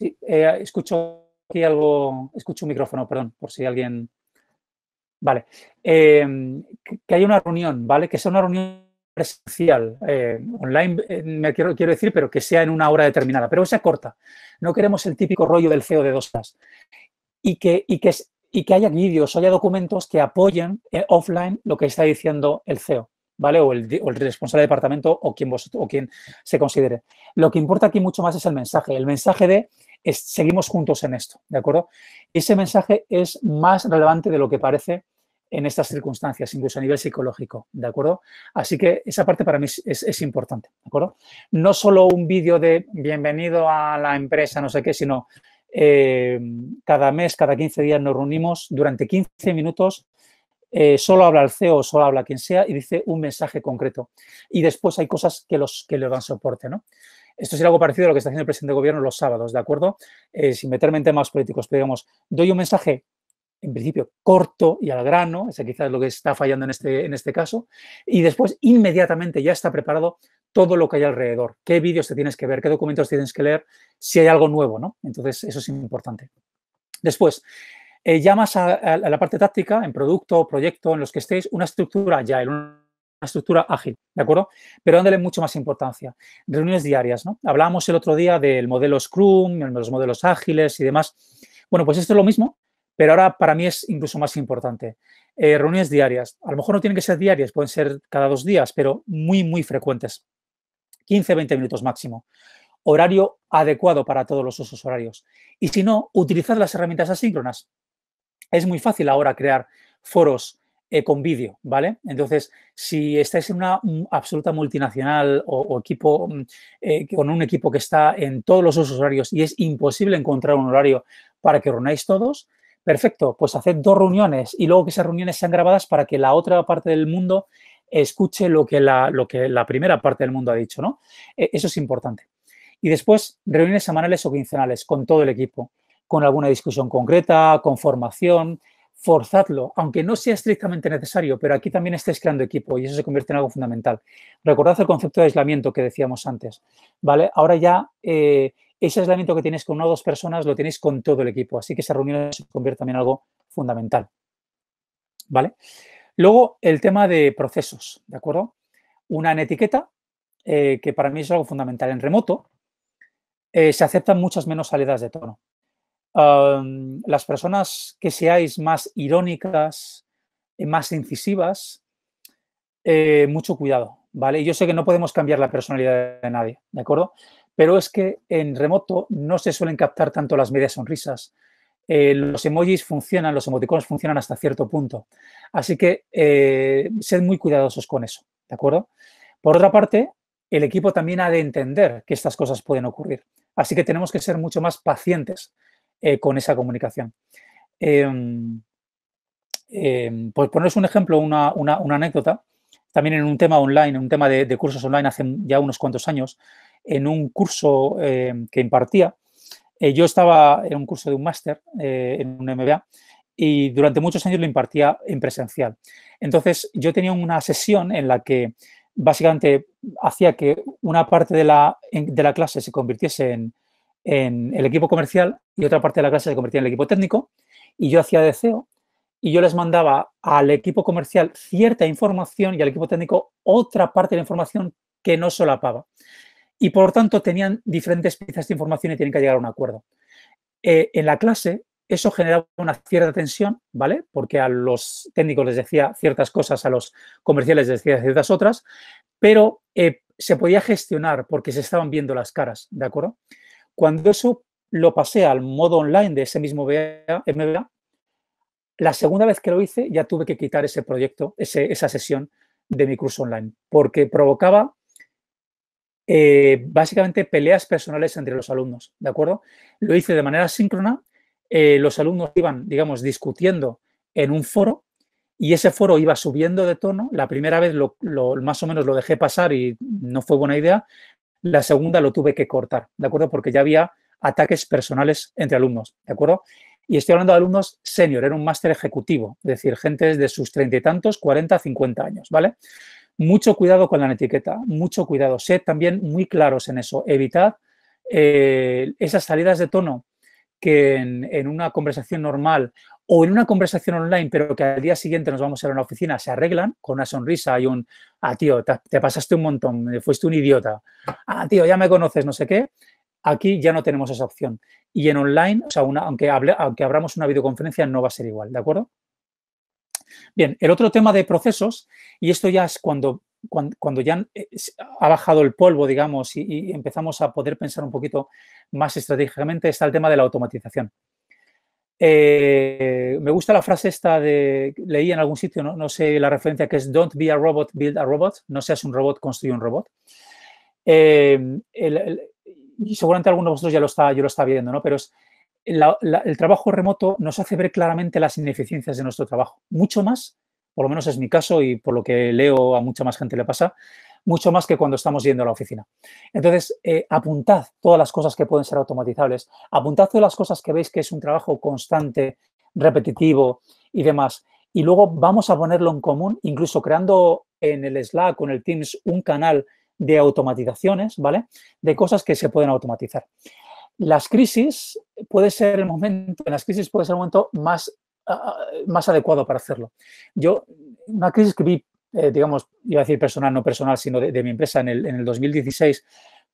Eh, escucho aquí algo, escucho un micrófono, perdón, por si alguien. Vale. Em, que hay una reunión, ¿vale? Que sea una reunión presencial, eh, online, me quiero, quiero, decir, pero que sea en una hora determinada, pero sea corta. No queremos el típico rollo del CEO de dos horas y que, y que, y que haya vídeos o haya documentos que apoyen eh, offline lo que está diciendo el CEO. ¿vale? O el, responsable de departamento o quien, o quien se considere. Lo que importa aquí mucho más es el mensaje. El mensaje de seguimos juntos en esto, ¿de acuerdo? Ese mensaje es más relevante de lo que parece en estas circunstancias, incluso a nivel psicológico, ¿de acuerdo? Así que esa parte para mí es importante, ¿de acuerdo? No solo un vídeo de bienvenido a la empresa, no sé qué, sino eh, cada mes, cada 15 días nos reunimos durante 15 minutos. Eh, solo habla el CEO, solo habla quien sea y dice un mensaje concreto. Y después hay cosas que, los, que le dan soporte. ¿no? Esto es algo parecido a lo que está haciendo el presidente de gobierno los sábados, ¿de acuerdo? Eh, sin meterme en temas políticos, pero digamos, doy un mensaje en principio corto y al grano, ese quizás es lo que está fallando en este, en este caso, y después inmediatamente ya está preparado todo lo que hay alrededor, qué vídeos te tienes que ver, qué documentos tienes que leer, si hay algo nuevo, ¿no? Entonces, eso es importante. Después, eh, llamas ya a, la parte táctica, en producto, proyecto, en los que estéis, una estructura ya, una estructura ágil, ¿de acuerdo? Pero dándole mucho más importancia. Reuniones diarias, ¿no? Hablábamos el otro día del modelo Scrum, de los modelos ágiles y demás. Bueno, pues esto es lo mismo, pero ahora para mí es incluso más importante. Eh, reuniones diarias. A lo mejor no tienen que ser diarias, pueden ser cada dos días, pero muy, muy frecuentes. 15, 20 minutos máximo. Horario adecuado para todos los usos horarios. Y si no, utilizad las herramientas asíncronas. Es muy fácil ahora crear foros eh, con vídeo, ¿vale? Entonces, si estáis en una absoluta multinacional o, equipo, mm, eh, con un equipo que está en todos los usos horarios y es imposible encontrar un horario para que reunáis todos, perfecto, pues haced dos reuniones y luego que esas reuniones sean grabadas para que la otra parte del mundo escuche lo que la, lo que la primera parte del mundo ha dicho, ¿no? E, eso es importante. Y después, reuniones semanales o quincenales con todo el equipo, con alguna discusión concreta, con formación, forzadlo, aunque no sea estrictamente necesario, pero aquí también estáis creando equipo y eso se convierte en algo fundamental. Recordad el concepto de aislamiento que decíamos antes, ¿vale? Ahora ya eh, ese aislamiento que tienes con una o dos personas lo tenéis con todo el equipo, así que esa reunión se convierte también en algo fundamental, ¿vale? Luego, el tema de procesos, ¿de acuerdo? Una en etiqueta, eh, que para mí es algo fundamental. En remoto eh, se aceptan muchas menos salidas de tono. las personas que seáis más irónicas, eh, más incisivas, mucho cuidado, ¿vale? Yo sé que no podemos cambiar la personalidad de nadie, ¿de acuerdo? Pero es que en remoto no se suelen captar tanto las medias sonrisas, eh, los emojis funcionan, los emoticonos funcionan hasta cierto punto. Así que eh, sed muy cuidadosos con eso, ¿de acuerdo? Por otra parte, el equipo también ha de entender que estas cosas pueden ocurrir. Así que tenemos que ser mucho más pacientes eh, con esa comunicación. Em, em, pues poneros un ejemplo, una, anécdota, también en un tema online, en un tema de cursos online hace ya unos cuantos años, en un curso eh, que impartía, eh, yo estaba en un curso de un máster, eh, en un MBA, y durante muchos años lo impartía en presencial. Entonces, yo tenía una sesión en la que básicamente hacía que una parte de la, clase se convirtiese en, el equipo comercial y otra parte de la clase se convirtiera en el equipo técnico, y yo hacía deseo y yo les mandaba al equipo comercial cierta información y al equipo técnico otra parte de la información que no solapaba y por lo tanto tenían diferentes piezas de información y tienen que llegar a un acuerdo. Eh, en la clase eso generaba una cierta tensión, ¿vale? Porque a los técnicos les decía ciertas cosas, a los comerciales les decía ciertas otras, pero eh, se podía gestionar porque se estaban viendo las caras, ¿de acuerdo? Cuando eso lo pasé al modo online de ese mismo MBA, la segunda vez que lo hice ya tuve que quitar ese proyecto, esa sesión de mi curso online, porque provocaba eh, básicamente peleas personales entre los alumnos, ¿de acuerdo? Lo hice de manera síncrona, eh, los alumnos iban, digamos, discutiendo en un foro y ese foro iba subiendo de tono. La primera vez lo, más o menos lo dejé pasar y no fue buena idea. La segunda lo tuve que cortar, ¿de acuerdo? Porque ya había ataques personales entre alumnos, ¿de acuerdo? Y estoy hablando de alumnos senior, era un máster ejecutivo, es decir, gente de sus treinta y tantos, cuarenta, cincuenta años, ¿vale? Mucho cuidado con la etiqueta, mucho cuidado. Sed también muy claros en eso. Evitad eh, esas salidas de tono que en, una conversación normal o en una conversación online, pero que al día siguiente nos vamos a ir a una oficina, se arreglan con una sonrisa y un, ah, tío, te, pasaste un montón, eh, fuiste un idiota, ah, tío, ya me conoces, no sé qué, aquí ya no tenemos esa opción. Y en online, aunque, hable, aunque abramos una videoconferencia, no va a ser igual, ¿de acuerdo? Bien, el otro tema de procesos, y esto ya es cuando, cuando, ya eh, ha bajado el polvo, digamos, y, empezamos a poder pensar un poquito más estratégicamente, está el tema de la automatización. Eh, me gusta la frase esta de, leí en algún sitio, no, sé la referencia, que es Don't be a robot, build a robot. No seas un robot, construye un robot. Eh, seguramente alguno de vosotros ya lo está, yo lo está viendo, ¿no? Pero el trabajo remoto nos hace ver claramente las ineficiencias de nuestro trabajo. Mucho más, por lo menos es mi caso y por lo que leo a mucha más gente le pasa, mucho más que cuando estamos yendo a la oficina. Entonces, eh, apuntad todas las cosas que pueden ser automatizables, apuntad todas las cosas que veis que es un trabajo constante, repetitivo y demás. Y luego vamos a ponerlo en común, incluso creando en el Slack o en el Teams un canal de automatizaciones, ¿vale? De cosas que se pueden automatizar. Las crisis puede ser el momento, en las crisis puede ser el momento más, más adecuado para hacerlo. Yo, una crisis que vi, eh, digamos, iba a decir personal, no personal, sino de, mi empresa en el, 2016,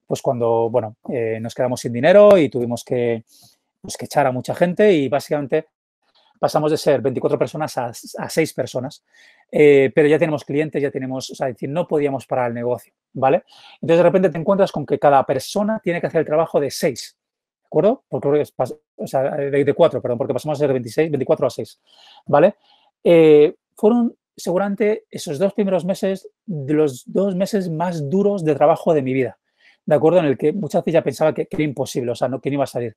pues cuando, bueno, eh, nos quedamos sin dinero y tuvimos pues que, echar a mucha gente y básicamente pasamos de ser 24 personas a, a 6 personas, eh, pero ya tenemos clientes, ya tenemos, o sea, decir, no podíamos parar el negocio, ¿vale? Entonces de repente te encuentras con que cada persona tiene que hacer el trabajo de 6 acuerdo? o sea, de, acuerdo? perdón, porque pasamos de 26, 24 a 6, ¿vale? Eh, fueron seguramente esos dos primeros meses de los dos meses más duros de trabajo de mi vida, ¿de acuerdo? En el que muchas veces ya pensaba que, era imposible, o sea, no, que no iba a salir.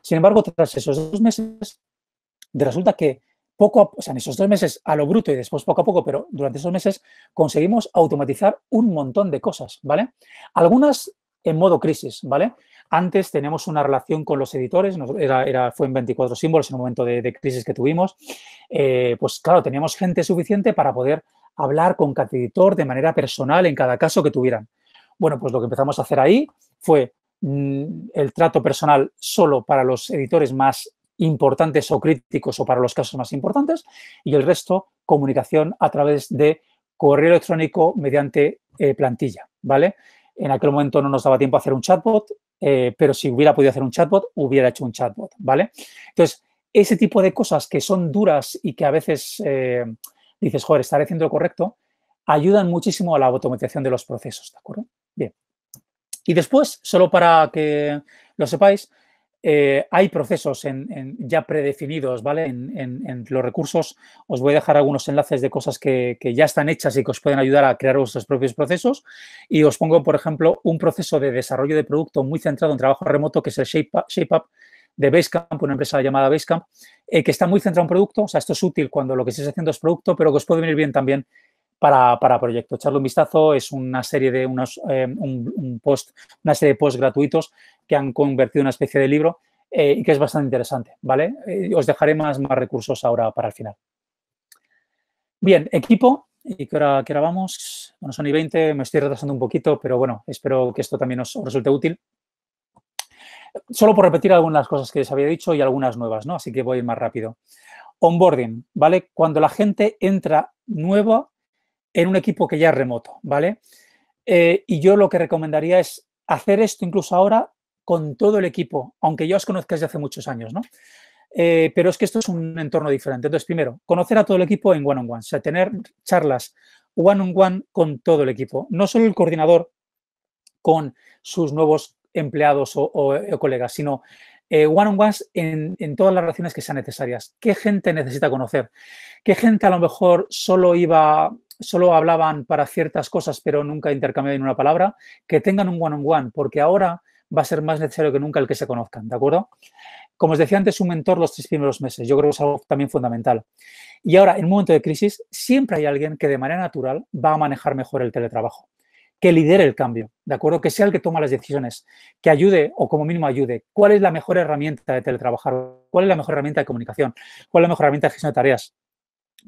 Sin embargo, tras esos dos meses, resulta que poco a, o sea, en esos dos meses a lo bruto y después poco a poco, pero durante esos meses conseguimos automatizar un montón de cosas, ¿vale? Algunas en modo crisis, ¿vale? Antes teníamos una relación con los editores, era, fue en 24 símbolos en un momento de, crisis que tuvimos. Eh, pues claro, teníamos gente suficiente para poder hablar con cada editor de manera personal en cada caso que tuvieran. Bueno, pues lo que empezamos a hacer ahí fue mm, el trato personal solo para los editores más importantes o críticos o para los casos más importantes y el resto comunicación a través de correo electrónico mediante eh, plantilla, ¿vale? En aquel momento no nos daba tiempo a hacer un chatbot, eh, pero si hubiera podido hacer un chatbot, hubiera hecho un chatbot, ¿vale? Entonces, ese tipo de cosas que son duras y que a veces eh, dices, joder, estaré haciendo lo correcto, ayudan muchísimo a la automatización de los procesos, ¿de acuerdo? Bien. Y después, solo para que lo sepáis, eh, hay procesos ya predefinidos, ¿vale? En, los recursos os voy a dejar algunos enlaces de cosas que, ya están hechas y que os pueden ayudar a crear vuestros propios procesos. Y os pongo, por ejemplo, un proceso de desarrollo de producto muy centrado en trabajo remoto, que es el ShapeUp, de Basecamp, una empresa llamada Basecamp, eh, que está muy centrado en producto. O sea, esto es útil cuando lo que estés haciendo es producto, pero que os puede venir bien también para, para proyecto. Echarle un vistazo, es una serie de unos, eh, un, post, una serie de posts gratuitos que han convertido en una especie de libro eh, y que es bastante interesante, ¿vale? Eh, os dejaré más, más recursos ahora para el final. Bien, equipo, ¿y qué hora, vamos? Bueno, son y 20, me estoy retrasando un poquito, pero bueno, espero que esto también os resulte útil. Solo por repetir algunas cosas que les había dicho y algunas nuevas, ¿no? Así que voy más rápido. Onboarding, ¿vale? Cuando la gente entra nueva en un equipo que ya es remoto, ¿vale? Eh, y yo lo que recomendaría es hacer esto incluso ahora con todo el equipo, aunque ya os conozcáis desde hace muchos años, ¿no? Eh, pero es que esto es un entorno diferente. Entonces, primero, conocer a todo el equipo en one-on-one, o sea, tener charlas one-on-one con todo el equipo, no solo el coordinador con sus nuevos empleados o, colegas, sino eh, one-on-ones en, todas las relaciones que sean necesarias. ¿Qué gente necesita conocer? ¿Qué gente a lo mejor solo iba solo hablaban para ciertas cosas, pero nunca intercambiaban una palabra, que tengan un one-on-one, porque ahora va a ser más necesario que nunca el que se conozcan, ¿de acuerdo? Como os decía antes, un mentor los tres primeros meses, yo creo que es algo también fundamental. Y ahora, en un momento de crisis, siempre hay alguien que de manera natural va a manejar mejor el teletrabajo, que lidere el cambio, ¿de acuerdo? Que sea el que toma las decisiones, que ayude o como mínimo ayude. ¿Cuál es la mejor herramienta de teletrabajar? ¿Cuál es la mejor herramienta de comunicación? ¿Cuál es la mejor herramienta de gestión de tareas?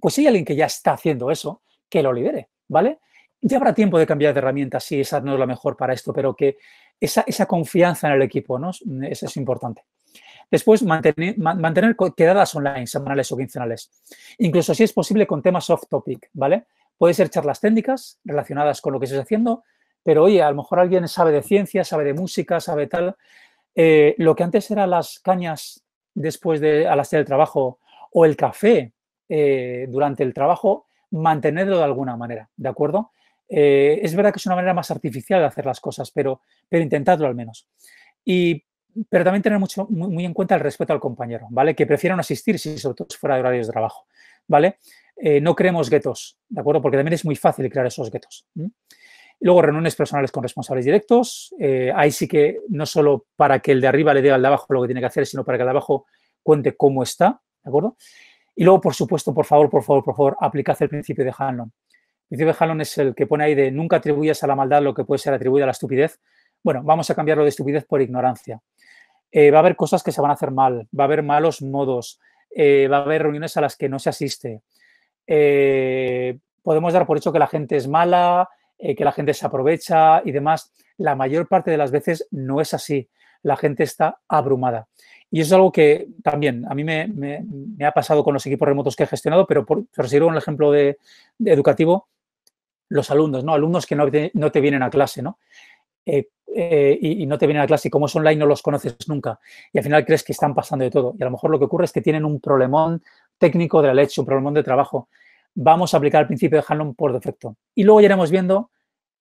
Pues si hay alguien que ya está haciendo eso, que lo lidere, ¿vale? Ya habrá tiempo de cambiar de herramienta si esa no es la mejor para esto, pero que esa, esa confianza en el equipo, ¿no? Eso es importante. Después, mantener, mantener quedadas online, semanales o quincenales. Incluso si es posible con temas off topic, ¿vale? Puede ser charlas técnicas relacionadas con lo que está haciendo, pero oye, a lo mejor alguien sabe de ciencia, sabe de música, sabe tal. Eh, lo que antes eran las cañas después de a las del trabajo o el café eh, durante el trabajo, mantenerlo de alguna manera, ¿de acuerdo? Eh, es verdad que es una manera más artificial de hacer las cosas, pero, pero intentadlo al menos. pero también tener mucho, muy, en cuenta el respeto al compañero, ¿vale? Que prefieran asistir si sobre todo fuera de horarios de trabajo, ¿vale? Eh, no creemos guetos, ¿de acuerdo? Porque también es muy fácil crear esos guetos. Luego reuniones personales con responsables directos. Eh, ahí sí que no solo para que el de arriba le diga al de abajo lo que tiene que hacer, sino para que el de abajo cuente cómo está, ¿de acuerdo? Y luego, por supuesto, por favor, por favor, por favor, aplicad el principio de Hanlon. El principio de Hanlon es el que pone ahí de nunca atribuyas a la maldad lo que puede ser atribuido a la estupidez. Bueno, vamos a cambiarlo de estupidez por ignorancia. Eh, va a haber cosas que se van a hacer mal, va a haber malos modos, eh, va a haber reuniones a las que no se asiste. Eh, podemos dar por hecho que la gente es mala, que la gente se aprovecha y demás. La mayor parte de las veces no es así. La gente está abrumada. Y eso es algo que también a mí me, ha pasado con los equipos remotos que he gestionado, pero por, por seguir con el ejemplo de, educativo, los alumnos, ¿no? Alumnos que no te, vienen a clase, ¿no? Eh, eh, y, no te vienen a clase y como es online no los conoces nunca. Y al final crees que están pasando de todo. Y a lo mejor lo que ocurre es que tienen un problemón técnico de la leche, un problemón de trabajo. Vamos a aplicar el principio de Hanlon por defecto. Y luego iremos viendo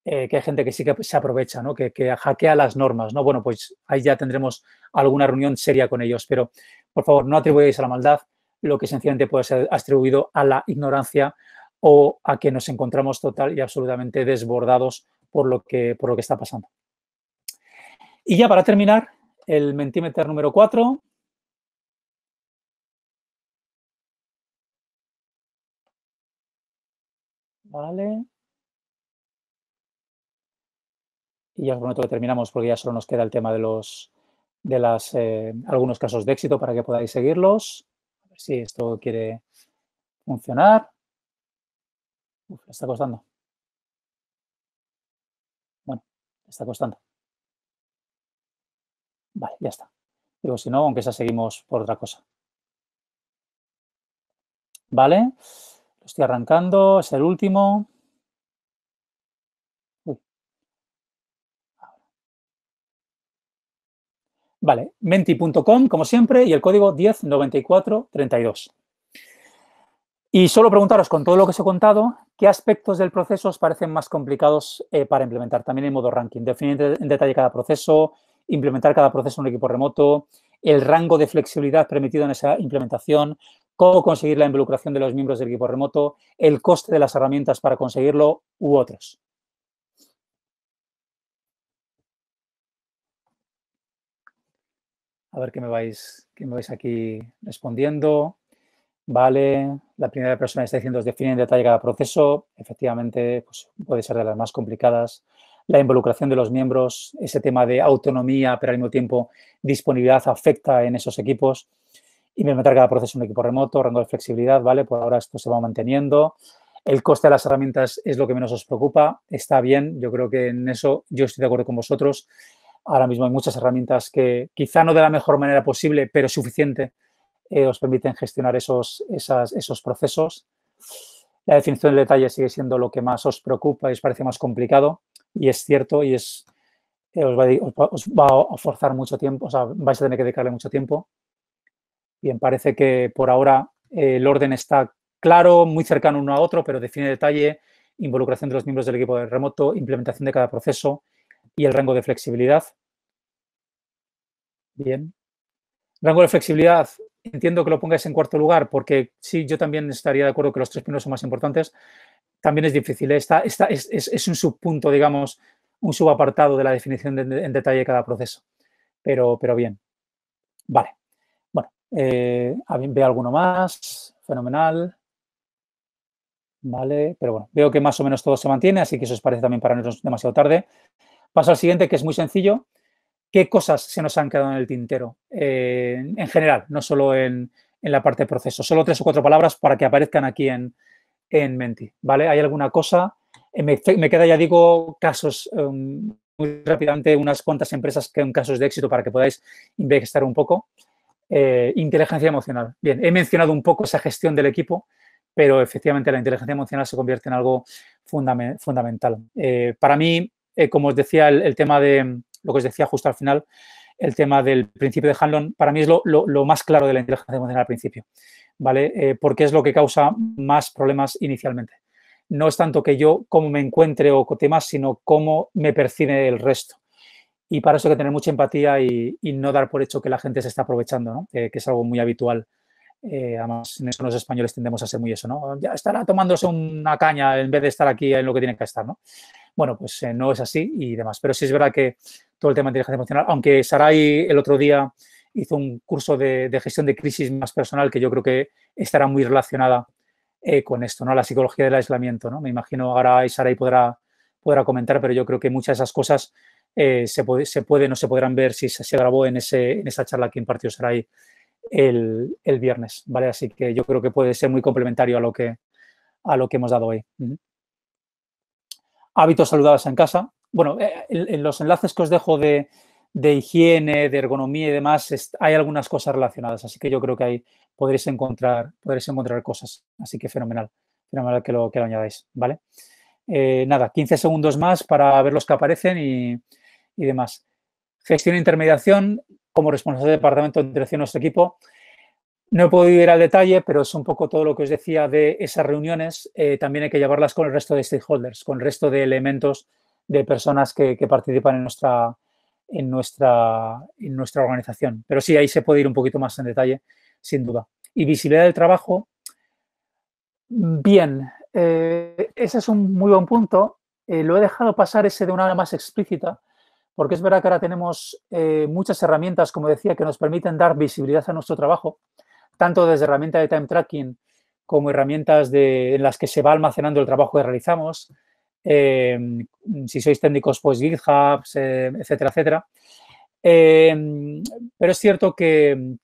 eh, que hay gente que sí que se aprovecha, ¿no? que, hackea las normas. ¿no? Bueno, pues ahí ya tendremos alguna reunión seria con ellos, pero por favor no atribuyáis a la maldad lo que sencillamente puede ser atribuido a la ignorancia o a que nos encontramos total y absolutamente desbordados por lo que, por lo que está pasando. Y ya para terminar, el mentimeter número 4, Vale. y ya os que terminamos porque ya solo nos queda el tema de los de las eh, algunos casos de éxito para que podáis seguirlos. A ver si esto quiere funcionar. Uf, está costando. Bueno, está costando. Vale, ya está. Digo, si no, aunque ya seguimos por otra cosa. Vale, lo estoy arrancando, es el último. Vale, menti.com, como siempre, y el código 109432. Y solo preguntaros, con todo lo que os he contado, ¿qué aspectos del proceso os parecen más complicados eh, para implementar? También en modo ranking, definir en detalle cada proceso, implementar cada proceso en un equipo remoto, el rango de flexibilidad permitido en esa implementación, cómo conseguir la involucración de los miembros del equipo remoto, el coste de las herramientas para conseguirlo u otros. A ver qué me vais, qué me aquí respondiendo. Vale, la primera persona está diciendo define en detalle cada proceso. Efectivamente, pues, puede ser de las más complicadas. La involucración de los miembros, ese tema de autonomía, pero al mismo tiempo disponibilidad afecta en esos equipos. y me Implementar cada proceso en un equipo remoto, rango de flexibilidad, ¿vale? Por ahora esto se va manteniendo. El coste de las herramientas es lo que menos os preocupa. Está bien, yo creo que en eso yo estoy de acuerdo con vosotros. Ahora mismo hay muchas herramientas que quizá no de la mejor manera posible, pero suficiente, eh, os permiten gestionar esos, esos procesos. La definición del detalle sigue siendo lo que más os preocupa y os parece más complicado y es cierto y es, eh, os, va a, forzar mucho tiempo, o sea, vais a tener que dedicarle mucho tiempo. Bien, parece que por ahora eh, el orden está claro, muy cercano uno a otro, pero define detalle, involucración de los miembros del equipo de remoto, implementación de cada proceso, y el rango de flexibilidad. Bien. Rango de flexibilidad, entiendo que lo pongáis en cuarto lugar, porque sí, yo también estaría de acuerdo que los tres primeros son más importantes. También es difícil, ¿eh? Esta es, es, es, un subpunto, digamos, un subapartado de la definición en detalle de cada proceso. Pero, pero bien. Vale. Bueno, eh, veo alguno más. Fenomenal. Vale, pero bueno, veo que más o menos todo se mantiene, así que eso os parece también para no demasiado tarde. Paso al siguiente, que es muy sencillo. ¿Qué cosas se nos han quedado en el tintero? Eh, en general, no solo en, la parte de proceso. Solo tres o cuatro palabras para que aparezcan aquí en, en Menti. ¿Vale? ¿Hay alguna cosa? Eh, me, queda, ya digo, casos um, muy rápidamente, unas cuantas empresas que son casos de éxito para que podáis investigar un poco. Eh, inteligencia emocional. Bien, he mencionado un poco esa gestión del equipo, pero efectivamente la inteligencia emocional se convierte en algo fundamental. para mí, eh, como os decía, el, tema de lo que os decía justo al final, el tema del principio de Hanlon, para mí es lo, más claro de la inteligencia emocional al principio, ¿vale? Eh, porque es lo que causa más problemas inicialmente. No es tanto que yo cómo me encuentre o temas, sino cómo me percibe el resto. Y para eso hay que tener mucha empatía y, no dar por hecho que la gente se está aprovechando, ¿no? Eh, que es algo muy habitual. además, en eso los españoles tendemos a ser muy eso, ¿no? Ya estará tomándose una caña en vez de estar aquí en lo que tiene que estar, ¿no? Bueno, pues eh, no es así y demás. Pero sí es verdad que todo el tema de inteligencia emocional, aunque Sarai el otro día hizo un curso de, gestión de crisis más personal que yo creo que estará muy relacionada eh, con esto, ¿no? La psicología del aislamiento, ¿no? Me imagino ahora Sarai podrá, podrá comentar, pero yo creo que muchas de esas cosas eh, se, puede, se puede, no se podrán ver si se, grabó en, ese, en esa charla que impartió Sarai el, el, viernes, ¿vale? Así que yo creo que puede ser muy complementario a lo que, a lo que hemos dado hoy hábitos saludables en casa. Bueno, eh, en, los enlaces que os dejo de, higiene, de ergonomía y demás, hay algunas cosas relacionadas, así que yo creo que ahí podréis encontrar, podréis encontrar cosas. Así que fenomenal, fenomenal que lo, que lo añadáis, ¿vale? Eh, nada, 15 segundos más para ver los que aparecen y, demás. Gestión e intermediación, como responsable del departamento de dirección de nuestro equipo, no he podido ir al detalle, pero es un poco todo lo que os decía de esas reuniones. Eh, también hay que llevarlas con el resto de stakeholders, con el resto de elementos de personas que, participan en nuestra, en, nuestra, en nuestra organización. Pero sí, ahí se puede ir un poquito más en detalle, sin duda. Y visibilidad del trabajo, bien, eh, ese es un muy buen punto. Eh, lo he dejado pasar ese de una manera más explícita, porque es verdad que ahora tenemos muchas herramientas, como decía, que nos permiten dar visibilidad a nuestro trabajo tanto desde herramientas de time tracking como herramientas de, en las que se va almacenando el trabajo que realizamos, em, si sois técnicos, pues GitHub, eh, etcétera, etcétera. Em, pero es cierto que,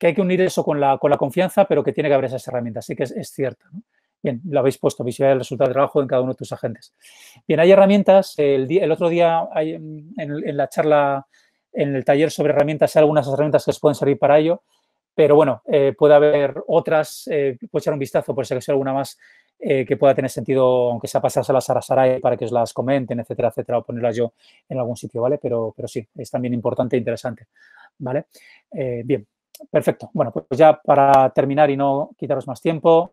hay que unir eso con la, confianza, pero que tiene que haber esas herramientas, Así que es, cierto. Bien, lo habéis puesto, visibilidad del resultado de trabajo en cada uno de tus agentes. Bien, hay herramientas, el, el otro día en, en la charla, en el taller sobre herramientas, hay algunas herramientas que os pueden servir para ello. Pero bueno, eh, puede haber otras, eh, puedo echar un vistazo por si hay alguna más eh, que pueda tener sentido, aunque sea pasárselas a la Sarai para que os las comenten, etcétera, etcétera, o ponerlas yo en algún sitio, ¿vale? Pero, pero sí, es también importante e interesante, ¿vale? bien, perfecto. Bueno, pues ya para terminar y no quitaros más tiempo,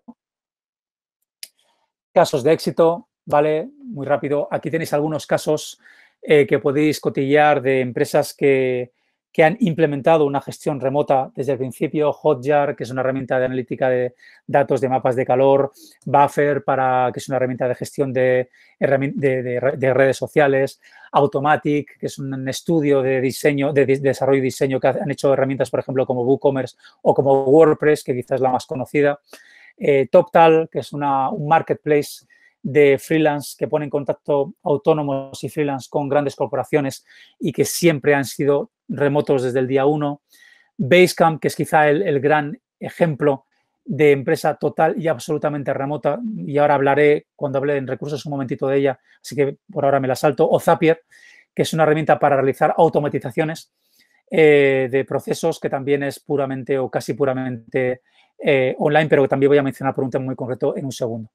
casos de éxito, ¿vale? Muy rápido. Aquí tenéis algunos casos que podéis cotillar de empresas que que han implementado una gestión remota desde el principio, Hotjar, que es una herramienta de analítica de datos de mapas de calor, Buffer, para, que es una herramienta de gestión de, redes sociales, Automatic, que es un estudio de diseño, de, desarrollo y diseño que han hecho herramientas, por ejemplo, como WooCommerce o como WordPress, que quizás es la más conocida, eh, TopTal, que es un marketplace de freelance que pone en contacto autónomos y freelance con grandes corporaciones y que siempre han sido remotos desde el día 1. Basecamp, que es quizá el, gran ejemplo de empresa total y absolutamente remota, y ahora hablaré cuando hable en recursos un momentito de ella, así que por ahora me la salto, o Zapier, que es una herramienta para realizar automatizaciones eh, de procesos que también es puramente o casi puramente eh, online, pero que también voy a mencionar por un tema muy concreto en un segundo.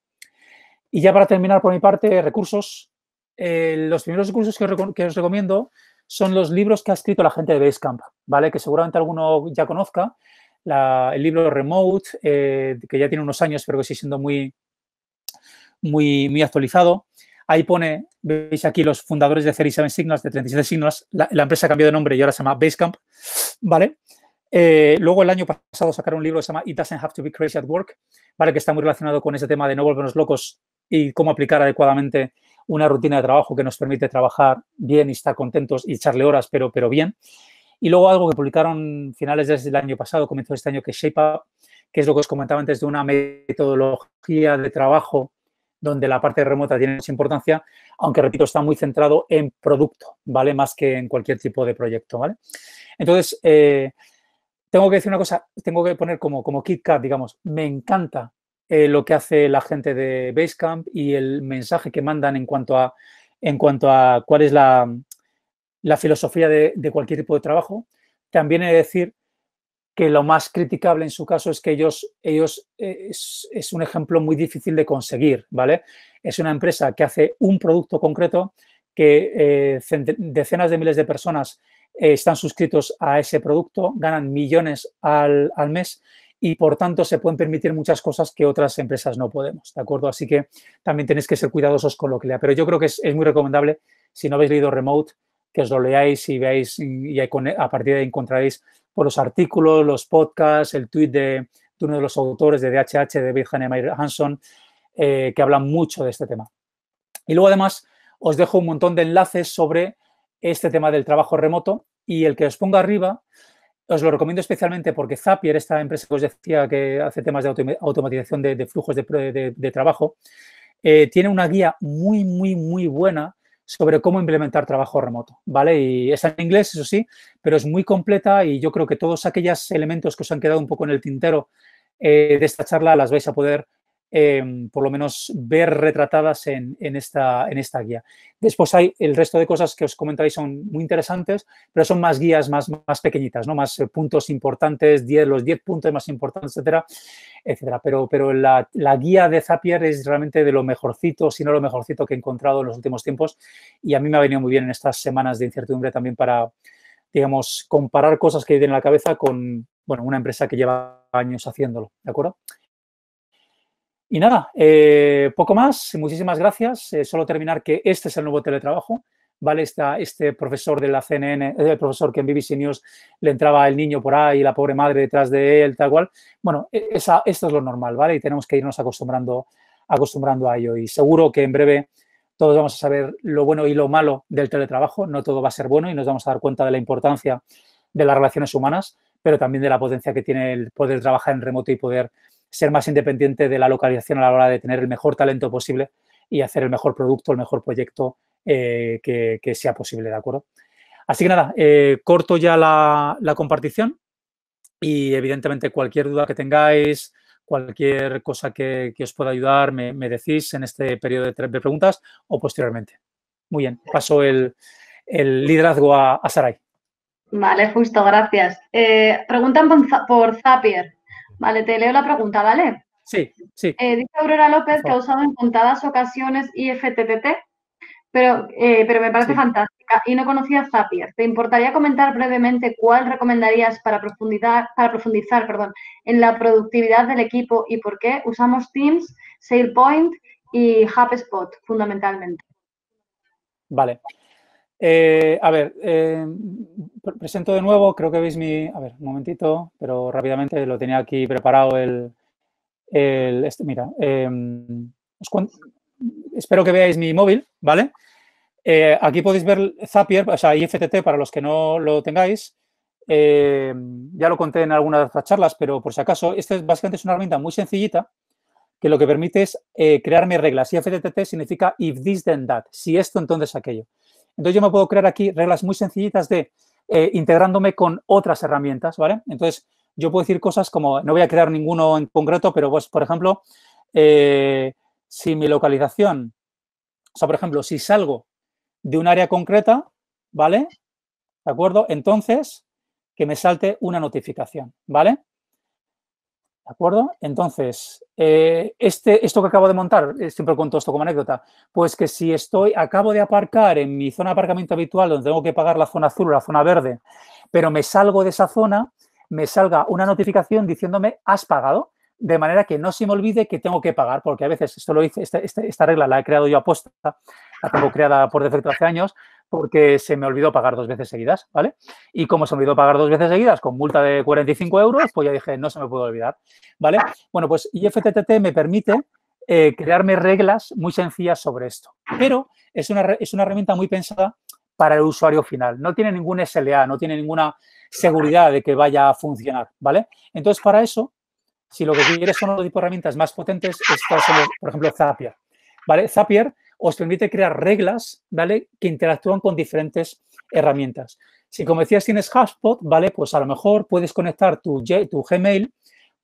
Y ya para terminar por mi parte, recursos. Eh, los primeros recursos que, os recomiendo son los libros que ha escrito la gente de Basecamp, ¿vale? Que seguramente alguno ya conozca. el libro Remote, eh, que ya tiene unos años, pero que sigue siendo muy, muy, muy actualizado. Ahí pone, veis aquí los fundadores de 37 Signals, de 37 Signals. La, empresa empresa cambió de nombre y ahora se llama Basecamp, ¿vale? Eh, luego el año pasado sacaron un libro que se llama It Doesn't Have to Be Crazy at Work, ¿vale? Que está muy relacionado con ese tema de no volvernos locos y cómo aplicar adecuadamente una rutina de trabajo que nos permite trabajar bien y estar contentos y echarle horas, pero, pero bien. Y luego algo que publicaron finales del este año pasado, comenzó este año, que es Up, que es lo que os comentaba antes de una metodología de trabajo donde la parte remota tiene mucha importancia, aunque repito, está muy centrado en producto, ¿vale? Más que en cualquier tipo de proyecto, ¿vale? Entonces, eh, tengo que decir una cosa, tengo que poner como, como KitKat, digamos, me encanta eh, lo que hace la gente de Basecamp y el mensaje que mandan en cuanto a, en cuanto a cuál es la, filosofía de, cualquier tipo de trabajo. También he de decir que lo más criticable en su caso es que ellos, ellos eh, es, un ejemplo muy difícil de conseguir, ¿vale? Es una empresa que hace un producto concreto que eh, decenas de miles de personas están suscritos a ese producto, ganan millones al, al mes y por tanto se pueden permitir muchas cosas que otras empresas no podemos, ¿de acuerdo? Así que también tenéis que ser cuidadosos con lo que lea. Pero yo creo que es, muy recomendable, si no habéis leído Remote, que os lo leáis y veáis y a partir de ahí encontraréis por los artículos, los podcasts, el tweet de, uno de los autores de DHH, de Virginia Hanson, eh, que hablan mucho de este tema. Y luego además os dejo un montón de enlaces sobre este tema del trabajo remoto y el que os ponga arriba os lo recomiendo especialmente porque Zapier, esta empresa que os decía que hace temas de automatización de, flujos de, trabajo, eh, tiene una guía muy, muy, muy buena sobre cómo implementar trabajo remoto, ¿vale? Y está en inglés, eso sí, pero es muy completa y yo creo que todos aquellos elementos que os han quedado un poco en el tintero eh, de esta charla las vais a poder Em, por lo menos ver retratadas en, esta, guía. Después hay el resto de cosas que os comentáis son muy interesantes, pero son más guías más, más pequeñitas, ¿no? Más eh, puntos importantes, los 10 puntos más importantes, etcétera, etcétera. Pero, la, guía de Zapier es realmente de lo mejorcito, si no lo mejorcito que he encontrado en los últimos tiempos y a mí me ha venido muy bien en estas semanas de incertidumbre también para, digamos, comparar cosas que hay en la cabeza con, bueno, una empresa que lleva años haciéndolo, ¿de acuerdo? Y nada, eh, poco más, muchísimas gracias. Eh, solo terminar que este es el nuevo teletrabajo. ¿vale? Está este profesor de la CNN, eh, el profesor que en BBC News le entraba el niño por ahí, y la pobre madre detrás de él, tal cual. Bueno, e, esa, esto es lo normal, ¿vale? Y tenemos que irnos acostumbrando, acostumbrando a ello. Y seguro que en breve todos vamos a saber lo bueno y lo malo del teletrabajo. No todo va a ser bueno y nos vamos a dar cuenta de la importancia de las relaciones humanas, pero también de la potencia que tiene el poder trabajar en remoto y poder ser más independiente de la localización a la hora de tener el mejor talento posible y hacer el mejor producto, el mejor proyecto eh, que, sea posible, ¿de acuerdo? Así que nada, eh, corto ya la, compartición y evidentemente cualquier duda que tengáis, cualquier cosa que, os pueda ayudar, me, decís en este periodo de, preguntas o posteriormente. Muy bien, paso el, liderazgo a, Saray. Vale, justo, gracias. Eh, preguntan por Zapier. Vale, te leo la pregunta, ¿vale? Sí, sí. Eh, dice Aurora López que ha usado en contadas ocasiones IFTTT, pero, eh, pero me parece fantástica y no conocía Zapier. ¿Te importaría comentar brevemente cuál recomendarías para profundizar, para profundizar perdón, en la productividad del equipo y por qué usamos Teams, SailPoint y HubSpot fundamentalmente? Vale. Eh, a ver, eh, presento de nuevo, creo que veis mi... A ver, un momentito, pero rápidamente lo tenía aquí preparado el... este, mira, em, espero que veáis mi móvil, ¿vale? Eh, aquí podéis ver Zapier, o sea, IFTT para los que no lo tengáis. ya lo conté en algunas de las charlas, pero por si acaso, este es, básicamente es una herramienta muy sencillita que lo que permite es crearme reglas. IFTTT significa if this then that, si esto entonces aquello. Entonces yo me puedo crear aquí reglas muy sencillitas de eh, integrándome con otras herramientas, ¿vale? Entonces yo puedo decir cosas como, no voy a crear ninguno en concreto, pero pues, por ejemplo, eh, si mi localización, o sea, por ejemplo, si salgo de un área concreta, ¿vale? ¿De acuerdo? Entonces, que me salte una notificación, ¿vale? ¿De acuerdo? Entonces, eh, este, esto que acabo de montar, eh, siempre cuento esto como anécdota, pues que si estoy, acabo de aparcar en mi zona de aparcamiento habitual, donde tengo que pagar la zona azul o la zona verde, pero me salgo de esa zona, me salga una notificación diciéndome, has pagado, de manera que no se me olvide que tengo que pagar, porque a veces, esto lo hice, esta, regla la he creado yo aposta, la tengo creada por defecto hace años, porque se me olvidó pagar dos veces seguidas, ¿vale? Y como se me olvidó pagar dos veces seguidas con multa de 45 euros, pues ya dije, no se me puede olvidar, ¿vale? Bueno, pues IFTTT me permite eh, crearme reglas muy sencillas sobre esto, pero es una, es una herramienta muy pensada para el usuario final. No tiene ningún SLA, no tiene ninguna seguridad de que vaya a funcionar, ¿vale? Entonces, para eso, si lo que quieres son los tipo de herramientas más potentes, es, por ejemplo, Zapier, ¿vale? Zapier os permite crear reglas, ¿vale? Que interactúan con diferentes herramientas. Si, como decías, tienes Hashpot, ¿vale? Pues a lo mejor puedes conectar tu, Gmail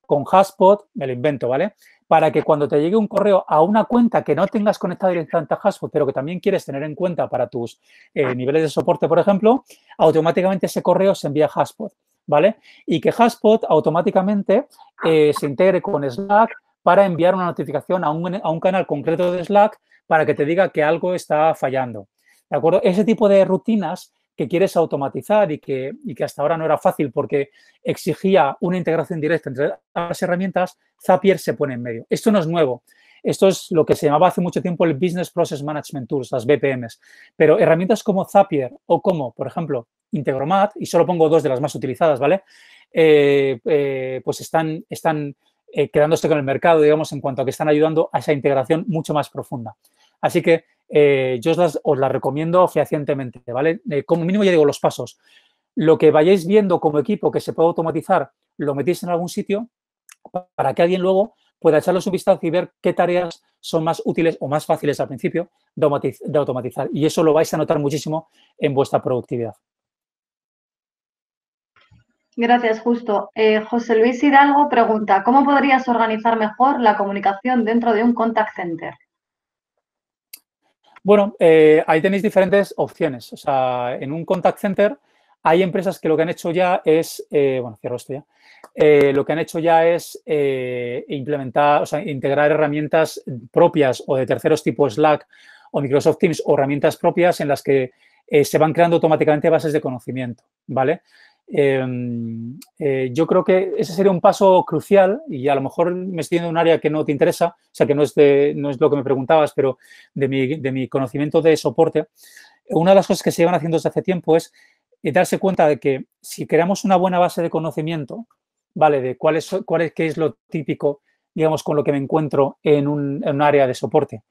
con Hashpot, me lo invento, ¿vale? Para que cuando te llegue un correo a una cuenta que no tengas conectada directamente a Hashpot, pero que también quieres tener en cuenta para tus eh, niveles de soporte, por ejemplo, automáticamente ese correo se envía a Hashpot, ¿vale? Y que Hashpot automáticamente eh, se integre con Slack, para enviar una notificación a un, canal concreto de Slack para que te diga que algo está fallando. ¿De acuerdo? Ese tipo de rutinas que quieres automatizar y que, hasta ahora no era fácil porque exigía una integración directa entre las herramientas, Zapier se pone en medio. Esto no es nuevo. Esto es lo que se llamaba hace mucho tiempo el Business Process Management Tools, las BPMs. Pero herramientas como Zapier o como, por ejemplo, Integromat, y solo pongo dos de las más utilizadas, ¿vale? Eh, eh, pues están, están eh, quedándose con el mercado, digamos, en cuanto a que están ayudando a esa integración mucho más profunda. Así que eh, yo os las, recomiendo fehacientemente, ¿vale? Eh, como mínimo ya digo los pasos. Lo que vayáis viendo como equipo que se puede automatizar, lo metéis en algún sitio para que alguien luego pueda echarle un vistazo y ver qué tareas son más útiles o más fáciles al principio de automatizar. Y eso lo vais a notar muchísimo en vuestra productividad. Gracias, justo. Eh, José Luis Hidalgo pregunta, ¿cómo podrías organizar mejor la comunicación dentro de un contact center? Bueno, eh, ahí tenéis diferentes opciones. O sea, en un contact center hay empresas que lo que han hecho ya es, eh, bueno, cierro esto ya, lo que han hecho ya es implementar, o sea, integrar herramientas propias o de terceros tipo Slack o Microsoft Teams o herramientas propias en las que se van creando automáticamente bases de conocimiento, ¿vale? Em, eh, yo creo que ese sería un paso crucial y a lo mejor me estoy en un área que no te interesa, o sea, que no es, no es lo que me preguntabas, pero de mi, conocimiento de soporte, una de las cosas que se llevan haciendo desde hace tiempo es eh, darse cuenta de que si creamos una buena base de conocimiento, ¿vale? De cuál es, qué es lo típico, digamos, con lo que me encuentro en un, área de soporte.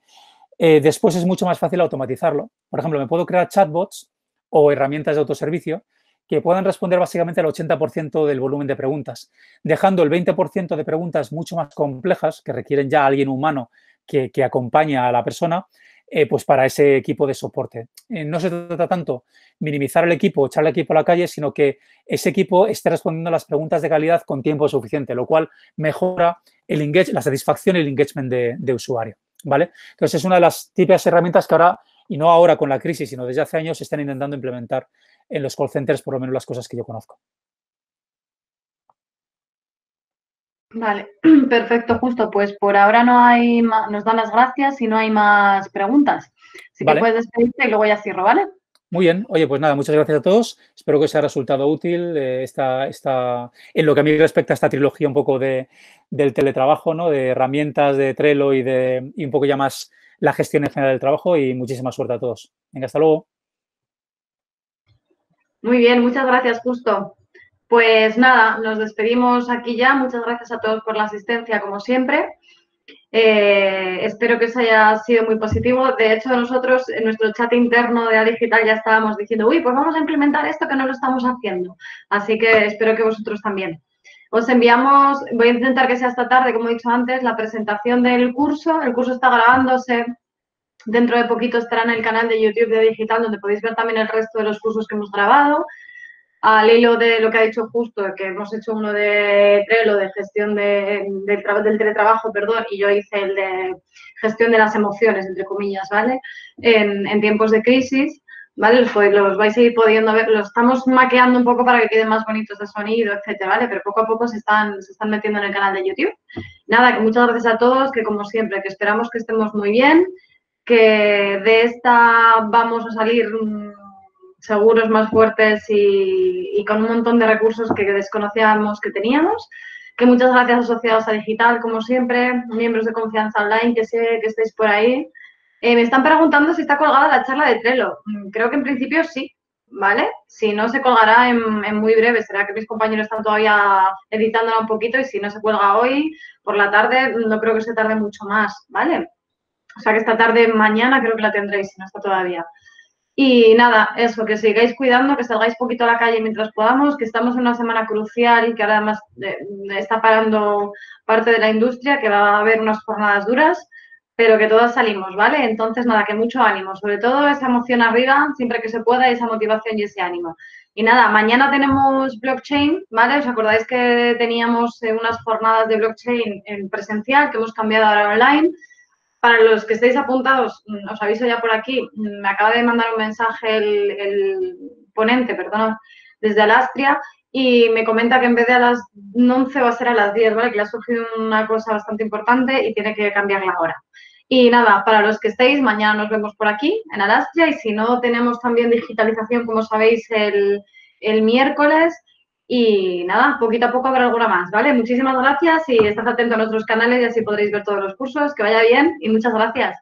Eh, después es mucho más fácil automatizarlo. Por ejemplo, me puedo crear chatbots o herramientas de autoservicio que puedan responder básicamente al 80% del volumen de preguntas, dejando el 20% de preguntas mucho más complejas, que requieren ya a alguien humano que, acompañe a la persona, eh, pues para ese equipo de soporte. Eh, no se trata tanto minimizar el equipo, echarle equipo a la calle, sino que ese equipo esté respondiendo las preguntas de calidad con tiempo suficiente, lo cual mejora el la satisfacción y el engagement de, de usuario. ¿Vale? Entonces es una de las típicas herramientas que ahora, y no ahora con la crisis, sino desde hace años, se están intentando implementar en los call centers, por lo menos las cosas que yo conozco. Vale, perfecto, justo. Pues por ahora no hay nos dan las gracias y no hay más preguntas. Así que puedes despedirte y luego ya cierro, ¿vale? Muy bien, oye, pues nada, muchas gracias a todos. Espero que os haya resultado útil eh, esta, esta, en lo que a mí respecta esta trilogía un poco de, del teletrabajo, ¿no? De herramientas, de Trello y de y un poco ya más la gestión en general del trabajo y muchísima suerte a todos. Venga, hasta luego. Muy bien, muchas gracias, Justo. Pues nada, nos despedimos aquí ya. Muchas gracias a todos por la asistencia, como siempre. Eh, espero que os haya sido muy positivo. De hecho, nosotros en nuestro chat interno de A Digital ya estábamos diciendo, uy, pues vamos a implementar esto que no lo estamos haciendo. Así que espero que vosotros también. Os enviamos, voy a intentar que sea esta tarde, como he dicho antes, la presentación del curso. El curso está grabándose Dentro de poquito estará en el canal de YouTube de Digital, donde podéis ver también el resto de los cursos que hemos grabado. Al hilo de lo que ha dicho justo, que hemos hecho uno de Trello, de gestión de, del, del teletrabajo, perdón, y yo hice el de gestión de las emociones, entre comillas, ¿vale? En, tiempos de crisis, ¿vale? Los, los vais a ir pudiendo ver, los estamos maqueando un poco para que queden más bonitos de sonido, etcétera, ¿vale? Pero poco a poco se están, se están metiendo en el canal de YouTube. Nada, que muchas gracias a todos, que como siempre, que esperamos que estemos muy bien que de esta vamos a salir mm, seguros más fuertes y, con un montón de recursos que desconocíamos que teníamos que muchas gracias asociados a Digital, como siempre, miembros de Confianza Online, que sé que estáis por ahí. Eh, me están preguntando si está colgada la charla de Trello. Mm, creo que en principio sí, ¿vale? Si no, se colgará en, en, muy breve. Será que mis compañeros están todavía editándola un poquito y si no se cuelga hoy, por la tarde, no creo que se tarde mucho más, ¿vale? O sea que esta tarde, mañana creo que la tendréis, si no está todavía. Y nada, eso, que sigáis cuidando, que salgáis poquito a la calle mientras podamos, que estamos en una semana crucial y que ahora además eh, está parando parte de la industria, que va a haber unas jornadas duras, pero que todas salimos, ¿vale? Entonces, nada, que mucho ánimo, sobre todo esa emoción arriba, siempre que se pueda, esa motivación y ese ánimo. Y nada, mañana tenemos blockchain, ¿vale? ¿Os acordáis que teníamos eh, unas jornadas de blockchain en presencial que hemos cambiado ahora online? para los que estáis apuntados, mm, os aviso ya por aquí, mm, me acaba de mandar un mensaje el, ponente, perdón, desde Alastria y me comenta que en vez de a las 11 va a ser a las 10, ¿vale? Que le ha surgido una cosa bastante importante y tiene que cambiar la hora. Y nada, para los que estéis, mañana nos vemos por aquí, en Alastria, y si no, tenemos también digitalización, como sabéis, el miércoles y nada, poquito a poco habrá alguna más, ¿vale? Muchísimas gracias y estás atento a nuestros canales y así podréis ver todos los cursos. Que vaya bien y muchas gracias.